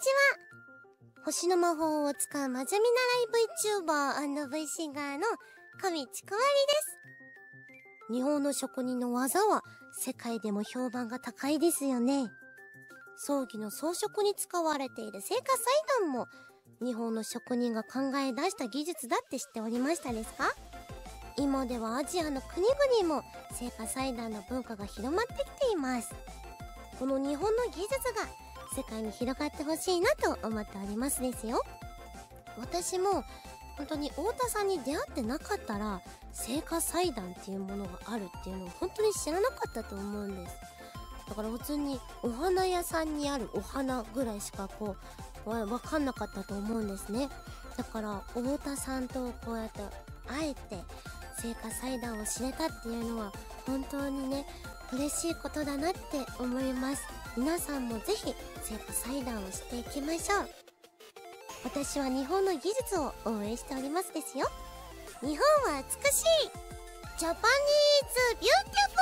ちは星の魔法を使うまじゅみ習い VTuber &V シンガーの神ちくわりです。日本の職人の技は世界でも評判が高いですよね。葬儀の装飾に使われている聖火祭壇も日本の職人が考え出した技術だって知っておりましたですか今ではアジアの国々も聖火祭壇の文化が広まってきています。この日本の技術が世界に広がってほしいなと思っておりますですよ私も本当に太田さんに出会ってなかったら聖火祭壇っていうものがあるっていうのを本当に知らなかったと思うんですだから普通にお花屋さんにあるお花ぐらいしかこう分かんなかったと思うんですねだから太田さんとこうやってあえて聖火祭壇を知れたっていうのは本当にね嬉しいことだなって思います皆さんもぜひ生徒裁断をしていきましょう私は日本の技術を応援しておりますですよ日本は美しいジャパニーズビューティフル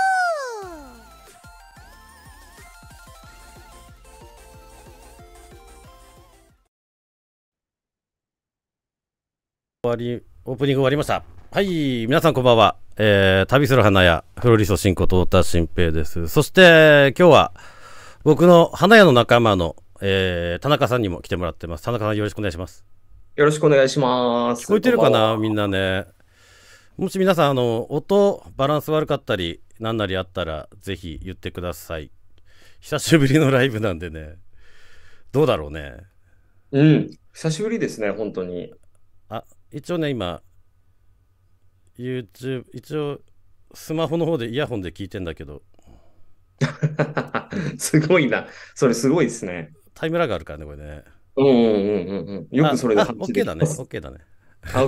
終わり、オープニング終わりました。はい、皆さんこんばんは。えー、旅する花屋、フロリソ進行と太田新平です。そして、今日は、僕の花屋の仲間の、えー、田中さんにも来てもらってます。田中さんよろしくお願いします。よろしくお願いします。聞こえてるかな、みんなね。もし皆さん、あの、音、バランス悪かったり、何なりあったら、ぜひ言ってください。久しぶりのライブなんでね。どうだろうね。うん、久しぶりですね、本当に。あ、一応ね、今、YouTube、一応、スマホの方でイヤホンで聞いてんだけど、すごいな。それすごいですね。タイムラグあるからね、これね。うんうんうんうん。よくそれで発できます。OK だね。OK だね。あ、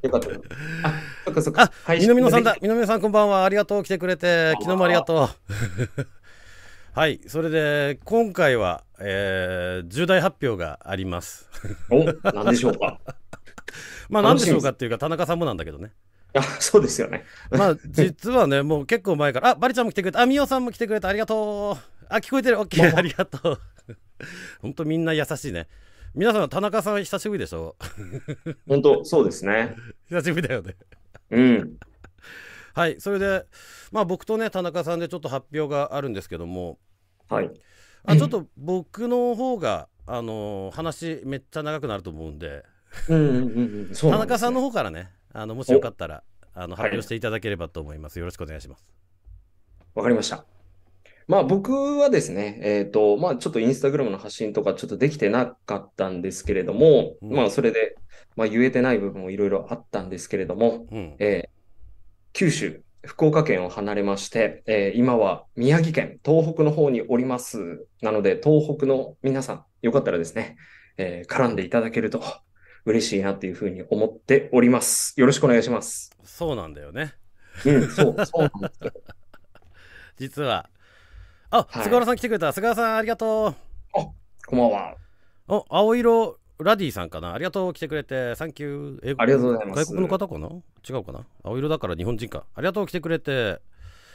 OK。よかった。あ、そっかそっか。はい、二宮さんだ。二宮さん、こんばんは。ありがとう。来てくれて。昨日もありがとう。はい、それで今回は、えー、重大発表があります。お、なんでしょうか。まあ、なんでしょうかっていうか、田中さんもなんだけどね。あそうですよね。まあ、実はね、もう結構前から、あバリちゃんも来てくれた、あみおさんも来てくれた、ありがとう。あ、聞こえてる、OK、ありがとう。本当みんな優しいね。皆さん、田中さん久しぶりでしょ 本当そうですね。久しぶりだよね。うん。はい、それで、まあ僕とね、田中さんでちょっと発表があるんですけども、はい。あちょっと僕の方が、あのー、話めっちゃ長くなると思うんで、うんうんうん、うん、田中さんの方からね、あのもしよかったらあの発表していただければと思います。よろしくお願いします。わかりました。まあ僕はですね、えっ、ー、と、まあちょっとインスタグラムの発信とかちょっとできてなかったんですけれども、うん、まあそれで、まあ言えてない部分もいろいろあったんですけれども、うん、えー、九州、福岡県を離れまして、えー、今は宮城県、東北の方におります。なので、東北の皆さん、よかったらですね、えー、絡んでいただけると嬉しいなっていうふうに思っております。よろしくお願いします。そうなんだよね。うん、そう、そうなんです 実は。あ、はい、菅原さん来てくれた。菅原さん、ありがとう。あ、こんばんは。お、青色ラディさんかな。ありがとう、来てくれて。サンキュー。ありがとうございます。外国の方かな違うかな青色だから日本人か。ありがとう、来てくれて。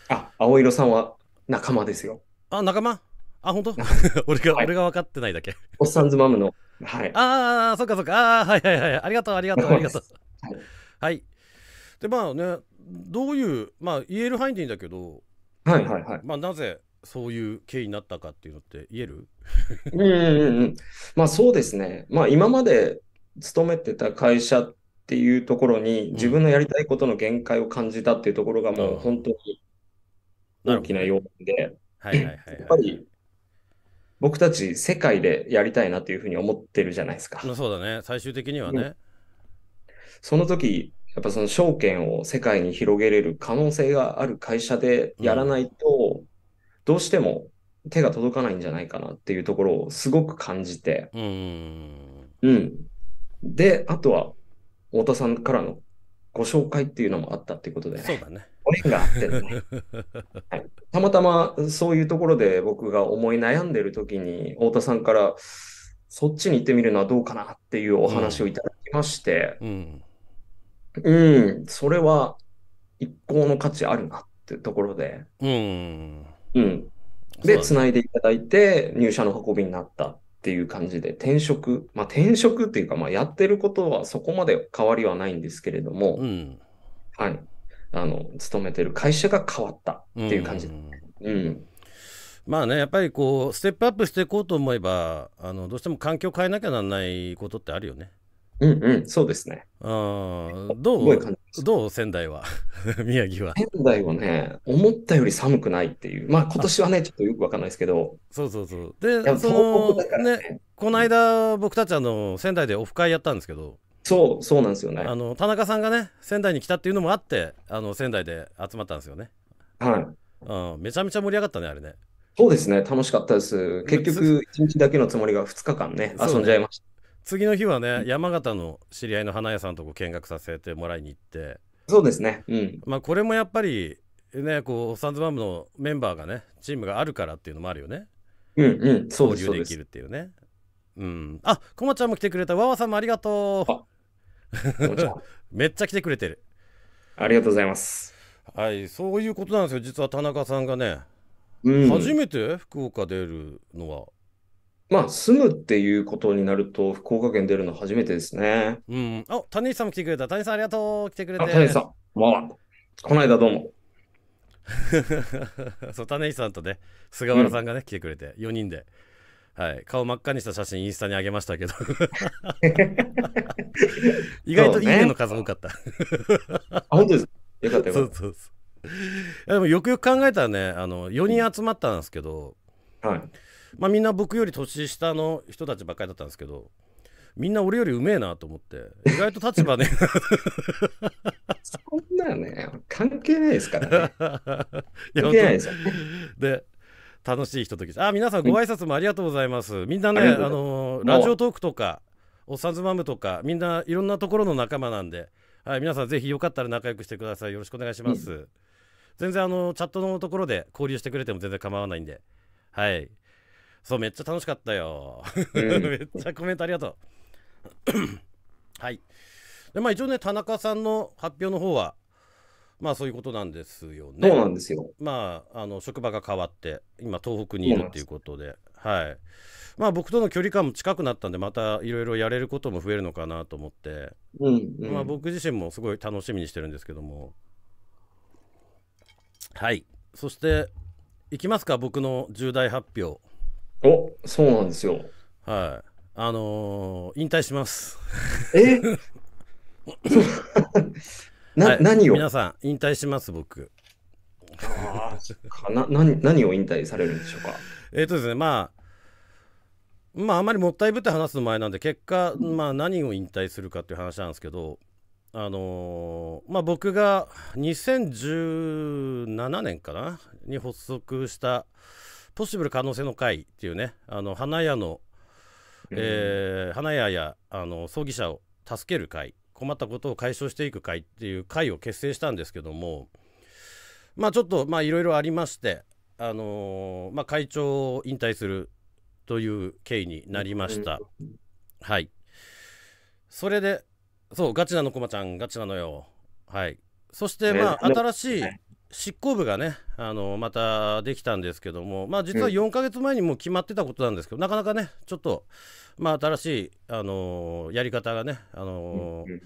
あ、青色さんは仲間ですよ。あ、仲間あ、本当 俺が、はい、俺が分かってないだけ。おっさんずマムの。はい。ああ、そっかそっか。ああ、はいはいはい。ありがとう、ありがとう、ありがとう。はい、で、まあね、どういう、まあ言える範囲でいいんだけど、はいはいはい。まあなぜそういう経緯になったかっていうのって言えるうんうんうん。まあそうですね。まあ今まで勤めてた会社っていうところに自分のやりたいことの限界を感じたっていうところがもう本当に大きな要因で、はい、やっぱり僕たち世界でやりたいなというふうに思ってるじゃないですか。そうだね、最終的にはね。うん、その時やっぱその証券を世界に広げれる可能性がある会社でやらないと、どうしても手が届かないんじゃないかなっていうところをすごく感じて。うん。うん、で、あとは、太田さんからのご紹介っていうのもあったっていうことで、ね、そうだね。縁があってね、はい、たまたまそういうところで僕が思い悩んでる時に、太田さんから、そっちに行ってみるのはどうかなっていうお話をいただきまして、うん、うん、それは一向の価値あるなっていうところで、うん。うん、で、つないでいただいて、入社の運びになったっていう感じで、転職、まあ、転職っていうか、まあ、やってることはそこまで変わりはないんですけれども、うん、はい。あの、勤めてる会社が変わったっていう感じ。うん、うん。まあね、やっぱりこう、ステップアップしていこうと思えば、あの、どうしても環境変えなきゃならないことってあるよね。うんうん、そうですね。あどうどう仙台は 宮城は。仙台はね、思ったより寒くないっていう。まあ今年はね、ちょっとよくわかんないですけど。そうそうそう。で、その、ね、ね、この間僕たちあの、仙台でオフ会やったんですけど、そうそうなんですよねあの田中さんがね仙台に来たっていうのもあってあの仙台で集まったんですよねはい、うん、めちゃめちゃ盛り上がったねあれねそうですね楽しかったです結局1日だけのつもりが2日間ね遊んじゃいました、次の日はね山形の知り合いの花屋さんとこ見学させてもらいに行ってそうですね、うん、まあこれもやっぱりねこうサンズバムのメンバーがねチームがあるからっていうのもあるよねうんうんそうですできるっていうねうん。あ、こまちゃんも来てくれた。わわさんもありがとう。めっちゃ来てくれてる。ありがとうございます。はい、そういうことなんですよ。実は田中さんがね、うん、初めて福岡出るのは。まあ、住むっていうことになると、福岡県出るの初めてですね。うん。あ、谷さんも来てくれた。谷さんありがとう。来てくれて。谷さん、わわ。この間どうも。そう、種井さんとね、菅原さんがね、うん、来てくれて、4人で。はい、顔真っ赤にした写真インスタに上げましたけど 意外といいねの数多かった、あ本当ですよかったよかそうそうそうでもよくよく考えたらねあの4人集まったんですけど、はいまあ、みんな僕より年下の人たちばっかりだったんですけどみんな俺よりうめえなと思って意外と立場ね そんなね関係ないですからね 関係ないですよねで楽しいひとときあ、皆さんご挨拶もありがとうございます。みんなね、あのラジオトークとか、おさずまむとか、みんないろんなところの仲間なんで、はい、皆さんぜひよかったら仲良くしてください。よろしくお願いします。全然あのチャットのところで交流してくれても全然構わないんで、はい。そう、めっちゃ楽しかったよ。めっちゃコメントありがとう。はい。でまあ、一応ね、田中さんの発表の方は、まあそういうことなんですよね。そうなんですよ。まあ、あの職場が変わって、今東北にいるっていうことで、はい。まあ僕との距離感も近くなったんで、またいろいろやれることも増えるのかなと思って、うんうん、まあ僕自身もすごい楽しみにしてるんですけども。はい。そして、いきますか、僕の重大発表。お、そうなんですよ。はい。あのー、引退します。え な、はい、何を皆さん、引退します、僕。あかな何何を引退されるんでしょうか。えっ、とですね、まあ、まあ、あまりもったいぶって話すの前なんで、結果、まあ、何を引退するかっていう話なんですけど、あのー、まあ、僕が2017年かな、に発足した、ポッシブル可能性の会っていうね、あの花屋の、えー、花屋やあの葬儀社を助ける会困ったことを解消していく会っていう会を結成したんですけどもまあちょっとまあいろいろありましてあのー、まあ、会長を引退するという経緯になりました。はい。それで、そう、ガチなのこまちゃん、ガチなのよ。はい。そして、まあ、新しい執行部がねあのまたできたんですけども、まあ、実は4か月前にも決まってたことなんですけど、うん、なかなかねちょっと、まあ、新しい、あのー、やり方がね、あのーうん、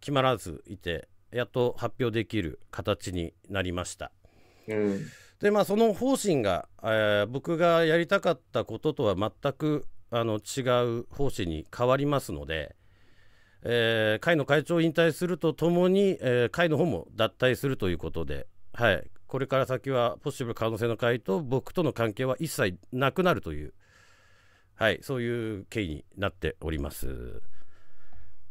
決まらずいてやっと発表できる形になりました。うん、でまあその方針が、えー、僕がやりたかったこととは全くあの違う方針に変わりますので。えー、会の会長を引退するとともに、えー、会の方も脱退するということで、はい、これから先はポッシブル可能性の会と僕との関係は一切なくなるという、はい、そういう経緯になっております。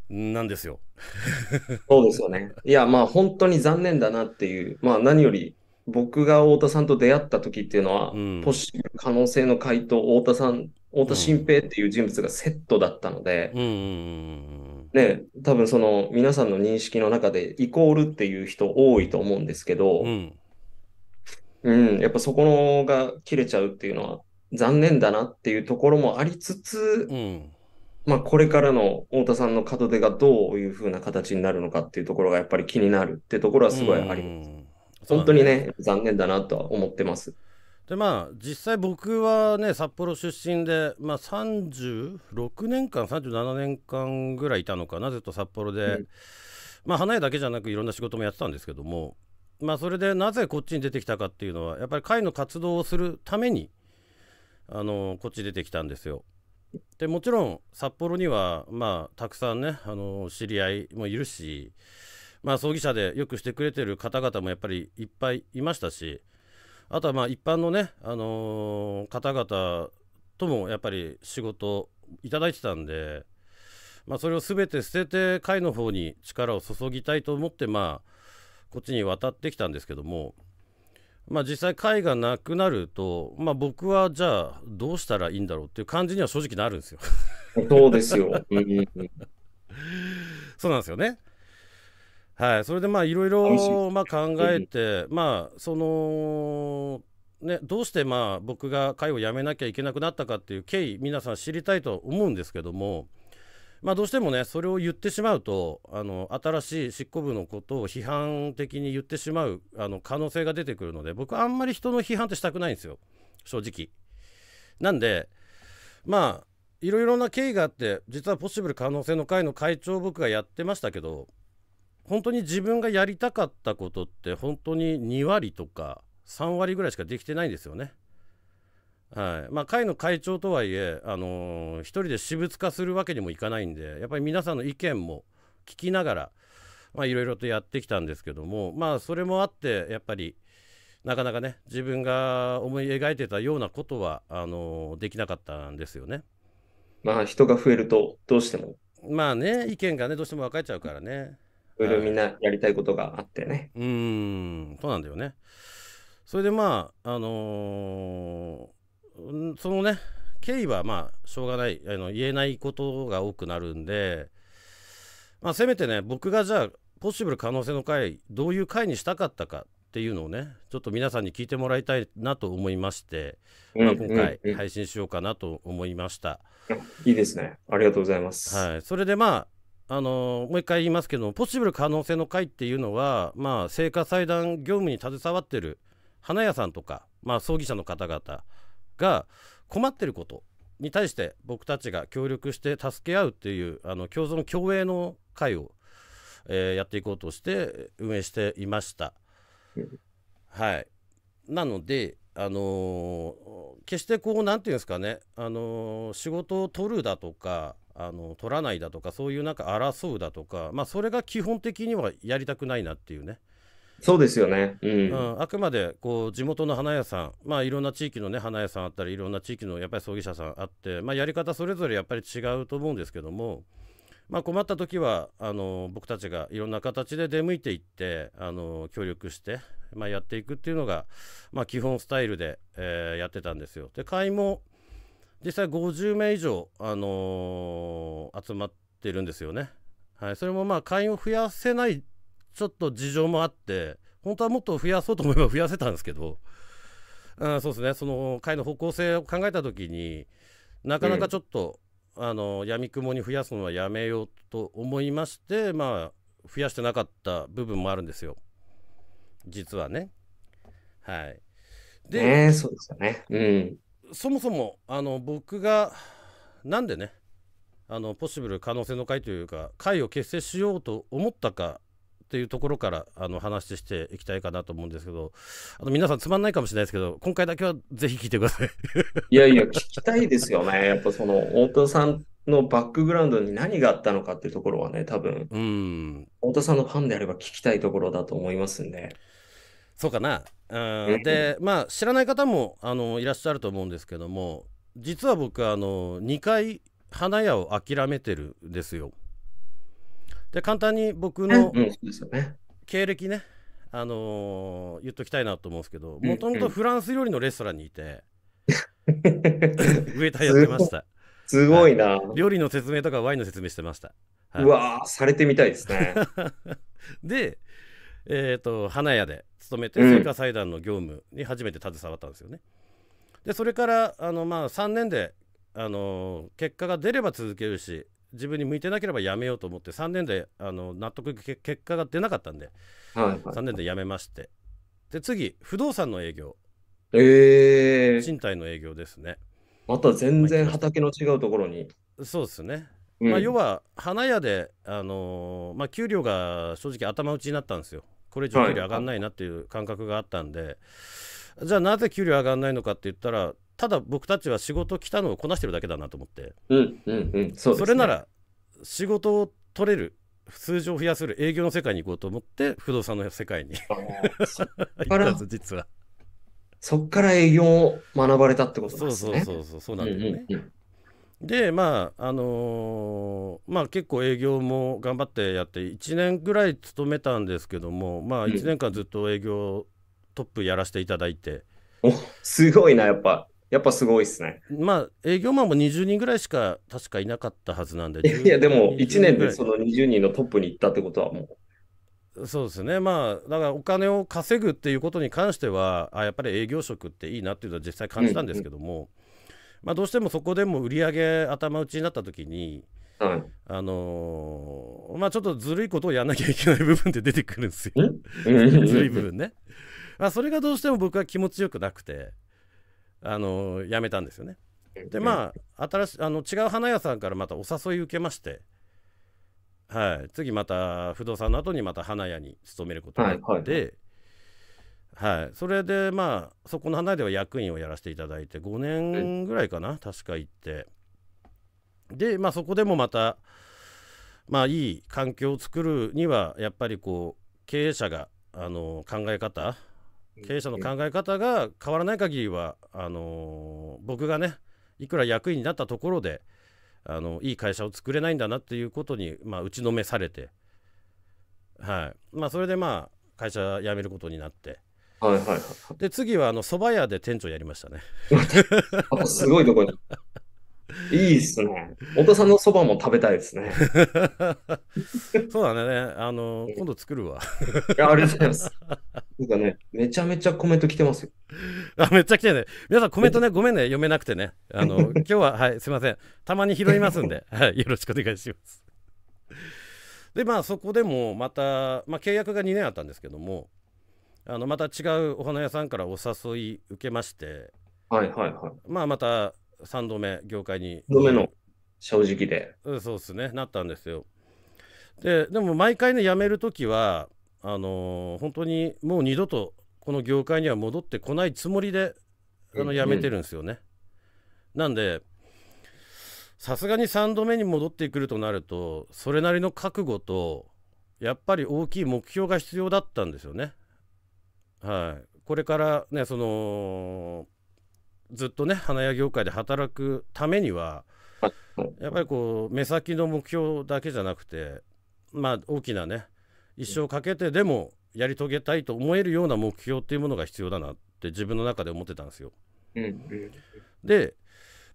なんですよ。そうですよね。いや、まあ本当に残念だなっていう、まあ何より僕が太田さんと出会った時っていうのは、うん、ポッシブル可能性の回答、太田さん、太田新平っていう人物がセットだったので、うんね、多分その皆さんの認識の中でイコールっていう人多いと思うんですけど、うん、うん、やっぱそこのが切れちゃうっていうのは残念だなっていうところもありつつ、うん、まあ、これからの太田さんの門出がどういうふうな形になるのかっていうところがやっぱり気になるってところはすごいあります。うん、本当にね、ね残念だなとは思ってます。でまあ実際僕はね札幌出身で、まあ、36年間37年間ぐらいいたのかなずっと札幌で、うん、まあ花屋だけじゃなくいろんな仕事もやってたんですけどもまあそれでなぜこっちに出てきたかっていうのはやっぱり会の活動をするためにあのこっち出てきたんですよ。でもちろん札幌にはまあたくさんねあの知り合いもいるしまあ葬儀社でよくしてくれてる方々もやっぱりいっぱいいましたしあとはまあ一般のね、あのー、方々ともやっぱり仕事いただいてたんで、まあ、それを全て捨てて会の方に力を注ぎたいと思って、まあ、こっちに渡ってきたんですけども、まあ、実際会がなくなると、まあ、僕はじゃあどうしたらいいんだろうっていう感じには正直なるんですよそうですよ。そうなんですよね。はい、それでまあいろいろまあ考えて、まあそのね、どうしてまあ僕が会を辞めなきゃいけなくなったかっていう経緯皆さん知りたいと思うんですけども、まあ、どうしてもねそれを言ってしまうとあの新しい執行部のことを批判的に言ってしまうあの可能性が出てくるので僕あんまり人の批判ってしたくないんですよ正直。なんでまあいろいろな経緯があって実はポッシブル可能性の会の会長僕がやってましたけど本当に自分がやりたかったことって本当に2割とか3割ぐらいしかできてないんですよね。はいまあ、会の会長とはいえ、あのー、一人で私物化するわけにもいかないんでやっぱり皆さんの意見も聞きながらいろいろとやってきたんですけども、まあ、それもあってやっぱりなかなかね自分が思い描いてたようなことはあのー、できなかったんですよね。まあ人が増えるとどうしても。まあね意見がねどうしても分かれちゃうからね。いろいろみんなやりたいことがあってね。はい、うんそうなんだよね。それでまああのー、そのね経緯はまあしょうがないあの言えないことが多くなるんで、まあ、せめてね僕がじゃあポッシブル可能性の回どういう回にしたかったかっていうのをねちょっと皆さんに聞いてもらいたいなと思いまして、まあ、今回配信しようかなと思いました、うんうんうん、いいですねありがとうございます、はい、それでまああのもう一回言いますけども、ポッシブル可能性の会っていうのは、まあ、聖活祭壇業務に携わってる花屋さんとか、まあ、葬儀社の方々が困ってることに対して僕たちが協力して助け合うっていうあの共存共栄の会を、えー、やっていこうとして運営していました。はい、なので、あのー、決してこう何て言うんですかね、あのー、仕事を取るだとかあの取らないだとかそういうなんか争うだとか、まあ、それが基本的にはやりたくないなっていうね。そうですよね、うん、うん、あくまでこう地元の花屋さん、まあ、いろんな地域の、ね、花屋さんあったりいろんな地域のやっぱり葬儀社さんあって、まあ、やり方それぞれやっぱり違うと思うんですけども、まあ、困った時はあの僕たちがいろんな形で出向いていってあの協力して、まあ、やっていくっていうのが、まあ、基本スタイルで、えー、やってたんですよ。で会も実際50名以上、あのー、集まってるんですよね。はい、それもまあ会員を増やせないちょっと事情もあって本当はもっと増やそうと思えば増やせたんですけど、うん、そうですねその会の方向性を考えたときになかなかちょっと、うん、あの闇雲に増やすのはやめようと思いましてまあ増やしてなかった部分もあるんですよ実はねはいで、ね、そうですよねうんそもそもあの僕がなんでねあのポッシブル可能性の会というか会を結成しようと思ったかっていうところからあの話していきたいかなと思うんですけどあの皆さんつまんないかもしれないですけど今回だけはぜひ聞いてください いやいや聞きたいですよねやっぱその太田さんのバックグラウンドに何があったのかっていうところはね多分太田さんのファンであれば聞きたいところだと思いますんでそうかなうんでまあ知らない方もあのいらっしゃると思うんですけども実は僕あの2回花屋を諦めてるんですよ。で簡単に僕の経歴ね、あのー、言っときたいなと思うんですけどもともとフランス料理のレストランにいて、ウェイターやってました。すごいな、はい、料理の説明とかワインの説明してました。はい、うわされてみたいですね。で、えーと、花屋で勤めて聖火祭壇の業務に初めて携わったんですよね。でそれからあの、まあ、3年であの結果が出れば続けるし自分に向いてなければやめようと思って3年であの納得いく結果が出なかったんで、はいはい、3年で辞めましてで次不動産の営業、えー、賃貸の営業ですねまた全然畑の違うところにそうですねうん、まあ、要は花屋で、あのー、まあ、給料が正直頭打ちになったんですよ。これ以上給料上がんないなっていう感覚があったんで、はい、じゃあなぜ給料上がんないのかって言ったらただ僕たちは仕事来たのをこなしてるだけだなと思って、うんうんうんそれなら仕事を取れる数字を増やせる営業の世界に行こうと思って不動産の世界に行っです実はそっから営業を学ばれたってことですねそうそうそうそうそうなんだよね、うんうんうんでまああのー、まあ結構営業も頑張ってやって1年ぐらい勤めたんですけどもまあ1年間ずっと営業トップやらせていただいて、おすごいなやっぱやっぱすごいっすねまあ営業マンも20人ぐらいしか確かいなかったはずなんでいやでも1年でその20人のトップに行ったってことはもうそうですねまあだからお金を稼ぐっていうことに関してはあやっぱり営業職っていいなっていうのは実際感じたんですけども、うんうんまあ、どうしてもそこでも売り上げ頭打ちになった時に、はい、あのー、まあちょっとずるいことをやらなきゃいけない部分って出てくるんですよずるい部分ね。まあ、それがどうしても僕は気持ちよくなくて、あのー、やめたんですよね。でまあ新しあの違う花屋さんからまたお誘い受けまして、はい、次また不動産の後にまた花屋に勤めることになって、はいはいはいはい、それでまあそこの花では役員をやらせていただいて5年ぐらいかな確か行ってでまあそこでもまたまあいい環境を作るにはやっぱりこう経営者があの考え方経営者の考え方が変わらない限りはあの僕がねいくら役員になったところであのいい会社を作れないんだなっていうことに、まあ、打ちのめされて、はいまあ、それでまあ会社辞めることになって。はいはいはい。で、次は、あの、蕎麦屋で店長やりましたね。すごいとこに。いいっすね。お父さんのそばも食べたいですね。そうだね。あの、今度作るわ。いや、ありがとうございます。なんかね、めちゃめちゃコメント来てますよ。あ、めっちゃ来てね。皆さんコメントね、ごめんね、読めなくてね。あの、今日は、はい、すいません。たまに拾いますんで、はい、よろしくお願いします。で、まあ、そこでもまた、まあ、契約が2年あったんですけども、あのまた違うお花屋さんからお誘い受けまして、はいはいはい。まあまた3度目、業界に。3度目の正直で。うんそうですね、なったんですよ。ででも毎回ね、辞めるときは、あのー本当にもう二度とこの業界には戻ってこないつもりであの辞めてるんですよね。なんでさすがに3度目に戻ってくるとなるとそれなりの覚悟とやっぱり大きい目標が必要だったんですよね。はい、これからねそのずっとね花屋業界で働くためにはやっぱりこう目先の目標だけじゃなくてまあ大きなね一生かけてでもやり遂げたいと思えるような目標っていうものが必要だなって自分の中で思ってたんですよ。うんうん、で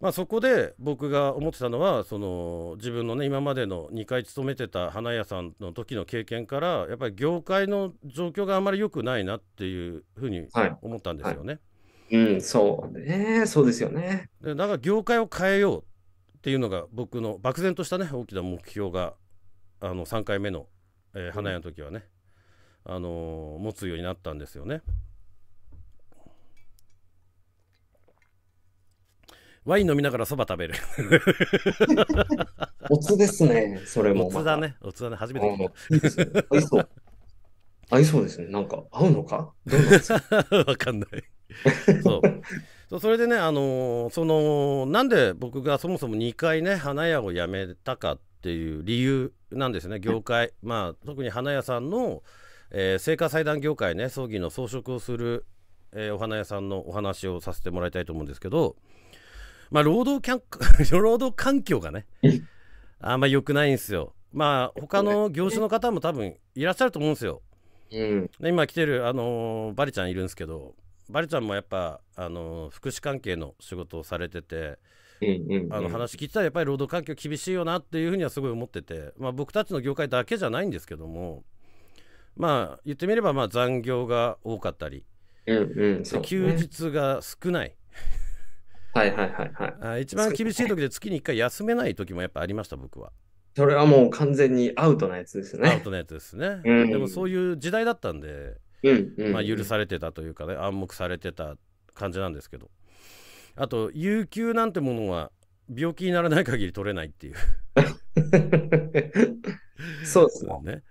まあ、そこで僕が思ってたのはその自分のね今までの2回勤めてた花屋さんの時の経験からやっぱり業界の状況があまり良くないなっていうふうに思ったんですよね。はいはい、うん、そうね、そうですよね。でなんか業界を変えようっていうのが僕の漠然としたね大きな目標があの3回目の、えー、花屋の時はね、あのー、持つようになったんですよね。ワイン飲みながらそば食べる。おつですね、それも。おつだね、おつだね、初めて聞いた。合いそう。合いそうですね。なんか、合うのかどうなんですか わかんない。そう。そうそれでね、あのー、そのなんで僕がそもそも2回ね花屋を辞めたかっていう理由なんですね業界、まあ、特に花屋さんの、えー、聖火祭壇業界ね葬儀の装飾をする、えー、お花屋さんのお話をさせてもらいたいと思うんですけど、まあ、労働 労働環境がね、あんまり良くないんですよ。まあ、他の業種の方も多分いらっしゃると思うんですよ。うん、今来てる、あのー、バリちゃんいるんですけど、バリちゃんもやっぱ、あのー、福祉関係の仕事をされてて、話聞いたらやっぱり労働環境厳しいよなっていうふうにはすごい思ってて、まあ、僕たちの業界だけじゃないんですけども、まあ、言ってみればまあ残業が多かったり、うんうん、休日が少ない。はいはいはいはい。一番厳しい時で月に1回休めない時もやっぱありました、僕は。それはもう完全にアウトなやつですね。アウトなやつですね。うん、でもそういう時代だったんで、うんうん、まあ、許されてたというかね、暗黙されてた感じなんですけど。あと、有給なんてものは病気にならない限り取れないっていう そうですね。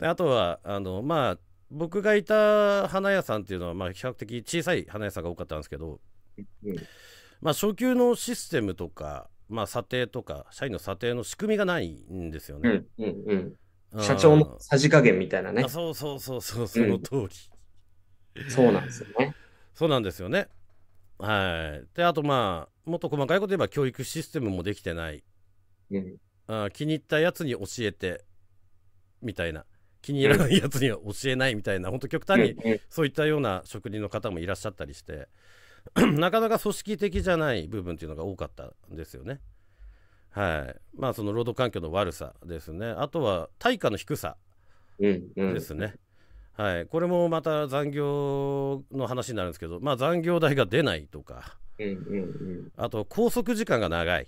あとは、あの、まあ、僕がいた花屋さんっていうのは、まあ、比較的小さい花屋さんが多かったんですけど、うんまあ、昇級のシステムとか、まあ、査定とか、社員の査定の仕組みがないんですよね。うんうんうん、社長のさじ加減みたいなね。そうそうそうそう、その通り、うん、そうなんですよね。そうなんですよね。はい。で、あとまあ、もっと細かいこと言えば、教育システムもできてない。うん、あ気に入ったやつに教えて、みたいな。気に入らないやつには教えないみたいな、本当極端にそういったような職人の方もいらっしゃったりして、なかなか組織的じゃない部分っていうのが多かったんですよね。はい。まあ、その労働環境の悪さですね。あとは、対価の低さですね。うんうん、はい。これもまた残業の話になるんですけど、まあ、残業代が出ないとか、あと、拘束時間が長い。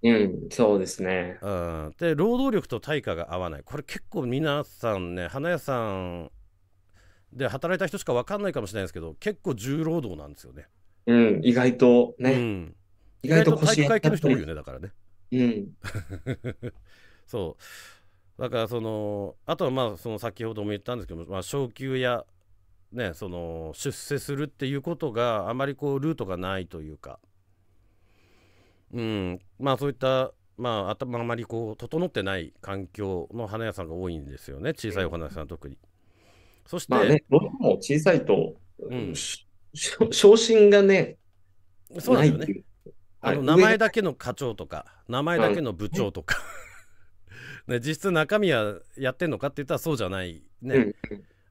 うん、そうですね、うん、で労働力と対価が合わないこれ結構皆さんね花屋さんで働いた人しか分かんないかもしれないですけど結構重労働なんですよね。うん、意外とね、うん、意外と腰が痛い人多いよねだからねうん そうだからそのあとはまあその先ほども言ったんですけど、まあ、昇給やねその出世するっていうことがあまりこうルートがないというかうんまあそういったまあ、頭あまりこう整ってない環境の花屋さんが多いんですよね、小さいお花屋さん、特に。そして、まあね、ども小さいと、うん、昇進がね、そうなんですよね。あの名前だけの課長とか、名前だけの部長とか、ね、実質中身はやってんのかって言ったらそうじゃないね、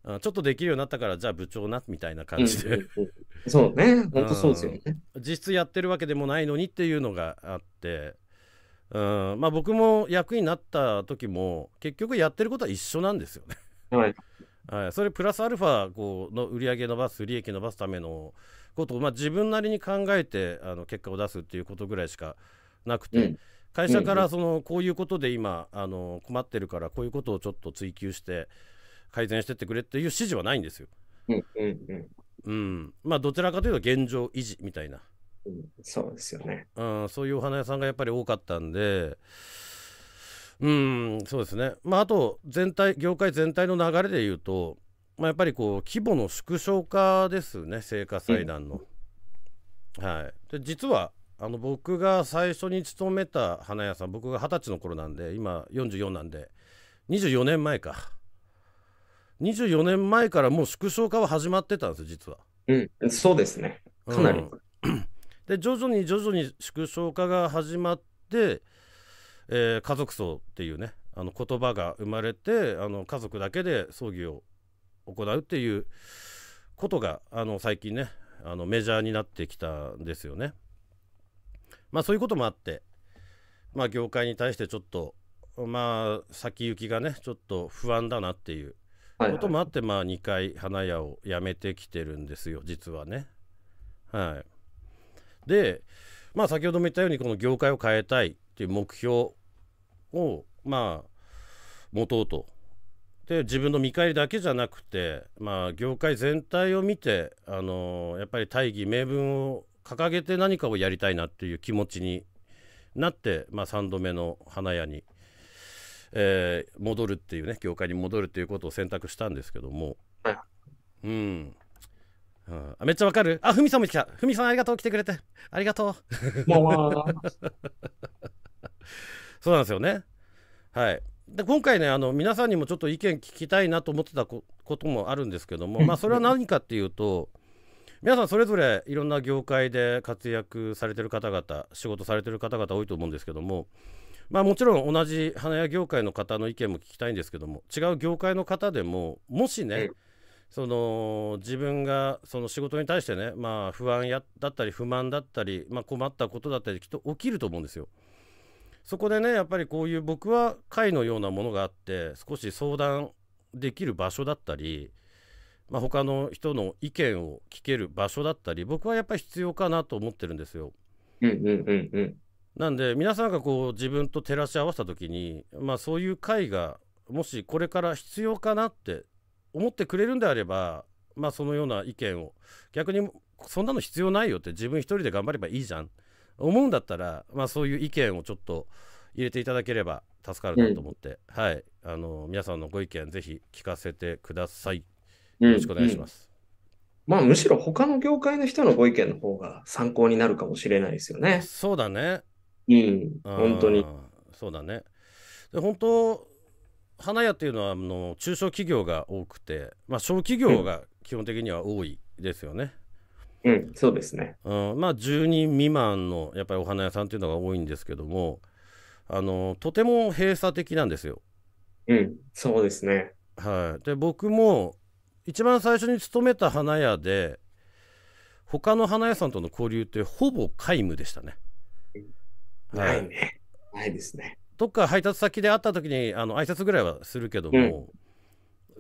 うん、ちょっとできるようになったから、じゃあ部長なみたいな感じで、うんうんうん、そうね、本当そうですよね、うん。実質やってるわけでもないのにっていうのがあって、うんまあ、僕も役になった時も、結局やってることは一緒なんですよね。はいはい、それプラスアルファこうの売り上げ伸ばす利益伸ばすためのことを、まあ、自分なりに考えてあの結果を出すっていうことぐらいしかなくて、うん、会社からそのこういうことで今あの困ってるからこういうことをちょっと追求して改善してってくれっていう指示はないんですよ。うんうんうんまあ、どちらかというと現状維持みたいな、うん、そうですよね、うん、そういうお花屋さんがやっぱり多かったんで、うんそうですね、まあ、あと全体業界全体の流れでいうと、まあ、やっぱりこう規模の縮小化ですね聖火祭壇の。はい、で実はあの僕が最初に勤めた花屋さん僕が二十歳の頃なんで今44なんで24年前か24年前からもう縮小化は始まってたんです実は。うんそうですねかなり。うん、で徐々に徐々に縮小化が始まってえー、家族葬っていうねあの言葉が生まれてあの家族だけで葬儀を行うっていうことがあの最近ねあのメジャーになってきたんですよね。まあそういうこともあって、まあ、業界に対してちょっとまあ先行きがねちょっと不安だなっていうこともあって、はいはい、まあ2回花屋を辞めてきてるんですよ実はね。はい、でまあ先ほども言ったようにこの業界を変えたいっていう目標をまあ持とうと。で自分の見返りだけじゃなくて、まあ、業界全体を見て、あのやっぱり大義名分を掲げて何かをやりたいなっていう気持ちになって、まあ、3度目の花屋に、えー、戻るっていうね業界に戻るっていうことを選択したんですけども、うん、うん、めっちゃわかるあふみさんも来たふみさんありがとう来てくれてありがとう。そうなんですよね。はい、で今回ねあの皆さんにもちょっと意見聞きたいなと思ってたこともあるんですけども、まあ、それは何かっていうと皆さんそれぞれいろんな業界で活躍されてる方々仕事されてる方々多いと思うんですけども、まあ、もちろん同じ花屋業界の方の意見も聞きたいんですけども違う業界の方でももしね、その自分がその仕事に対してね、まあ、不安やだったり不満だったり、まあ、困ったことだったりきっと起きると思うんですよ。そこでねやっぱりこういう僕は会のようなものがあって少し相談できる場所だったり、まあ、他の人の意見を聞ける場所だったり僕はやっぱり必要かなと思ってるんですよ。うんうんなんで皆さんがこう自分と照らし合わせた時に、まあ、そういう会がもしこれから必要かなって思ってくれるんであれば、まあ、そのような意見を逆にそんなの必要ないよって自分一人で頑張ればいいじゃん。思うんだったら、まあ、そういう意見をちょっと入れていただければ助かるなと思って、うん、はい、あの皆さんのご意見ぜひ聞かせてください。よろしくお願いします。うんうん、まあ、むしろ他の業界の人のご意見の方が参考になるかもしれないですよね。そうだね。うん、本当に。そうだね。で本当花屋っていうのはあの中小企業が多くて、まあ、小企業が基本的には多いですよね。うんうん、そうですね、うんまあ、10人未満のやっぱりお花屋さんというのが多いんですけどもあのとても閉鎖的なんですよ。うん、そうですね、はい、で僕も一番最初に勤めた花屋で他の花屋さんとの交流ってほぼ皆無でしたね。ないね。はい、ないですね。どっか配達先で会った時にあの挨拶ぐらいはするけども、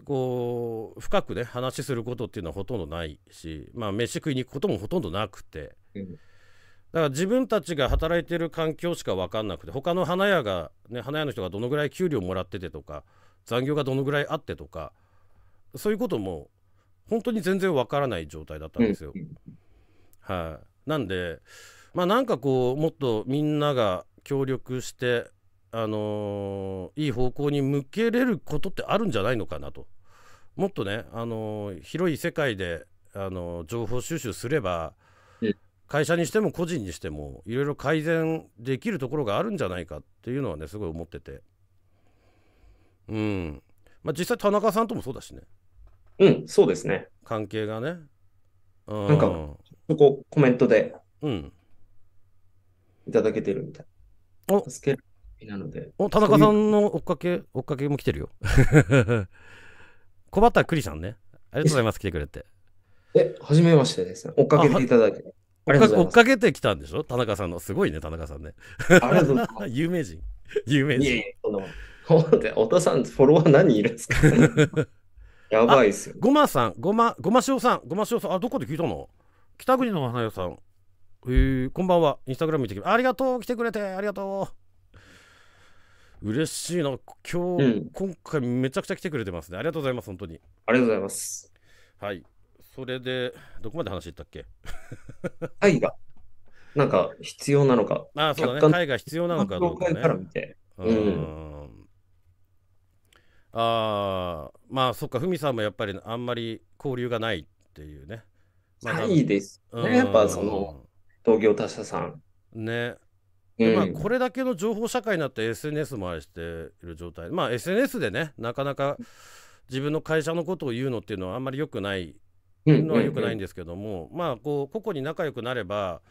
こう深くね話することっていうのはほとんどないしまあ飯食いに行くこともほとんどなくて、うん、だから自分たちが働いてる環境しか分かんなくて他の花屋がね花屋の人がどのぐらい給料もらっててとか残業がどのぐらいあってとかそういうことも本当に全然分からない状態だったんですよ。うん、はい、なんでまあなんかこうもっとみんなが協力してあのー、いい方向に向けれることってあるんじゃないのかなともっとね、あのー、広い世界で、あのー、情報収集すれば会社にしても個人にしてもいろいろ改善できるところがあるんじゃないかっていうのはねすごい思っててうんまあ実際田中さんともそうだしねうんそうですね関係がね、うん、なんかそこコメントでうんいただけてるみたいな助けなので。お、田中さんの追っかけ、追っかけも来てるよ。ったクリさんね。ありがとうございます、来てくれて。え、はじめましてですね。追っかけていただいて。追っかけてきたんでしょ田中さんの。すごいね、田中さんね。ありがとうございます。有名人。有名人。いえいえ、そお父さん、フォロワー何人いるんですか やばいっすよ。ごまさん、ごま、ごましおさん、ごましおさん、あ、どこで聞いたの北国の花よさん。えー、こんばんは。インスタグラム見てきありがとう、来てくれて、ありがとう。嬉しいな、今日、うん、今回めちゃくちゃ来てくれてますね。ありがとうございます、本当に。ありがとうございます。はい、それで、どこまで話したっけ愛が、なんか必要なのか。ああ、そうだね。愛が必要なのかどうか、ね。から見て。うん。うんああ、まあそっか、ふみさんもやっぱりあんまり交流がないっていうね。まあ、いいですね、やっぱその、同業他社さん。ね。でまあ、これだけの情報社会になって SNS も愛している状態、まあ、SNS でねなかなか自分の会社のことを言うのっていうのはあんまり良くないのは良くないんですけども、まあこう個々に仲良くなれば、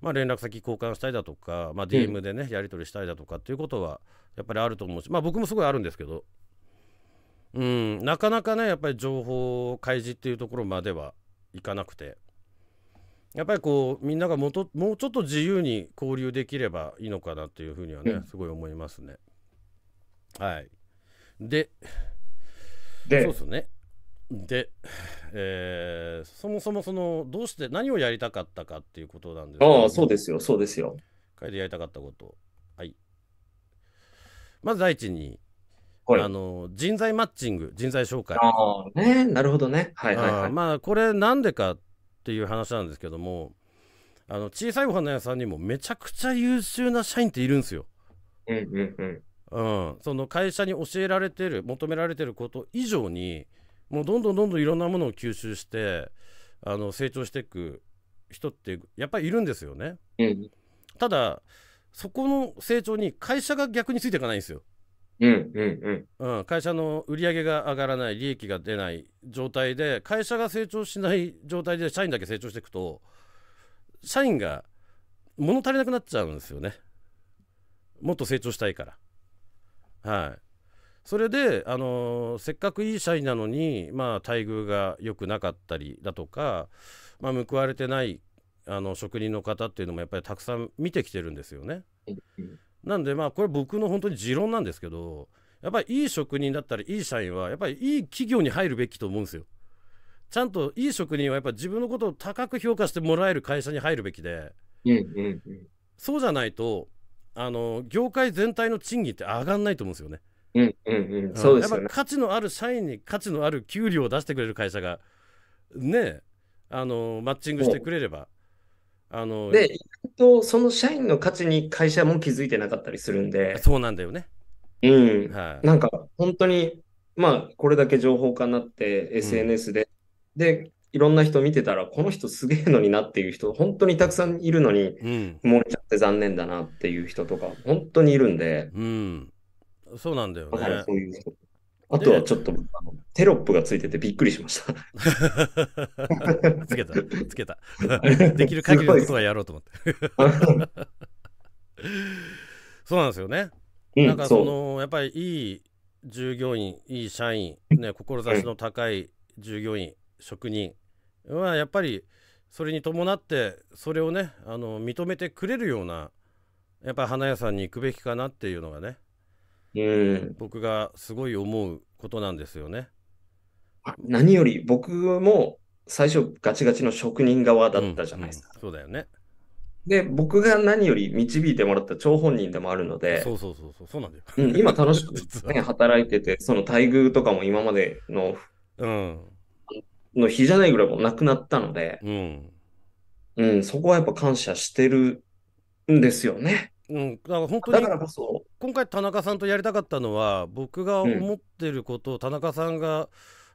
まあ、連絡先交換したりだとか、まあ、DM でね、やり取りしたりだとかっていうことはやっぱりあると思うし、まあ、僕もすごいあるんですけど、うん、なかなかねやっぱり情報開示っていうところまではいかなくて。やっぱりこうみんながもともうちょっと自由に交流できればいいのかなというふうにはね、うん、すごい思いますね。はい、ででそうですねで、えー、そもそもそのどうして何をやりたかったかっていうことなんですああそうですよそうですよ。書いてやりたかったこと。はい、まず第一に、はい、あの人材マッチング人材紹介。ああねなるほどね。はいはい、はい、まあこれなんでかっていう話なんですけどもあの小さいお花屋さんにもめちゃくちゃ優秀な社員っているんですよ。うんその会社に教えられてる求められてること以上にもうどんどんどんどんいろんなものを吸収してあの成長していく人ってやっぱりいるんですよね。うん、ただそこの成長に会社が逆についていかないんですよ。うんうんうんうん、会社の売り上げが上がらない利益が出ない状態で会社が成長しない状態で社員だけ成長していくと社員が物足りなくなっちゃうんですよねもっと成長したいからはいそれで、あのー、せっかくいい社員なのに、まあ、待遇が良くなかったりだとか、まあ、報われてないあの職人の方っていうのもやっぱりたくさん見てきてるんですよね。なんでまあこれ僕の本当に持論なんですけどやっぱりいい職人だったりいい社員はやっぱりいい企業に入るべきと思うんですよ。ちゃんといい職人はやっぱ自分のことを高く評価してもらえる会社に入るべきで、うんうんうん、そうじゃないとあの業界全体の賃金って上がんないと思うんですよね。うんうんうん、そうです、ね、やっぱ価値のある社員に価値のある給料を出してくれる会社がねあのマッチングしてくれればあので、とその社員の価値に会社も気づいてなかったりするんで、そうなんだよね。うん。はい、なんか本当に、まあ、これだけ情報化になって、SNS で、うん、で、いろんな人見てたら、この人すげえのになっていう人、本当にたくさんいるのに、うん、もうちゃって残念だなっていう人とか、本当にいるんで、うん。そうなんだよね。そういう人あとはちょっとテロップがついててびっくりしました。つけた、つけた。できる限りのことはやろうと思って。そうなんですよね。うん、なんかそのやっぱりいい従業員、いい社員、ね、志の高い従業員、職人はやっぱりそれに伴ってそれをねあの認めてくれるようなやっぱり花屋さんに行くべきかなっていうのがね僕がすごい思うことなんですよね。何より僕も最初ガチガチの職人側だったじゃないですか。うんうん、そうだよね。で、僕が何より導いてもらった張本人でもあるので、そうそうそうそう、なんだよ。うん、今楽しく、ね、働いてて、その待遇とかも今までの、うん、の日じゃないぐらいもなくなったので、うん、うん、そこはやっぱ感謝してるんですよね。うん、だから本当にだからこそ、今回田中さんとやりたかったのは僕が思ってることを田中さんが、うん、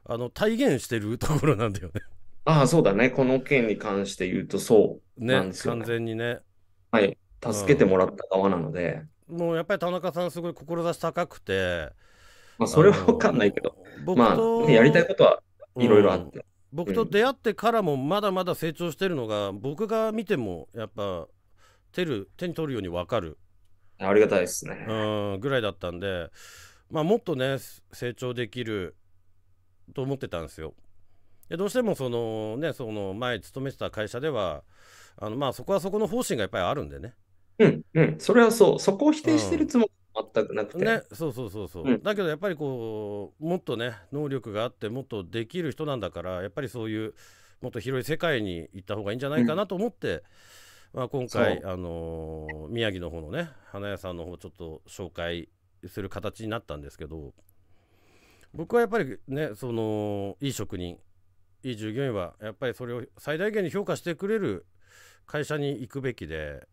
あの体現してるところなんだよね。ああそうだねこの件に関して言うとそうね、ね、完全にね。はい助けてもらった側なので。もうやっぱり田中さんすごい志高くて。まあそれは分かんないけど僕まあ、やりたいことはいろいろあって、うん、僕と出会ってからもまだまだ成長してるのが、僕が見てもやっぱ手る手に取るように分かる。ありがたいですね。うん、ぐらいだったんで、まあ、もっとね、成長できると思ってたんですよ。でどうしてもその、ね、その前勤めてた会社では、あのまあそこはそこの方針がやっぱりあるんでね。うん、うん、それはそう、そこを否定してるつもり全くなくて。ね、そうそうそうそう、うん、だけどやっぱりこう、もっとね、能力があって、もっとできる人なんだから、やっぱりそういう、もっと広い世界に行った方がいいんじゃないかなと思って。うんまあ、今回、あのー、宮城の方のね花屋さんの方ちょっと紹介する形になったんですけど僕はやっぱりねそのいい職人いい従業員はやっぱりそれを最大限に評価してくれる会社に行くべきで,、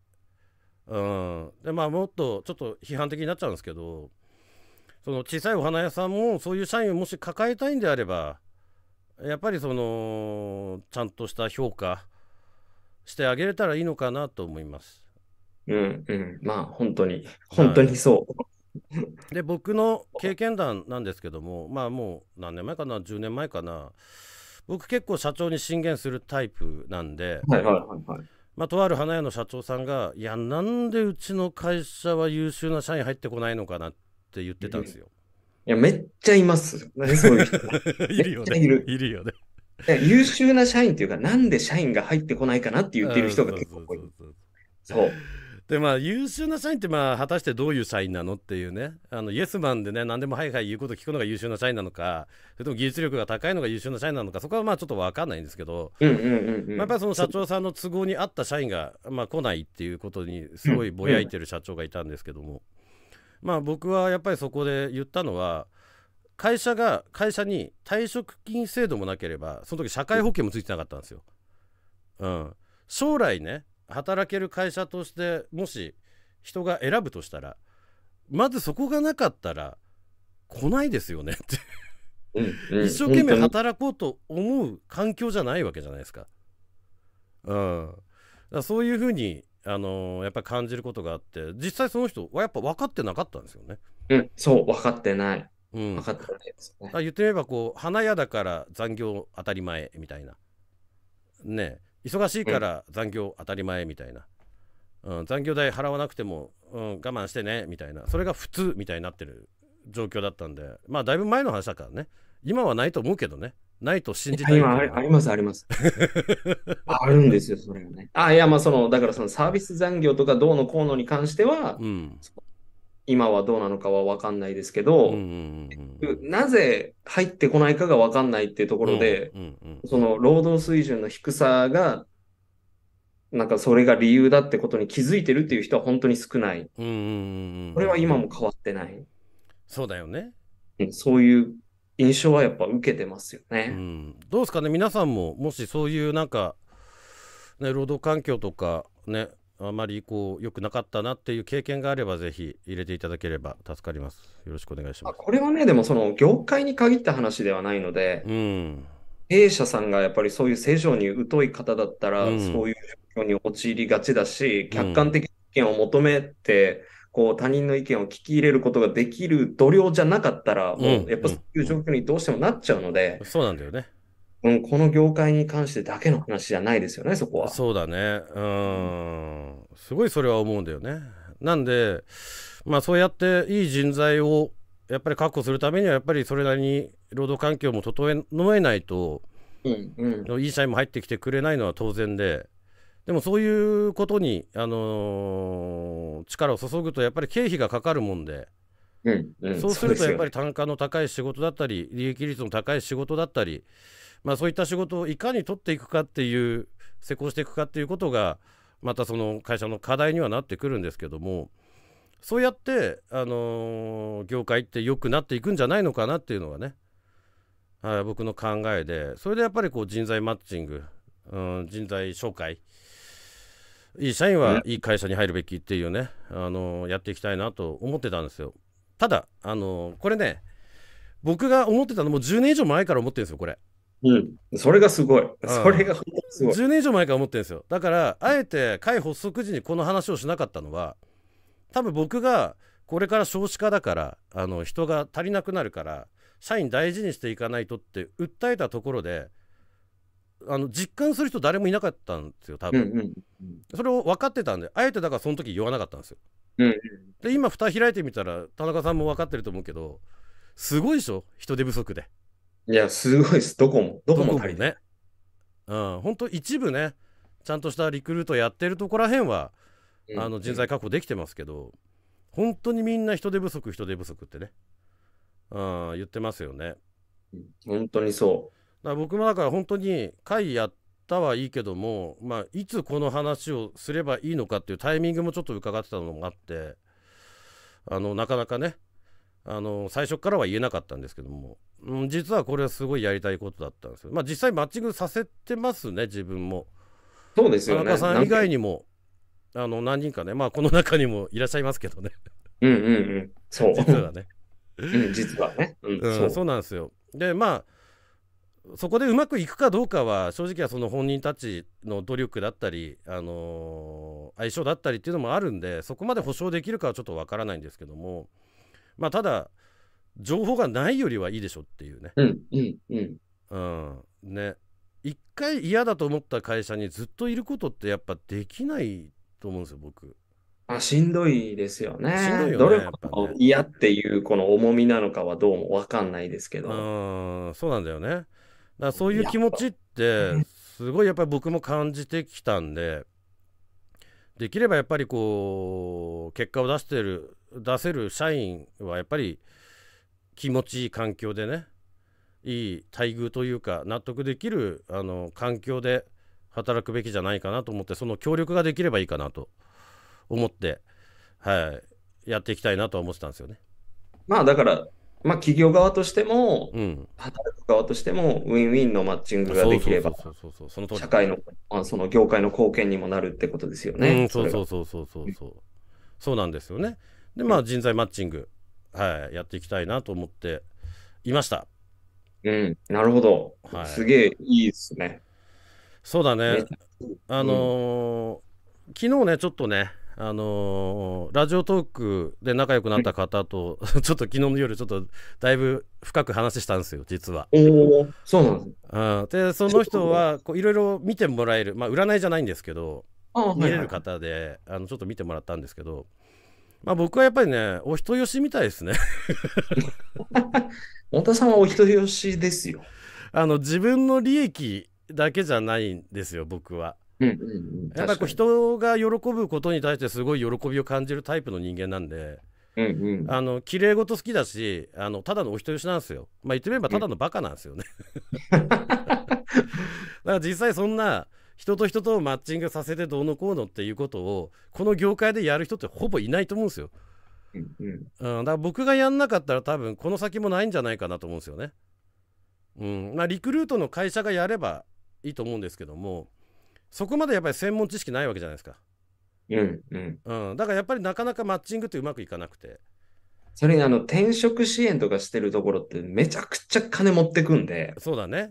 うんでまあ、もっとちょっと批判的になっちゃうんですけどその小さいお花屋さんもそういう社員をもし抱えたいんであればやっぱりそのちゃんとした評価してあげれたらいいのかなと思います。うんうん、まあ本当に、本当にそう。はい、で、僕の経験談なんですけども、まあもう何年前かな、10年前かな、僕結構社長に進言するタイプなんで、はいはいはいはい、まあ、とある花屋の社長さんが、いや、なんでうちの会社は優秀な社員入ってこないのかなって言ってたんですよ。いや、めっちゃいます。ね、そういう人。いるよね。いるよね。優秀な社員というか、なんで社員が入ってこないかなって言ってる人が結構多い。そう。でまあ、優秀な社員って、まあ、果たしてどういう社員なのっていうねあのイエスマンでね何でもはいはい言うこと聞くのが優秀な社員なのかそれとも技術力が高いのが優秀な社員なのかそこはまあちょっと分かんないんですけど、うんうんうんまあ、やっぱりその社長さんの都合に合った社員が、まあ、来ないっていうことにすごいぼやいてる社長がいたんですけども、うんうん、まあ、僕はやっぱりそこで言ったのは会社が会社に退職金制度もなければその時社会保険もついてなかったんですよ。うん、将来ね働ける会社としてもし人が選ぶとしたらまずそこがなかったら来ないですよねって一生懸命働こうと思う環境じゃないわけじゃないですか。うん、だそういうふうに、あのー、やっぱり感じることがあって実際その人はやっぱ分かってなかったんですよね。うん、そう分かってない。うん、分かったですね。言ってみればこう花屋だから残業当たり前みたいな。ね忙しいから残業当たり前みたいな。うん、うん、残業代払わなくても、うん、我慢してねみたいなそれが普通みたいになってる状況だったんでまあだいぶ前の話だからね今はないと思うけどねないと信じて今ありますあります あるんですよそれがねあいやまあそのだからそのサービス残業とかどうのこうのに関しては、うん、今はどうなのかは分かんないですけど、うんうんうん、なぜ入ってこないかが分かんないっていうところで、うんうんうん、その労働水準の低さが、なんかそれが理由だってことに気づいてるっていう人は本当に少ない。うんうんこれは今も変わってない。そうだよね。そういう印象はやっぱ受けてますよね。うん、どうですかね皆さんももしそういうなんか、ね、労働環境とかねあまりこう良くなかったなっていう経験があれば、ぜひ入れていただければ助かります。よろしくお願いします。これはね、でもその業界に限った話ではないので、うん、さんがやっぱりそういう正常に疎い方だったら、うん、そういう状況に陥りがちだし、客観的な意見を求めて、うん、こう他人の意見を聞き入れることができる度量じゃなかったら、もうやっぱそういう状況にどうしてもなっちゃうので、そうなんだよね。うん、この業界に関してだけの話じゃないですよね、そこは。そうだね。うん。すごいそれは思うんだよね。なんでまあそうやっていい人材をやっぱり確保するためにはやっぱりそれなりに労働環境も整えないと、うんうん、いい社員も入ってきてくれないのは当然ででもそういうことに、あのー、力を注ぐとやっぱり経費がかかるもんで、うんうん、そうするとやっぱり単価の高い仕事だったり利益率の高い仕事だったり、まあ、そういった仕事をいかに取っていくかっていう施工していくかっていうことがまたその会社の課題にはなってくるんですけどもそうやって、あのー、業界って良くなっていくんじゃないのかなっていうのがね、はい、僕の考えでそれでやっぱりこう人材マッチング、うん、人材紹介いい社員はいい会社に入るべきっていうね、あのー、やっていきたいなと思ってたんですよただ、あのー、これね僕が思ってたのもう10年以上前から思ってるんですよこれ。うん、それがすごい、それが本当にすごい10年以上前から思ってるんですよだからあえて会発足時にこの話をしなかったのは多分僕がこれから少子化だからあの人が足りなくなるから社員大事にしていかないとって訴えたところであの実感する人誰もいなかったんですよ多分、うんうんうん、それを分かってたんであえてだからその時言わなかったんですよ、うんうん、で今蓋開いてみたら田中さんも分かってると思うけどすごいでしょ人手不足でいや、すごいです。どこも。どこも足りね。うん、本当一部ね、ちゃんとしたリクルートやってるとこらへんは、うん、あの人材確保できてますけど、本当にみんな人手不足、人手不足ってね、うん、言ってますよね。本当にそう。だから僕もだから本当に会やったはいいけども、まあ、いつこの話をすればいいのかっていうタイミングもちょっと伺ってたのもあって、あのなかなかね、あの最初からは言えなかったんですけども、うん、実はこれはすごいやりたいことだったんですよまあ実際マッチングさせてますね自分もそうですよね田中さん以外にもあの何人かねまあこの中にもいらっしゃいますけどねうんうんうんそう実はね うん実はね、うん、うん、そうなんですよでまあそこでうまくいくかどうかは正直はその本人たちの努力だったり、あのー、相性だったりっていうのもあるんでそこまで保証できるかはちょっとわからないんですけども、まあ、ただ情報がないよりはいいでしょっていうね。うんうんうん、うん、ね一回嫌だと思った会社にずっといることってやっぱできないと思うんですよ僕。あしんどいですよね。しんどいよねどれ嫌っていうこの重みなのかはどうも分かんないですけど。うんそうなんだよね。だからそういう気持ちってすごいやっぱり僕も感じてきたんで。できればやっぱりこう結果を出してる出せる社員はやっぱり気持ちいい環境でねいい待遇というか納得できるあの環境で働くべきじゃないかなと思ってその協力ができればいいかなと思って、はい、やっていきたいなと思ってたんですよね。まあだからまあ、企業側としても、うん、働く側としても、ウィンウィンのマッチングができれば、社会の、まあ、その業界の貢献にもなるってことですよね。うん、そうそうそうそうそう。そうなんですよね。でまあ人材マッチング、はい、やっていきたいなと思っていました。うん、なるほど。はい、すげえいいですね。そうだね。あのー、昨日ね、ちょっとね、あのー、ラジオトークで仲良くなった方と、ちょっと昨日の夜、ちょっとだいぶ深く話したんですよ、実は。おそうなんですね、うん。で、その人はいろいろ見てもらえる、まあ、占いじゃないんですけど、ああ見れる方で、はいはい、あのちょっと見てもらったんですけど、まあ僕はやっぱりね、お人よしみたいですね 太田さんはお人よしですよ。あの、自分の利益だけじゃないんですよ、僕は。うんうんうん、やっぱこう人が喜ぶことに対してすごい喜びを感じるタイプの人間なんで、うんうん、あの綺麗事好きだしあのただのお人よしなんですよまあ言ってみればただのバカなんですよね、だから実際そんな人と人とマッチングさせてどうのこうのっていうことをこの業界でやる人ってほぼいないと思うんですよ。うんだから僕がやんなかったら多分この先もないんじゃないかなと思うんですよね。うんまあ、リクルートの会社がやればいいと思うんですけどもそこまでやっぱり専門知識ないわけじゃないですか。うんうんうん、だからやっぱりなかなかマッチングってうまくいかなくて。それにあの転職支援とかしてるところってめちゃくちゃ金持ってくんで。そうだね。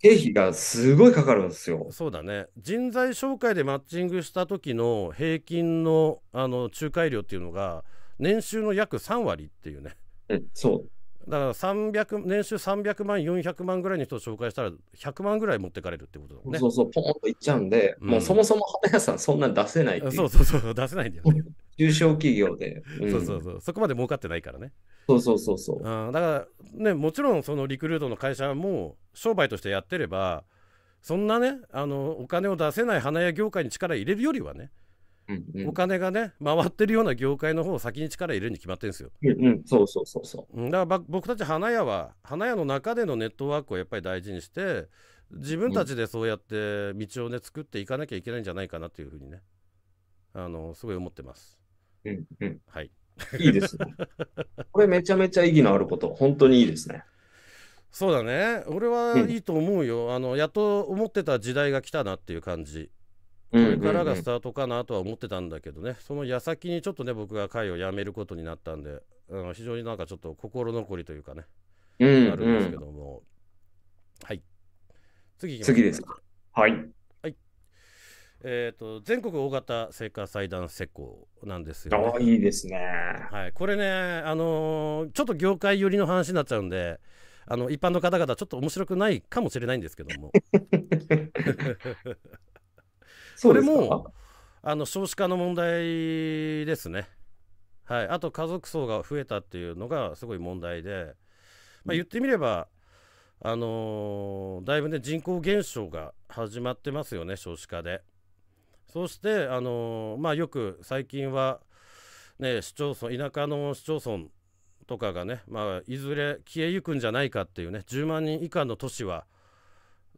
経費がすごいかかるんですよ。そうだね人材紹介でマッチングした時の平均のあの仲介料っていうのが年収の約3割っていうね。うん、そうだから300年収300万、400万ぐらいの人を紹介したら、100万ぐらい持ってかれるってことだもんね。そうそう、ポンといっちゃうんで、うん、もうそもそも花屋さん、そんなん出せないそうそうそう、出せないんだよね。中小企業で。うん、そうそうそう、そこまで儲かってないからね。そうそうそうそう、うん、だからねもちろんそのリクルートの会社も商売としてやってればそんなねあのお金を出せない花屋業界に力入れるよりはね、うんうん、お金がね回ってるような業界の方を先に力入れるに決まってるんですよ。うんうん、そうそうそうそうだから僕たち花屋は花屋の中でのネットワークをやっぱり大事にして自分たちでそうやって道をね作っていかなきゃいけないんじゃないかなというふうにねあのすごい思ってます。うんうん、はい いいですね。これめちゃめちゃ意義のあること、本当にいいですね。そうだね。俺はいいと思うよ。うん、あのやっと思ってた時代が来たなっていう感じ。これからがスタートかなとは思ってたんだけどね、その矢先にちょっとね、僕が会を辞めることになったんで、あの非常になんかちょっと心残りというかね、うん、うん、あるんですけども。はい。次次です。はい。えーと、全国大型聖火祭壇施工なんですよ、ね、いいですね、はい、これね、あのー、ちょっと業界寄りの話になっちゃうんであの一般の方々ちょっと面白くないかもしれないんですけどもそ れもあの少子化の問題ですね、はい、あと家族層が増えたっていうのがすごい問題で、まあ、言ってみれば、あのー、だいぶね人口減少が始まってますよね少子化で。そして、あのー、まあ、よく最近は、ね、市町村田舎の市町村とかがね、まあ、いずれ消えゆくんじゃないかっていうね10万人以下の都市は、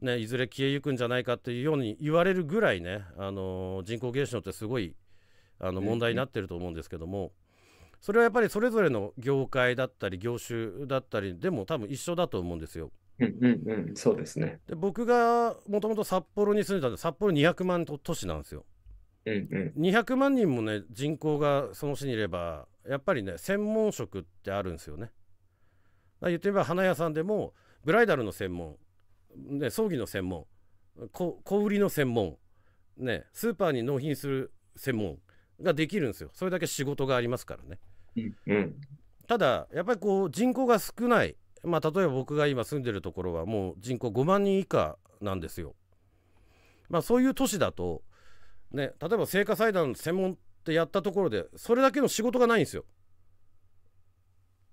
ね、いずれ消えゆくんじゃないかっていうように言われるぐらいね、あのー、人口減少ってすごいあの問題になってると思うんですけども。それはやっぱりそれぞれの業界だったり業種だったりでも多分一緒だと思うんですよ。うんうんうん、そうですね。で僕がもともと札幌に住んでたんで、札幌200万都市なんですよ。うんうん、200万人もね、人口がその市にいれば、やっぱりね、専門職ってあるんですよね。言ってみれば、花屋さんでも、ブライダルの専門、ね、葬儀の専門、小売りの専門、ね、スーパーに納品する専門ができるんですよ。それだけ仕事がありますからね。うんうん、ただ、やっぱりこう、人口が少ない。まあ、例えば僕が今住んでるところはもう人口5万人以下なんですよ。まあ、そういう都市だと、ね、例えば聖火祭壇専門ってやったところでそれだけの仕事がないんですよ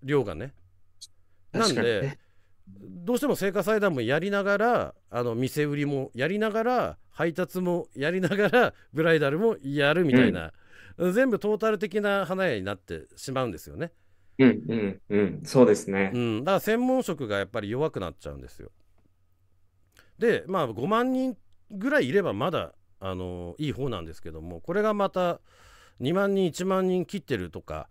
量がね。なんで、ね、どうしても聖火祭壇もやりながらあの店売りもやりながら配達もやりながらブライダルもやるみたいな、うん、全部トータル的な花屋になってしまうんですよね。うんうんうんそうですねうん、だから専門職がやっぱり弱くなっちゃうんですよ。でまあ5万人ぐらいいればまだあのいい方なんですけどもこれがまた2万人1万人切ってるとか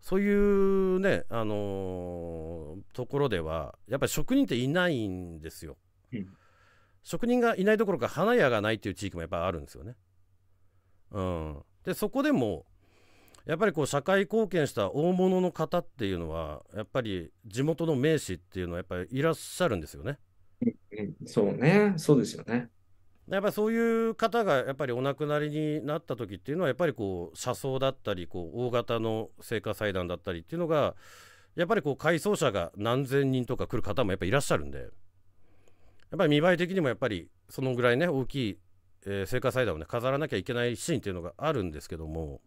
そういうねあのーところではやっぱり職人っていないんですよ。うん職人がいないどころか花屋がないっていう地域もやっぱあるんですよね。うん、でそこでもやっぱりこう社会貢献した大物の方っていうのは、やっぱり地元の名士っていうのは、やっぱりいらっしゃるんですよね。そうね、そうですよね。やっぱりそういう方がやっぱりお亡くなりになった時っていうのは、やっぱりこう車窓だったり、こう大型の聖火祭壇だったりっていうのが、やっぱりこう回送者が何千人とか来る方もやっぱりいらっしゃるんで、やっぱり見栄え的にもやっぱりそのぐらいね、大きい、え聖火祭壇をね、飾らなきゃいけないシーンっていうのがあるんですけども。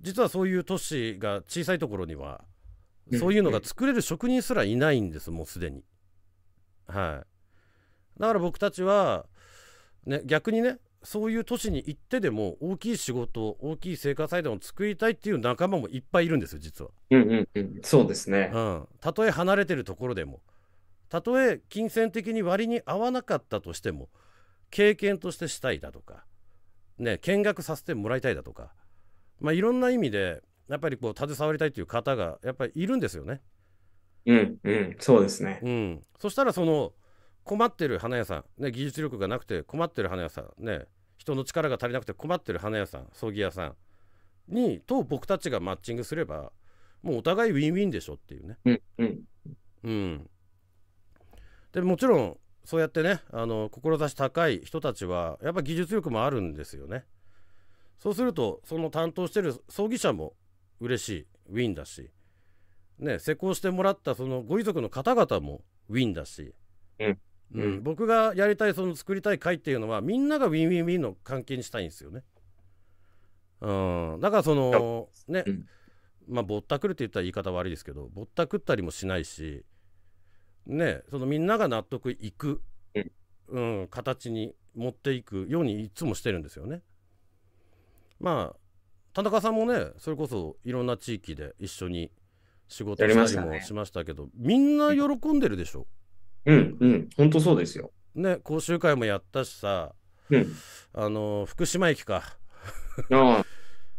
実はそういう都市が小さいところにはそういうのが作れる職人すらいないんですもうすでに。はい、だから僕たちは、ね、逆にねそういう都市に行ってでも大きい仕事大きい生活祭壇を作りたいっていう仲間もいっぱいいるんですよ実は。うんうんうん、そうですね、うん、たとえ離れてるところでもたとえ金銭的に割に合わなかったとしても経験としてしたいだとか、ね、見学させてもらいたいだとかまあ、いろんな意味でやっぱりこう携わりたいという方がやっぱりいるんですよね。うんうんそうですね。うん、そしたらその困ってる花屋さん、ね、技術力がなくて困ってる花屋さん、ね、人の力が足りなくて困ってる花屋さん葬儀屋さんにと僕たちがマッチングすればもうお互いウィンウィンでしょっていうね。うんうん、うん、でもちろんそうやってねあの志高い人たちはやっぱ技術力もあるんですよね。そうするとその担当してる葬儀社も嬉しいウィンだし、ね、施工してもらったそのご遺族の方々もウィンだし、うんうん、僕がやりたいその作りたい会っていうのはみんながウィンウィンウィンの関係にしたいんですよね。うん、だからそのね、まあぼったくるって言ったら言い方悪いですけどぼったくったりもしないしねそのみんなが納得いく、うん、形に持っていくようにいつもしてるんですよね。まあ田中さんもねそれこそいろんな地域で一緒に仕事したりもしましたけど、ね、みんな喜んでるでしょうんうん本当そうですよね講習会もやったしさ、うん、あの福島駅か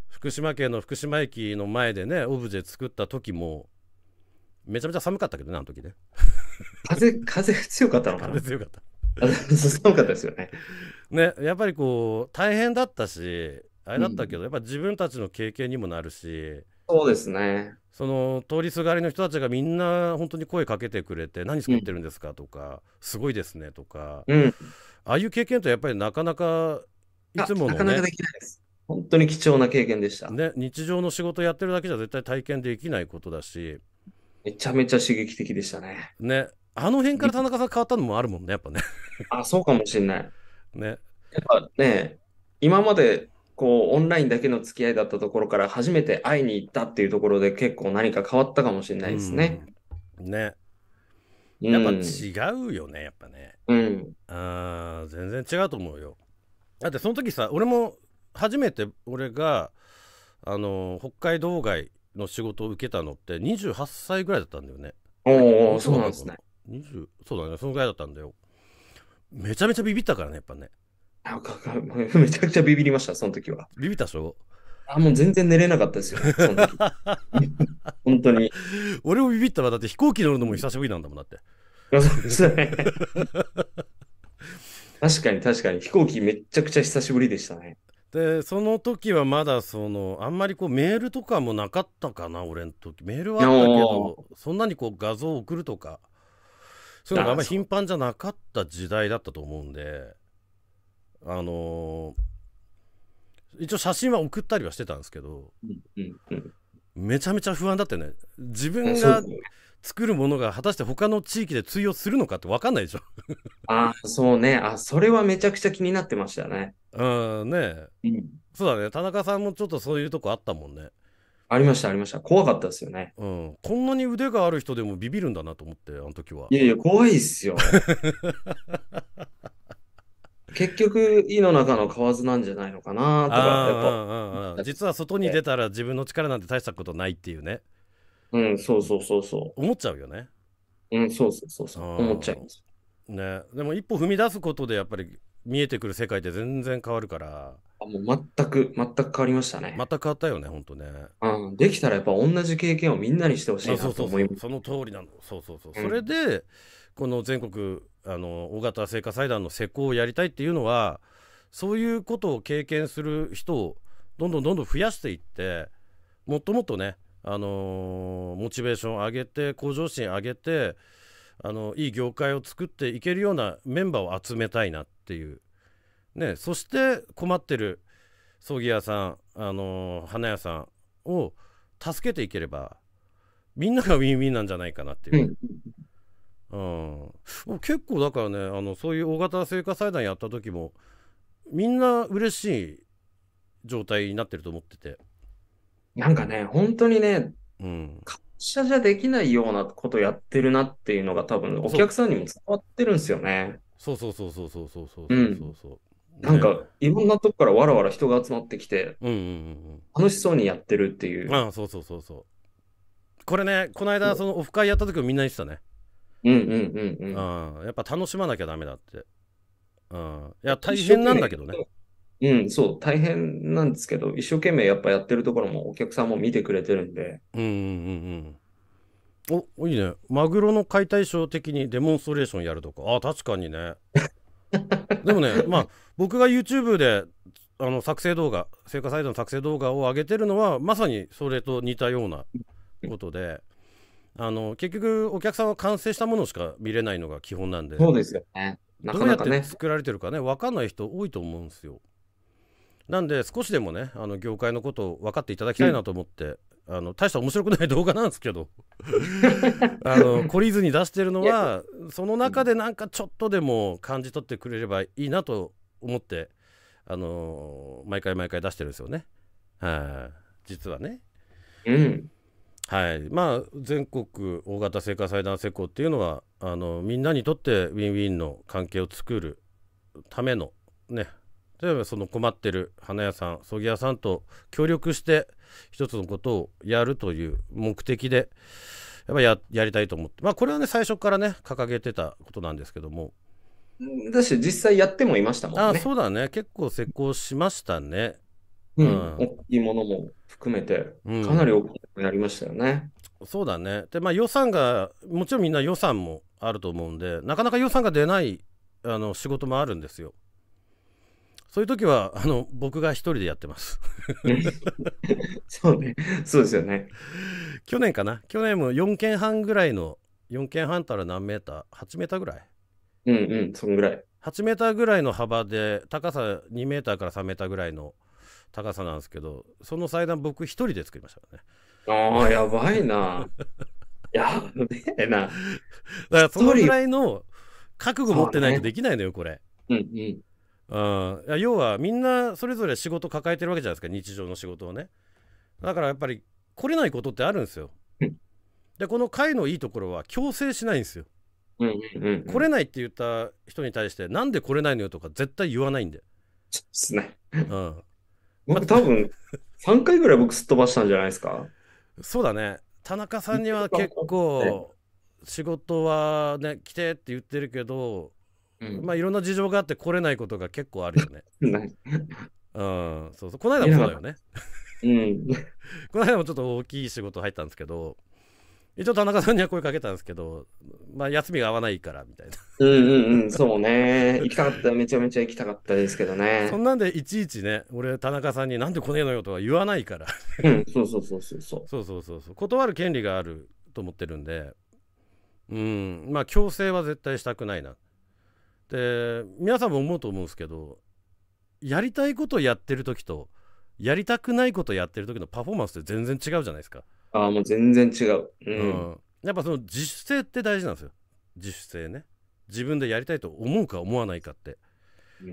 福島県の福島駅の前でねオブジェ作った時もめちゃめちゃ寒かったけどねあの時ね風風強かったのかな風強かった寒かったですよねねやっぱりこう大変だったしあれだったけど、うん、やっぱ自分たちの経験にもなるしそうですねその通りすがりの人たちがみんな本当に声かけてくれて「何作ってるんですか?」とか、うん「すごいですね」とか、うん、ああいう経験とやっぱりなかなかいつもの、ね、なかなかできないです本当に貴重な経験でした、ね、日常の仕事やってるだけじゃ絶対体験できないことだしめちゃめちゃ刺激的でしたねねあの辺から田中さん変わったのもあるもんねやっぱねあそうかもしれない ねやっぱね今までこう、オンラインだけの付き合いだったところから初めて会いに行ったっていうところで結構何か変わったかもしれないですね。うん、ね。やっぱ違うよね、やっぱね。うん。あ全然違うと思うよ。だってその時さ、俺も初めて俺が、あの、北海道外の仕事を受けたのって28歳ぐらいだったんだよね。おお、そうなんですね。20そうだね、そのぐらいだったんだよ。めちゃめちゃビビったからね、やっぱね。めちゃくちゃビビりました、その時は。ビビったでしょあ、もう全然寝れなかったですよ、その時。本当に。俺もビビったわ、だって飛行機乗るのも久しぶりなんだもん、だって。確かに確かに、飛行機めちゃくちゃ久しぶりでしたね。でその時はまだそのあんまりこうメールとかもなかったかな俺の時メールはあったけどそんなにこう画像を送るとかそういうのがあんまり頻繁じゃなかった時代だったと思うんであのー、一応写真は送ったりはしてたんですけど、めちゃめちゃ不安だってね自分が作るものが果たして他の地域で通用するのかって分かんないでしょああそうねあそれはめちゃくちゃ気になってましたねうんね、うん、そうだね田中さんもちょっとそういうとこあったもんねありましたありました怖かったですよねうんこんなに腕がある人でもビビるんだなと思ってあの時はいやいや怖いっすよ 結局、胃の中の蛙なんじゃないのかなとか、実は外に出たら自分の力なんて大したことないっていうね。うん、そうそうそうそう。思っちゃうよね。うん、そうそうそうそう。思っちゃいます。ね、でも一歩踏み出すことでやっぱり見えてくる世界って全然変わるから。あもう全く、全く変わりましたね。全く変わったよね、本当ね。うん、できたらやっぱ同じ経験をみんなにしてほしいなと思います。その通りなの。そうそうそう。うん、それで、この全国あの大型聖火祭壇の施工をやりたいっていうのはそういうことを経験する人をどんどんどんどん増やしていってもっともっとね、あのー、モチベーション上げて向上心上げてあのいい業界を作っていけるようなメンバーを集めたいなっていう、ね、そして困ってる葬儀屋さん、あのー、花屋さんを助けていければみんながウィンウィンなんじゃないかなっていう。うんうん、結構だからねあのそういう大型聖火祭壇やった時もみんな嬉しい状態になってると思っててなんかね本当にね、うん、会社じゃできないようなことやってるなっていうのが多分お客さんにも伝わってるんですよねそうそうそうそうそうそうそうそうそう、ん、なんか、ね、いろんなとこからわらわら人が集まってきて、うんうんうんうん、楽しそうにやってるっていうああそうそうそうそうこれねこの間そのオフ会やった時もみんな言ってたね、うんうんうんうんうん。うん、やっぱ楽しまなきゃダメだって。うん。いや、大変なんだけどね。うん、そう、大変なんですけど、一生懸命やっぱやってるところもお客さんも見てくれてるんで。うんうんうん。お、いいね。マグロの解体ショー的にデモンストレーションやるとか。あ、確かにね。でもね、まあ、僕が YouTube で、あの、作成動画、成果サイトの作成動画を上げてるのは、まさにそれと似たようなことで。あの結局お客さんは完成したものしか見れないのが基本なんでそうですよねなかなかねどうやって作られてるかね分かんない人多いと思うんですよなんで少しでもねあの業界のことを分かっていただきたいなと思って、うん、あの大した面白くない動画なんですけど あの懲りずに出してるのはその中でなんかちょっとでも感じ取ってくれればいいなと思ってあのー、毎回毎回出してるんですよねはい、実はねうんはいまあ、全国大型成果祭壇施工っていうのはあのみんなにとってウィンウィンの関係を作るためのね例えばその困ってる花屋さん葬儀屋さんと協力して一つのことをやるという目的でやっぱややりたいと思って、まあ、これはね最初からね掲げてたことなんですけどもだし実際やってもいましたもんねあそうだね結構施工しましたねうん、大きいものも含めて、かなり大きくなりましたよね。うん、そうだね。で、まあ予算が、もちろんみんな予算もあると思うんで、なかなか予算が出ないあの仕事もあるんですよ。そういう時は、あの、僕が一人でやってます。そうね。そうですよね。去年かな。去年も4件半ぐらいの、4件半たら何メーター ?8 メーターぐらいうんうん、そんぐらい。8メーターぐらいの幅で、高さ2メーターから3メーターぐらいの高さなんですけどその祭壇僕一人で作りましたねああやばいな やべえなだからそのぐらいの覚悟持ってないとできないのよ、これうんうんあ要はみんなそれぞれ仕事抱えてるわけじゃないですか日常の仕事をねだからやっぱり来れないことってあるんですよ、でこの会のいいところは強制しないんですよ、うん来れないって言った人に対してなんで来れないのよとか絶対言わないんでそうですね、うん、まあ多分、3回ぐらい僕すっ飛ばしたんじゃないですか。そうだね。田中さんには結構、仕事はね、来てって言ってるけど、うん、まあいろんな事情があって来れないことが結構あるよね。うん、そうそう。この間もそうだよね。うん。この間もちょっと大きい仕事入ったんですけど、一応田中さんには声かけたんですけど、まあ、休みが合わないからみたいな。うんうんうん、そうね。行きたかった、めちゃめちゃ行きたかったですけどね。そんなんでいちいちね、俺、田中さんになんで来ねえのよとは言わないから。うん、そうそうそうそうそう。そうそうそうそう。断る権利があると思ってるんで、うん、まあ、強制は絶対したくないな。で、皆さんも思うと思うんですけど、やりたいことやってる時と、やりたくないことやってる時のパフォーマンスって全然違うじゃないですか。ああ、もう全然違う。うん。うん、やっぱその自主性って大事なんですよ。自主性ね。自分でやりたいと思うか思わないかって。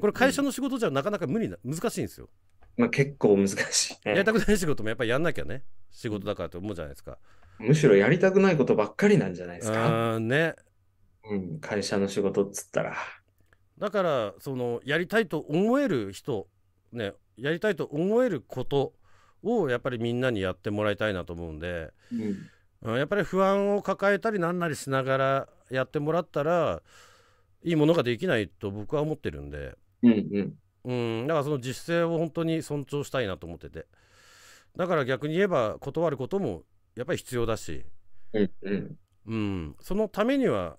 これ会社の仕事じゃなかなか無理な難しいんですよ。まあ、結構難しい、ね、やりたくない仕事もやっぱやんなきゃね仕事だからと思うじゃないですか。むしろやりたくないことばっかりなんじゃないですか。うんね、うん、会社の仕事っつったら。だからそのやりたいと思える人、ね、やりたいと思えることをやっぱりみんなにやってもらいたいなと思うんで、うん、やっぱり不安を抱えたりなんなりしながらやってもらったらいいものができないと僕は思ってるんで、うんうん、うん、だからその自主性を本当に尊重したいなと思っててだから逆に言えば断ることもやっぱり必要だし、うんうん、うん、そのためには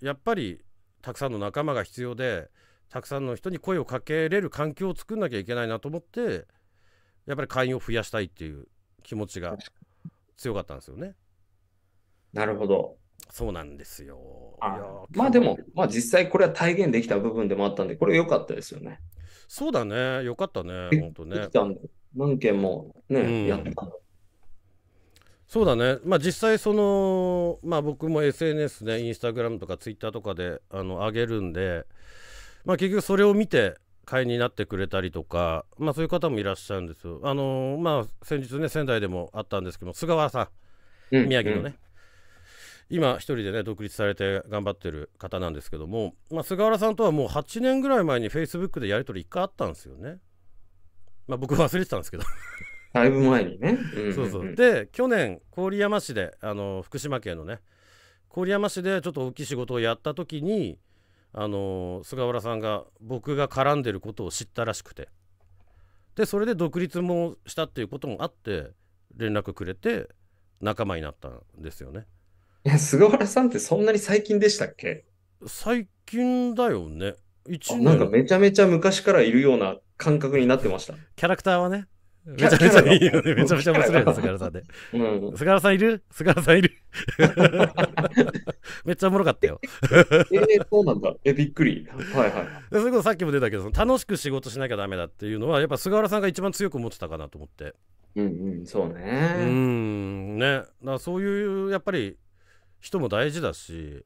やっぱりたくさんの仲間が必要でたくさんの人に声をかけれる環境を作んなきゃいけないなと思ってやっぱり会員を増やしたいっていう気持ちが強かったんですよね。なるほど。そうなんですよ。あまあでも、まあ実際これは体現できた部分でもあったんで、これ良かったですよね。そうだね、良かったね、本当ね。何件もね、うん、やったそうだね、まあ、実際その、まあ、僕も SNS ね、インスタグラムとかツイッターとかであの上げるんで、まあ、結局それを見て、会員になってくれたりとか、まあ、そういう方もいらっしゃるんですよ。あのー、まあ、先日ね、仙台でもあったんですけど菅原さん、宮城のね、うん、今、一人でね、独立されて頑張ってる方なんですけども、まあ、菅原さんとはもう8年ぐらい前に、フェイスブックでやり取り1回あったんですよね。まあ、僕忘れてたんですけどだいぶ前にね。そうそう。で、去年、郡山市で、あのー、福島県のね、郡山市でちょっと大きい仕事をやった時に、あの菅原さんが僕が絡んでることを知ったらしくてでそれで独立もしたっていうこともあって連絡くれて仲間になったんですよね菅原さんってそんなに最近でしたっけ最近だよね一年なんかめちゃめちゃ昔からいるような感覚になってましたキャラクターはねめちゃめちゃいいよね。めちゃめちゃ面白いよ、菅原さんで。うん、菅原さんいる菅原さんいる めっちゃおもろかったよ。えー、そうなんだ。え、びっくり。はいはい。それこそさっきも出たけど、楽しく仕事しなきゃダメだっていうのは、やっぱ菅原さんが一番強く思ってたかなと思って。うんうん、そうね。うん、ね。だそういう、やっぱり、人も大事だし、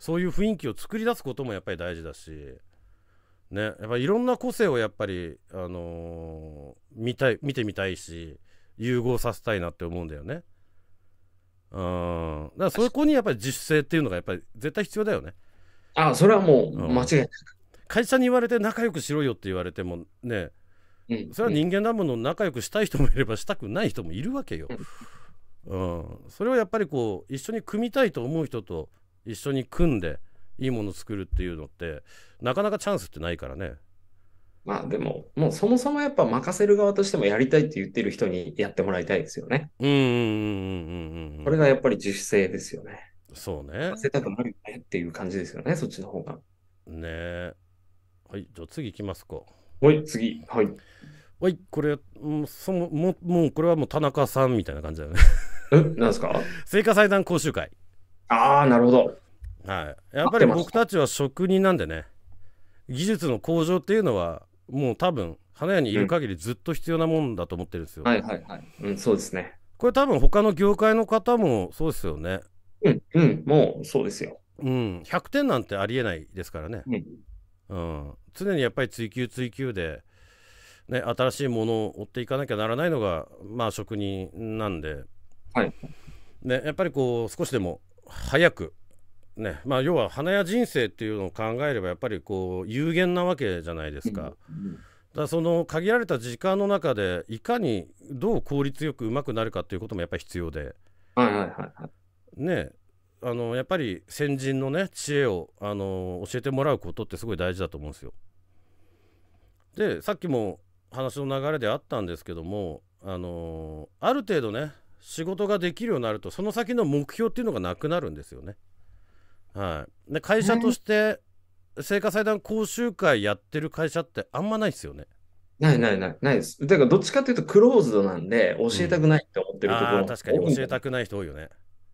そういう雰囲気を作り出すこともやっぱり大事だし。ねやっぱいろんな個性をやっぱり、あのー、見たい見てみたいし融合させたいなって思うんだよね。うんだからそこにやっぱり自主性っていうのがやっぱり絶対必要だよね。あそれはもう間違いない、うん、会社に言われて仲良くしろよって言われてもね、うん、それは人間だもの仲良くしたい人もいればしたくない人もいるわけよ。うん、それをやっぱりこう一緒に組みたいと思う人と一緒に組んで。いいもの作るっていうのってなかなかチャンスってないからね。まあでも、もうそもそもやっぱ任せる側としてもやりたいって言ってる人にやってもらいたいですよね。うんうんうんうんうん、これがやっぱり自主性ですよね。そうね。任せたくなるよねっていう感じですよね、そっちの方が。ねえ。はい、じゃあ次いきますか。はい、次。はい。はい、これ、もうそもももうこれはもう田中さんみたいな感じだよねえ、なんですか聖火 祭壇講習会。ああ、なるほど。はい、やっぱり僕たちは職人なんでね技術の向上っていうのはもう多分花屋にいる限りずっと必要なもんだと思ってるんですよ、うん、はいはいはい、うん、そうですねこれ多分他の業界の方もそうですよねうんうんもうそうですようん100点なんてありえないですからね、うん、うん、常にやっぱり追求追求でね、新しいものを追っていかなきゃならないのが、まあ、職人なんで、はいね、やっぱりこう少しでも早くねまあ、要は花屋人生っていうのを考えればやっぱりこう有限なわけじゃないですか。だその限られた時間の中でいかにどう効率よくうまくなるかっていうこともやっぱり必要で。はいはいはいねあのやっぱり先人のね知恵をあの教えてもらうことってすごい大事だと思うんですよ。でさっきも話の流れであったんですけどもあのある程度ね仕事ができるようになるとその先の目標っていうのがなくなるんですよね。はい、で会社として聖火祭壇講習会やってる会社ってあんまないですよね。ないないない、ないです。だからどっちかというとクローズドなんで、教えたくないって思ってるところ、うん、確かに教えたくない人多いよね。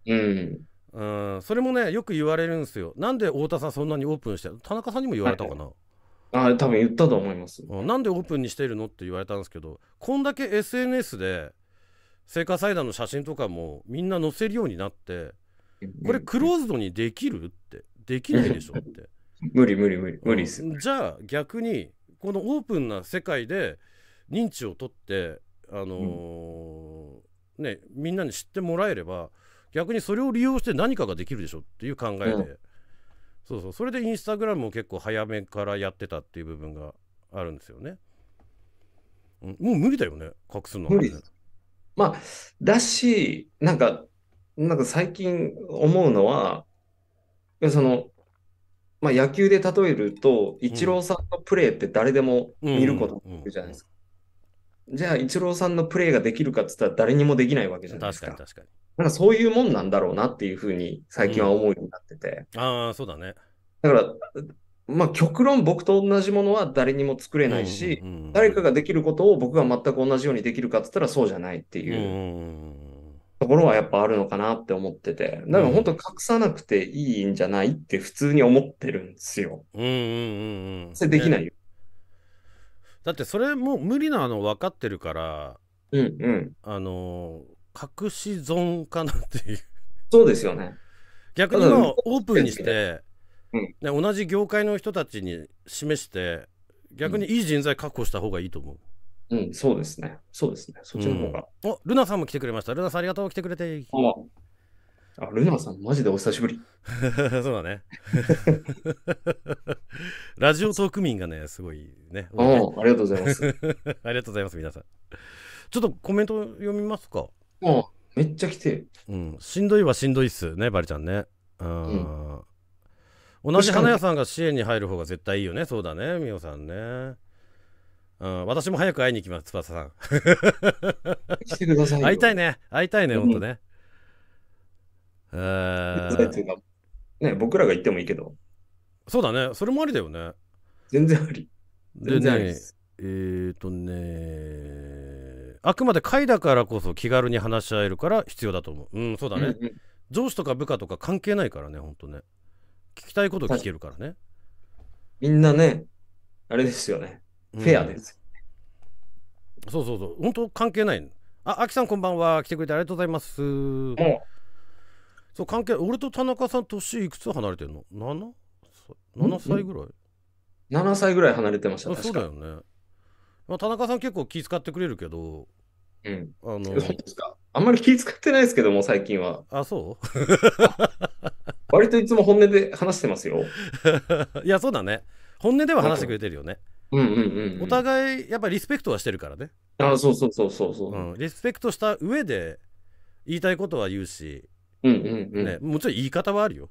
うん。うん、それもね、よく言われるんですよ。なんで太田さんそんなにオープンしてる田中さんにも言われたかな。はいあ多分言ったと思います、うん、なんでオープンにしてるのって言われたんですけどこんだけ SNS で聖火祭壇の写真とかもみんな載せるようになってこれクローズドにできるってできないでしょって 無理無理無理無理す、うん、じゃあ逆にこのオープンな世界で認知を取ってあのー、ねみんなに知ってもらえれば逆にそれを利用して何かができるでしょっていう考えで、うん、そうそうそれでインスタグラムも結構早めからやってたっていう部分があるんですよね、うん、もう無理だよね隠すの無理まあだしなんかなんか最近思うのは、その、まあ、野球で例えると、イチローさんのプレーって誰でも見ることがるじゃないですか。じゃあ、イチローさんのプレーができるかって言ったら誰にもできないわけじゃないですか。確かに確かに。なんかそういうもんなんだろうなっていうふうに最近は思うようになってて。うん、ああ、そうだね。だから、まあ、極論僕と同じものは誰にも作れないし、うんうんうん、誰かができることを僕が全く同じようにできるかって言ったらそうじゃないっていう。うんうんうんところはやっぱあるのかなって思ってて、だから本当隠さなくていいんじゃないって普通に思ってるんですよ。うんうんうんうん。それできないよ。ね、だってそれも無理なの分かってるから、うんうん。あの、隠し損かなっていう。そうですよね。逆にもオープンにして、うん、同じ業界の人たちに示して、逆にいい人材確保した方がいいと思う。うんうん、そうですね。そうですね。そっちの方が。うん、お、ルナさんも来てくれました。ルナさんありがとう。来てくれて。あ、ルナさん、マジでお久しぶり。そうだね。ラジオトーク民がね、すごいね。あありがとうございます。ありがとうございます、皆さん。ちょっとコメント読みますか。あめっちゃ来て。うん、しんどいはしんどいっすね、バリちゃんね。うん。同じ花屋さんが支援に入る方が絶対いいよね。そうだね、みおさんね。うん、私も早く会いに行きます、翼さん。来てください。会いたいね。会いたいね、うん、本当ね。えー、ね、僕らが行ってもいいけど。そうだね。それもありだよね。全然あり。全然ありでね、えっ、ー、とね、あくまで会だからこそ気軽に話し合えるから必要だと思う。うん、そうだね。うんうん、上司とか部下とか関係ないからね、本当ね。聞きたいこと聞けるからね。みんなね、あれですよね。フェアです、うん、そうそうそう本当関係ないあきさんこんばんは来てくれてありがとうございますそう関係俺と田中さん年いくつ離れてるの 7, 7歳ぐらい、7歳ぐらい離れてましたそうだよね、まあ、田中さん結構気遣ってくれるけどうん、あのあんまり気使ってないですけども、最近は。あ、そう割といつも本音で話してますよ。いや、そうだね。本音では話してくれてるよね。うんうんうん、お互いやっぱりリスペクトはしてるからねあそうそうそうそうそう、うん、リスペクトした上で言いたいことは言うし、うんうんうんね、もちろん言い方はあるよ、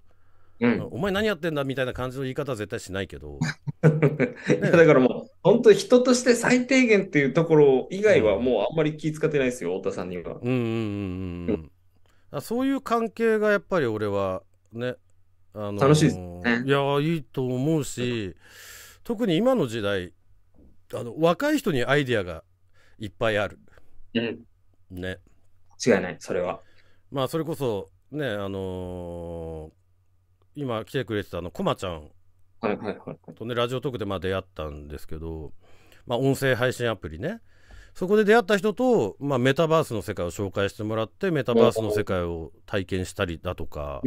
うん、お前何やってんだみたいな感じの言い方は絶対しないけど いやだからもう本当人として最低限っていうところ以外はもうあんまり気使ってないですよ太田さんにはうんうんうん、うん、そういう関係がやっぱり俺はねあのー、楽しいですねいやいいと思うし、特に今の時代あの若い人にアイディアがいっぱいある。うん。ね。違いない、それは。まあ、それこそ、ね、あのー、今来てくれてたあの、こまちゃんはいはいはい、とね、ラジオトークでまあ出会ったんですけど、まあ、音声配信アプリね。そこで出会った人と、まあ、メタバースの世界を紹介してもらってメタバースの世界を体験したりだとか、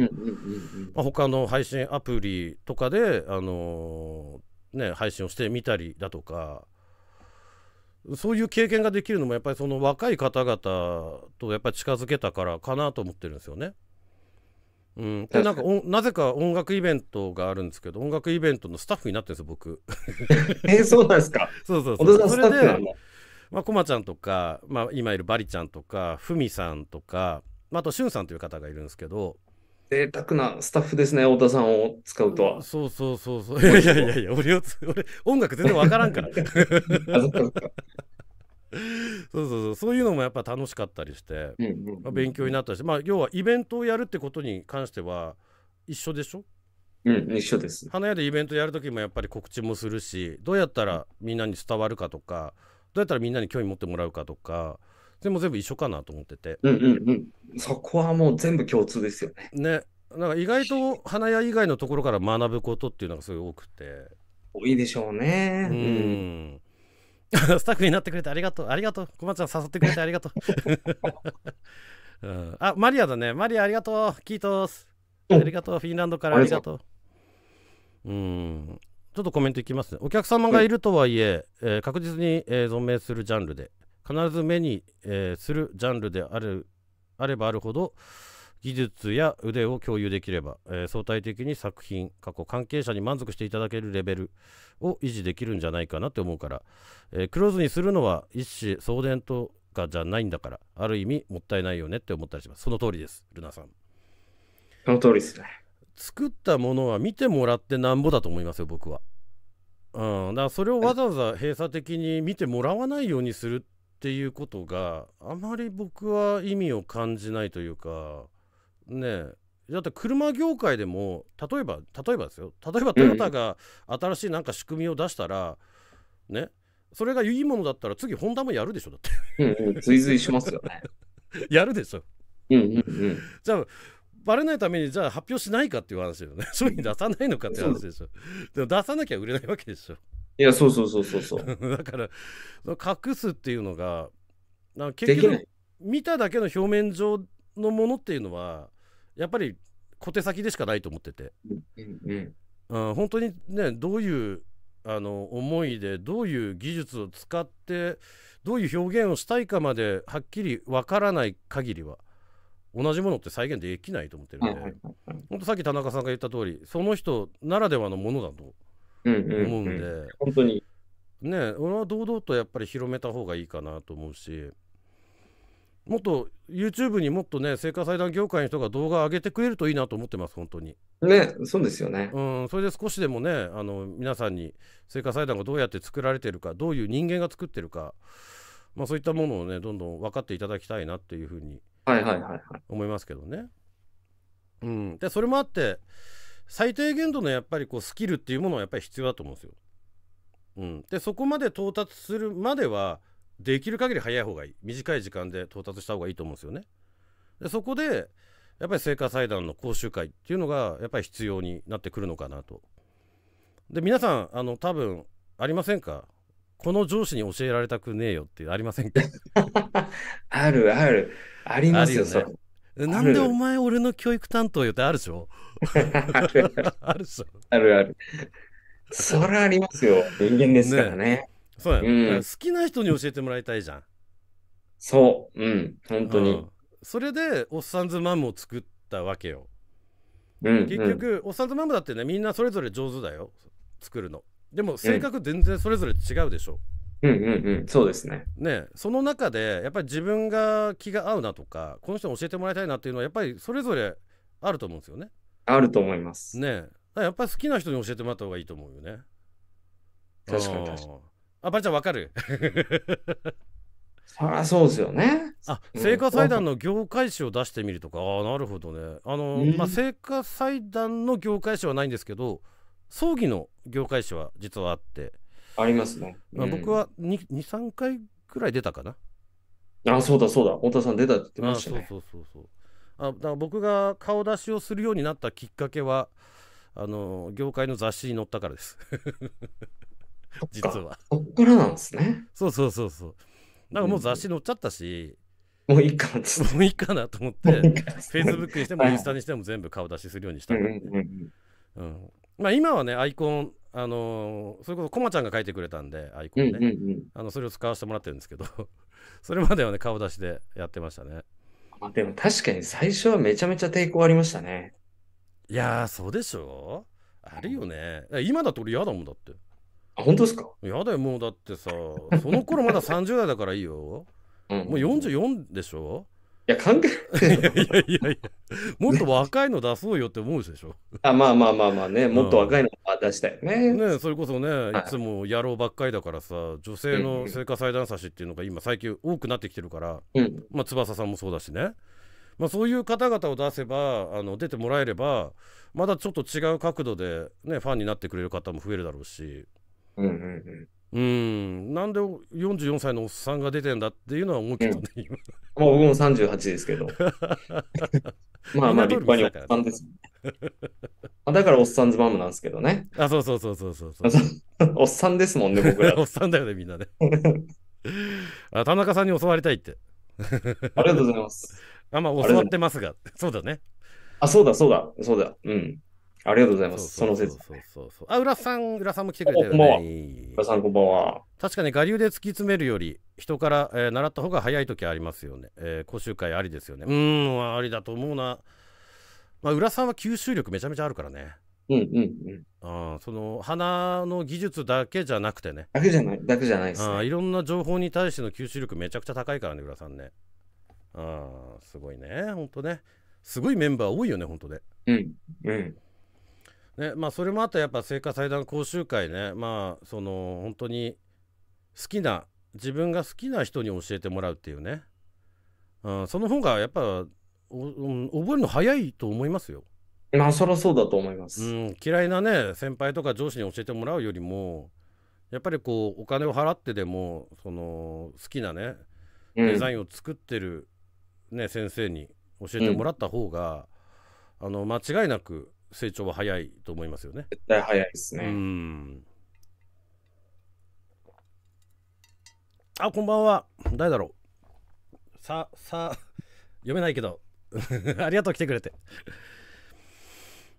まあ、他の配信アプリとかで、あのーね、配信をしてみたりだとかそういう経験ができるのもやっぱりその若い方々とやっぱり近づけたからかなと思ってるんですよね。うん、でなんかなぜか音楽イベントがあるんですけど音楽イベントのスタッフになってるんですよ僕。えー、そうなんですかそうそうそうそれで、まあ、こまちゃんとか、まあ、今いるバリちゃんとかふみさんとか、まあ、あとしゅんさんという方がいるんですけど、贅沢なスタッフですね、太田さんを使うとは。そうそうそうそう。いやいやいや俺を、俺、音楽全然わからんから。そうそうそうそういうのもやっぱ楽しかったりして、うんまあ、勉強になったしまあ、要はイベントをやるってことに関しては一緒でしょうん一緒です花屋でイベントやる時もやっぱり告知もするしどうやったらみんなに伝わるかとかどうやったらみんなに興味持ってもらうかとか、それも全部一緒かなと思ってて。うんうんうん。そこはもう全部共通ですよね。ね。なんか意外と花屋以外のところから学ぶことっていうのがすごい多くて。多いでしょうね。うん。スタッフになってくれてありがとう。ありがとう。小松ちゃん誘ってくれてありがとう。うん、あ、マリアだね。マリアありがとう。キートス。ありがとう。フィンランドからありがとう。うん。ちょっとコメントいきますね。お客様がいるとはいえ、えー、確実に、えー、存命するジャンルで、必ず目に、えー、するジャンルであるあればあるほど技術や腕を共有できれば、えー、相対的に作品過去関係者に満足していただけるレベルを維持できるんじゃないかなって思うから、えー、クローズにするのは一子相伝とかじゃないんだからある意味もったいないよねって思ったりしますその通りですルナさんその通りですね作ったものは見てもらってなんぼだと思いますよ僕はうん、だからそれをわざわざ閉鎖的に見てもらわないようにするっていうことがあまり僕は意味を感じないというかねだって車業界でも例えば例えばですよ例えばトヨタが新しいなんか仕組みを出したら、うん、ねそれがいいものだったら次ホンダもやるでしょだって。うん追随しますよね。やるでしょ。うんうんうん、じゃあバレないためにじゃあ発表しないかっていう話ですよね。そういうに出さないのかって話でしょ。でも出さなきゃ売れないわけでしょ。いや、そうそうそうそうそう。だから、隠すっていうのが、な結局、見ただけの表面上のものっていうのは、やっぱり小手先でしかないと思ってて、うんうん本当にねどういうあの思いでどういう技術を使ってどういう表現をしたいかまではっきり分からない限りは同じものって再現できないと思ってるんで、本当さっき田中さんが言った通りその人ならではのものだとうんうん思うんで、うんうん、本当にね俺は堂々とやっぱり広めた方がいいかなと思うしもっと YouTube にもっとね生活祭壇業界の人が動画上げてくれるといいなと思ってます本当にねそうですよねうんそれで少しでもねあの皆さんに生活祭壇がどうやって作られてるかどういう人間が作ってるかまあそういったものをねどんどん分かっていただきたいなっていうふうにはいはいはいはい思いますけどねうんでそれもあって最低限度のやっぱりこうスキルっていうものはやっぱり必要だと思うんですよ。うん、でそこまで到達するまではできる限り早い方がいい短い時間で到達した方がいいと思うんですよね。でそこでやっぱり聖火祭壇の講習会っていうのがやっぱり必要になってくるのかなと。で皆さんあの多分ありませんかこの上司に教えられたくねえよってありませんか あるあるありますよね。なんでお前俺の教育担当よってあるでしょ あるあるあるある。それありますよ。人間ですからね。ねそうや、ね、うん、好きな人に教えてもらいたいじゃん。そう。うん。本当に。それで、おっさんずマムを作ったわけよ。うん、結局、おっさんずマムだってね、みんなそれぞれ上手だよ。作るの。でも、性格全然それぞれ違うでしょ。うんうんうんうん、そうですね。ね、その中でやっぱり自分が気が合うなとかこの人に教えてもらいたいなっていうのはやっぱりそれぞれあると思うんですよね。あると思います。ねやっぱり好きな人に教えてもらった方がいいと思うよね。確かに確かに。あ、ばあちゃんわかる そりゃそうですよね。あ、聖火祭壇の業界誌を出してみるとか、ああ、なるほどね。あの、うん、まあ、生活祭壇の業界誌はないんですけど、葬儀の業界誌は実はあって。ありますね。うん、僕は2、3回くらい出たかな。あ、そうだそうだ。太田さん出たって言ってましたね。そうそうそうそう。あ僕が顔出しをするようになったきっかけは、あの業界の雑誌に載ったからです。実は。そっからなんですね。そうそうそうそう。なんかもう雑誌載っちゃったし、もういいかなもういいかなと思って、フェイスブックにしてもインスタにしても全部顔出しするようにした、うんうんうん。まあ今はね、アイコンあのそれこそコマちゃんが書いてくれたんでアイコンね、うんうんあのそれを使わせてもらってるんですけど それまではね顔出しでやってましたねあでも確かに最初はめちゃめちゃ抵抗ありましたねいやそうでしょうあるよね今だと俺嫌だもんだってあ本当ですか嫌だよもうだってさその頃まだ30代だからいいよもう44でしょいや、関係ない。いやいやいやもっと若いの出そうよって思うでしょ。あまあまあまあまあね、もっと若いの出したいね。ねそれこそね、い、つも野郎ばっかりだからさ、女性の聖火祭壇差しっていうのが今、最近多くなってきてるから、うん、まあ、翼さんもそうだしね。まあ、そういう方々を出せばあの出てもらえればまだちょっと違う角度で、ね、ファンになってくれる方も増えるだろうし、うんうんうん、うんなんで44歳のおっさんが出てんだっていうのは思うけどね、うん、まあ僕も38ですけど まあまあ立派におっさんです、ね、だからおっさんズマムなんですけどねあそうそうそうそうそうそう おっさんですもんね僕らおっさんだよねみんなねあ田中さんに教わりたいってありがとうございます あまあ教わってますがそうだねあそうだそうだそうだうんありがとうございます。その説。そうそうそうあ、浦さん、浦さんも来てくれてる、ね。浦さん、こんばんは。確かに我流で突き詰めるより、人から、えー、習った方が早い時ありますよね。えー、講習会ありですよね。うん、ありだと思うな。まあ、浦さんは吸収力めちゃめちゃあるからね。うんうんうん。あその花の技術だけじゃなくてね。だけじゃない、だけじゃないです、ね、いろんな情報に対しての吸収力めちゃくちゃ高いからね、浦さんね。ああ、すごいね、ほんとね。すごいメンバー多いよね、ほんとで。うん、うん。ねまあ、それもあったやっぱ聖果祭壇講習会ね、まあ、その本当に好きな自分が好きな人に教えてもらうっていうね、うん、その方がやっぱお、うん、覚えるの早いと思いますよ。まあそりゃそうだと思います、うん、嫌いなね先輩とか上司に教えてもらうよりもやっぱりこうお金を払ってでもその好きなねデザインを作ってるね、ね、うん、先生に教えてもらった方が、うん、あの間違いなく成長は早いと思いますよね。絶対早いですね。うんあ、こんばんは。誰だろう。さ、さ、読めないけど。ありがとう、来てくれて。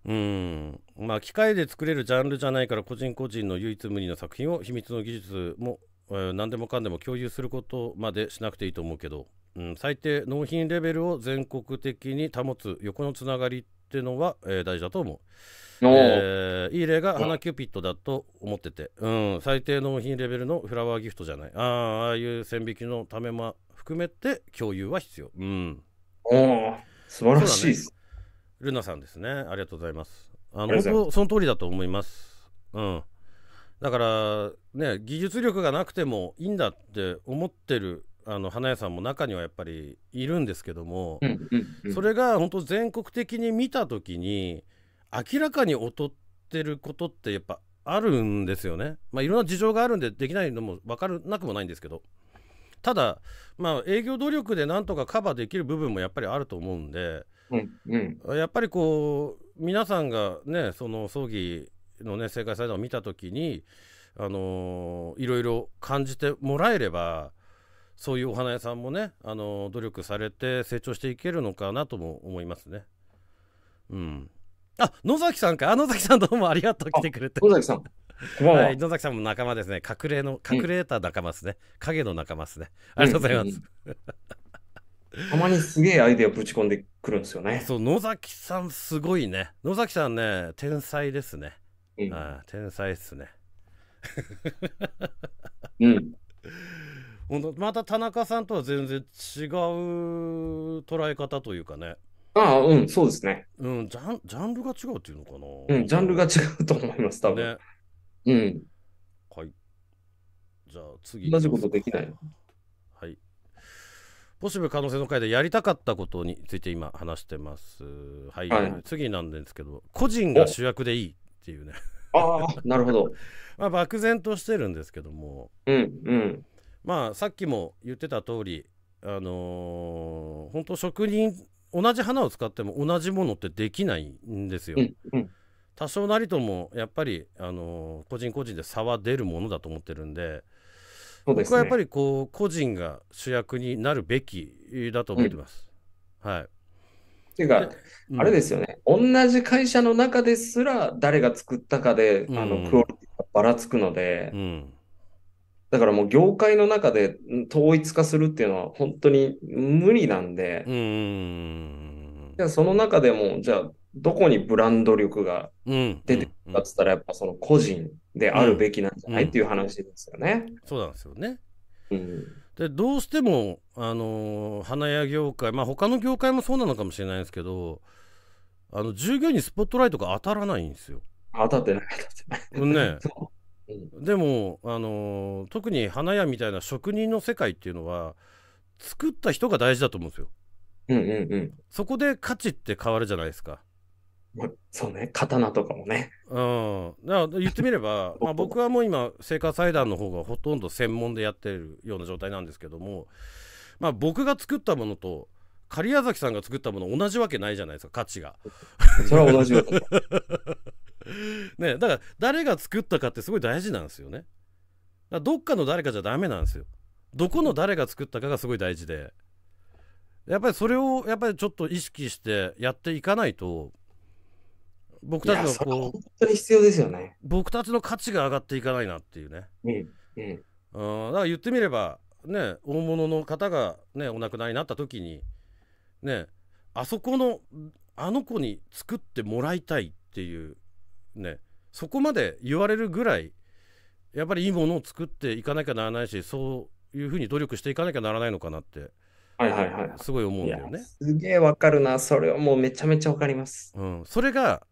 うん。まあ、機械で作れるジャンルじゃないから、個人個人の唯一無二の作品を秘密の技術も、えー、何でもかんでも共有することまでしなくていいと思うけど、うん、最低納品レベルを全国的に保つ横のつながりっていうのは、えー、大事だと思う。えー、いい例が花キューピットだと思ってて、うん、最低納品レベルのフラワーギフトじゃないあああいう線引きのためも含めて共有は必要、うん、お素晴らしいです、ね、ルナさんですねありがとうございますあの本当その通りだと思います、うん、だからね技術力がなくてもいいんだって思ってるあの花屋さんも中にはやっぱりいるんですけども、うんうんうん、それが本当全国的に見た時に明らかに劣ってることってやっぱあるんですよね。まあ、いろんな事情があるんでできないのも分からなくもないんですけどただ、まあ、営業努力でなんとかカバーできる部分もやっぱりあると思うんで、うんうん、やっぱりこう皆さんがねその葬儀のね正解されたのを見た時に、あのー、いろいろ感じてもらえれば。そういうお花屋さんもね、あの、努力されて成長していけるのかなとも思いますね。うん。あ、野崎さんか。あ、野崎さんどうもありがとう。来てくれて。野崎さん。はい、野崎さんも仲間ですね。隠れの、隠れた仲間ですね。影の仲間ですね。ありがとうございます。たまにすげえアイデアぶち込んでくるんですよね。そう、野崎さんすごいね。野崎さんね、天才ですね。うん、あ天才ですね。うん。また田中さんとは全然違う捉え方というかね。ああ、うん、そうですね。うん、ジャンジャンルが違うっていうのかな。うん、ジャンルが違うと思います、多分。ね、うん。はい。じゃあ次。同じことできない。はい。ポシブ可能性の回でやりたかったことについて今話してます。はい。はい、次なんですけど、個人が主役でいいっていうね。ああ、なるほど。まあ漠然としてるんですけども。うん、うん。まあさっきも言ってた通りあのー、本当職人同じ花を使っても同じものってできないんですよ。うんうん、多少なりともやっぱり、あのー、個人個人で差は出るものだと思ってるんで。ね、僕はやっぱりこう個人が主役になるべきだと思ってます。うん、はい。っていうか、あれですよね、同じ会社の中ですら誰が作ったかで、うん、あのクオリティがばらつくので、うん、だからもう業界の中で統一化するっていうのは本当に無理なんで、じゃあその中でも、じゃあどこにブランド力が出てくるかっつったら、やっぱその個人であるべきなんじゃない、っていう話ですよね。そうなんですよね。うん、でどうしても、あのー、花屋業界、まあ他の業界もそうなのかもしれないですけど、あの従業員にスポットライトが当たらないんですよ。当たってない、当たってない。ね でも、あの特に花屋みたいな職人の世界っていうのは作った人が大事だと思うんですよ。うんうんうん。そこで価値って変わるじゃないですか。まそうね、刀とかもね。うん、だから言ってみれば、まあ、僕はもう今聖火祭壇の方がほとんど専門でやってるような状態なんですけども、まあ、僕が作ったものと狩屋崎さんが作ったもの同じわけないじゃないですか価値が。それは同じだと ねだから誰が作ったかってすごい大事なんですよねだどっかの誰かじゃダメなんですよどこの誰が作ったかがすごい大事でやっぱりそれをやっぱりちょっと意識してやっていかないと僕たちのこう本当に必要ですよね僕たちの価値が上がっていかないなっていうね、うんうん、だから言ってみればね大物の方がねお亡くなりになった時にねあそこのあの子に作ってもらいたいっていうねそこまで言われるぐらいやっぱりいいものを作っていかなきゃならないしそういうふうに努力していかなきゃならないのかなって。はいはいはい、すごい思うんだよね。すげえわかるな、それはもうめちゃめちゃわかります。うん、それが、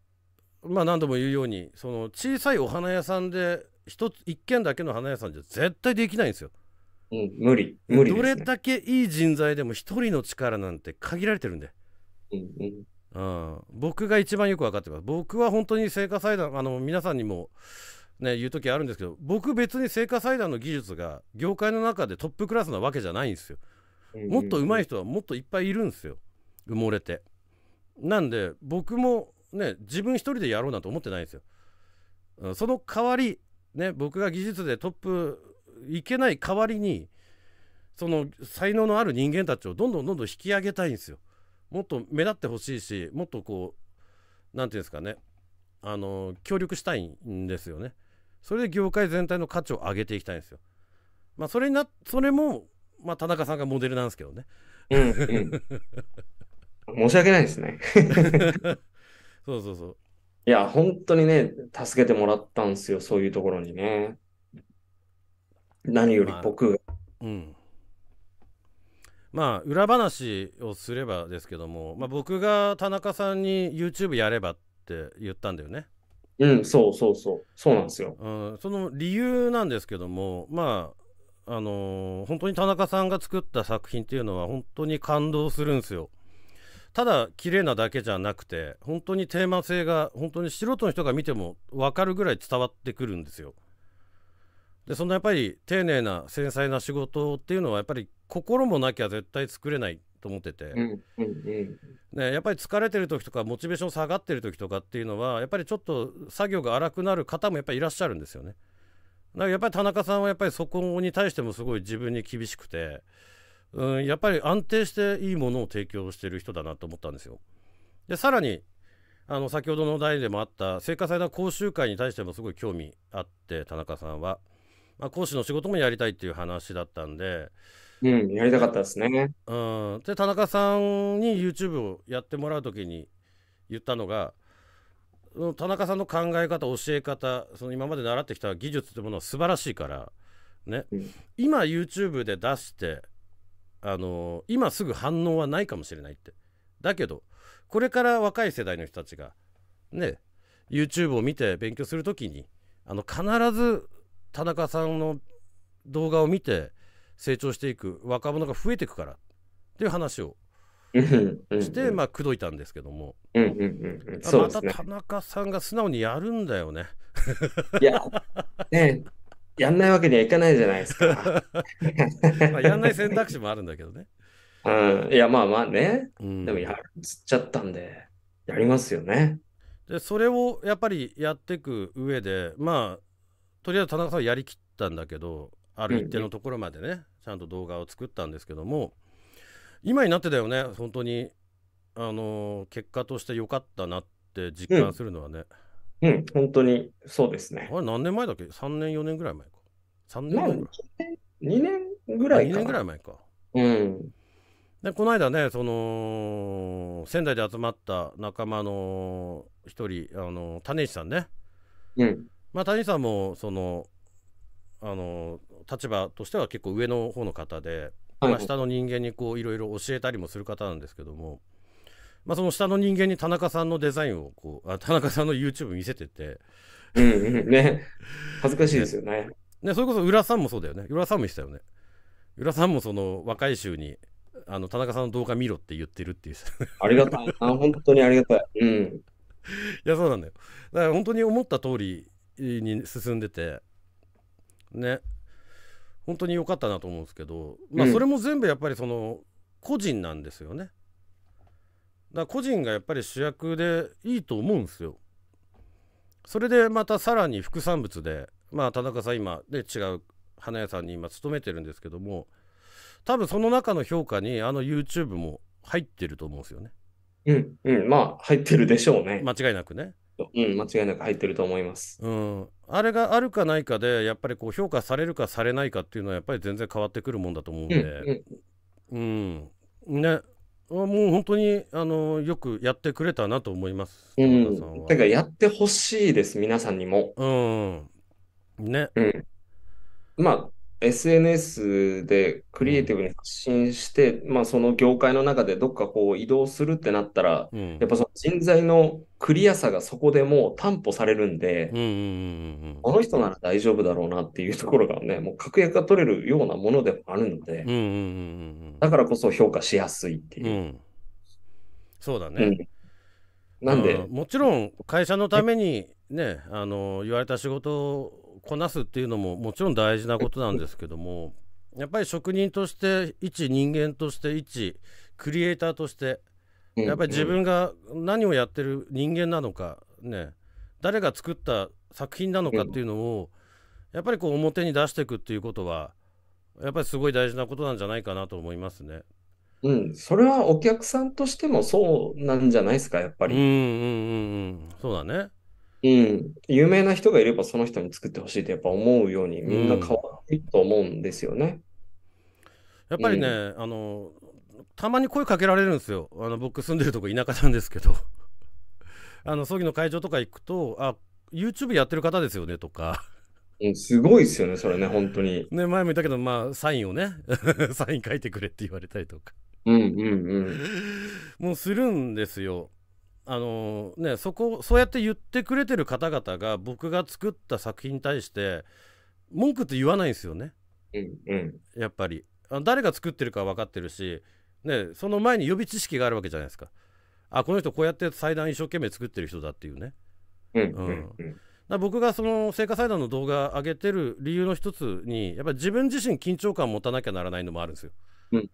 まあ、何度も言うように、その小さいお花屋さんで一つ一軒だけの花屋さんじゃ絶対できないんですよ。うん、無理、無理、ね、どれだけいい人材でも一人の力なんて限られてるんで。うんうん、うん、僕が一番よく分かってます僕は本当に聖火祭壇あの皆さんにもね言う時あるんですけど僕別に聖火祭壇の技術が業界の中でトップクラスなわけじゃないんですよもっと上手い人はもっといっぱいいるんですよ埋もれてなんで僕もね自分一人でやろうなんて思ってないんですよ、うん、その代わりね僕が技術でトップいけない代わりにその才能のある人間たちをどんどんどんどん引き上げたいんですよもっと目立ってほしいしもっとこう何て言うんですかねあの協力したいんですよね。それで業界全体の価値を上げていきたいんですよ。まあ、それなそれも、まあ、田中さんがモデルなんですけどね。うんうん、申し訳ないですね。そうそうそう。いや、本当にね、助けてもらったんですよ、そういうところにね。何より僕が。まあ、うん。まあ、裏話をすればですけども、まあ、僕が田中さんに YouTube やればって言ったんだよね。うん、そうそうそう、そうなんですよ。うん、その理由なんですけども、まあ、あのー、本当に田中さんが作った作品っていうのは、本当に感動するんですよ。ただ綺麗なだけじゃなくて本当にテーマ性が本当に素人の人が見ても分かるぐらい伝わってくるんですよ。でそんなやっぱり丁寧な繊細な仕事っていうのはやっぱり心もなきゃ絶対作れないと思ってて、うんうん、ね、やっぱり疲れてる時とかモチベーション下がってる時とかっていうのはやっぱりちょっと作業が荒くなる方もやっぱりいらっしゃるんですよね。だからやっぱり田中さんはやっぱりそこに対してもすごい自分に厳しくて、うん、やっぱり安定していいものを提供してる人だなと思ったんですよ。でさらにあの先ほどの題でもあった聖火祭の講習会に対してもすごい興味あって田中さんは。まあ、講師の仕事もやりたいっていう話だったんで、うん、やりたかったですね。うん、で田中さんに YouTube をやってもらう時に言ったのが田中さんの考え方教え方その今まで習ってきた技術というものは素晴らしいから、ね、うん、今 YouTube で出してあの今すぐ反応はないかもしれないって。だけどこれから若い世代の人たちがね YouTube を見て勉強する時にあの必ず田中さんの動画を見て成長していく若者が増えていくからっていう話をして、まあ、口説いたんですけども、うんうんうんまた田中さんが素直にやるんだよね。いや、ねやんないわけにはいかないじゃないですか。まあやんない選択肢もあるんだけどね。うん、いや、まあまあね、うん、でもやるっつっちゃったんで、やりますよね。でそれをやっぱりやっていく上で、まあ、とりあえず田中さんはやりきったんだけどある一定のところまでね、うんうん、ちゃんと動画を作ったんですけども今になってだよね本当にあのー、結果として良かったなって実感するのはね、うん、うん、本当にそうですねあれ何年前だっけ3年4年ぐらい前か3年前2年ぐらいか2年ぐらい前かうんでこの間ねその仙台で集まった仲間の一人あの種市さんね、うん、まあ、谷さんもそのあの立場としては結構上の方の方で、はい、まあ、下の人間にこういろいろ教えたりもする方なんですけども、まあ、その下の人間に田中さんのデザインをこうあ田中さんの YouTube 見せてて、うんうんね、恥ずかしいですよねね、ね、それこそ浦さんもそうだよね浦さんもてたよね浦さんもその若い衆にあの田中さんの動画見ろって言ってるっていうありがたいあ本当にありがたいうんいやそうなんだよだから本当に思った通りに進んでてね本当に良かったなと思うんですけど、まあ、それも全部やっぱりその個人なんですよね。だ個人がやっぱり主役でいいと思うんですよ。それでまたさらに副産物で、まあ、田中さん今で違う花屋さんに今勤めてるんですけども多分その中の評価にあの YouTube も入ってると思うんですよね。うん、うん、まあ入ってるでしょうね。間違いなくね。うん、間違いなく入ってると思います。うん、あれがあるかないかで、やっぱりこう評価されるかされないかっていうのは、やっぱり全然変わってくるもんだと思うんで、うん、うん、ね、もう本当にあのよくやってくれたなと思います、うん、さんは。だかやってほしいです、皆さんにも。うん、ね。うん、まあ SNS でクリエイティブに発信して、うん、まあその業界の中でどっかこう移動するってなったら、うん、やっぱその人材のクリアさがそこでもう担保されるんで、この人なら大丈夫だろうなっていうところがね、もう確約が取れるようなものでもあるので、だからこそ評価しやすいっていう。うん、そうだね。なんで、もちろん会社のためにね、あの言われた仕事こなすっていうのももちろん大事なことなんですけどもやっぱり職人として一人間として一クリエイターとしてやっぱり自分が何をやってる人間なのかね誰が作った作品なのかっていうのをやっぱりこう表に出していくっていうことはやっぱりすごい大事なことなんじゃないかなと思いますね。うん、それはお客さんとしてもそうなんじゃないですか、やっぱり。うんうんうんうん、そうだね。うん、有名な人がいればその人に作ってほしいってやっぱ思うようにみんな変わっていくと思うんですよね。うん、やっぱりね、うん、あのたまに声かけられるんですよあの僕住んでるとこ田舎なんですけど あの葬儀の会場とか行くと「あ YouTube やってる方ですよね」とかうん。すごいですよね、それね、本当に。ね、前も言ったけど、まあ、サインをね、サイン書いてくれって言われたりとか。うんうんうん。もうするんですよ。あのねそこそうやって言ってくれてる方々が僕が作った作品に対して文句って言わないんですよね、うんうん、やっぱり誰が作ってるか分かってるし、ね、その前に予備知識があるわけじゃないですかあこの人こうやって祭壇一生懸命作ってる人だっていうね、うんうん、うん、だ僕がその聖火祭壇の動画上げてる理由の一つにやっぱり自分自身緊張感持たなきゃならないのもあるんですよ。うんうん、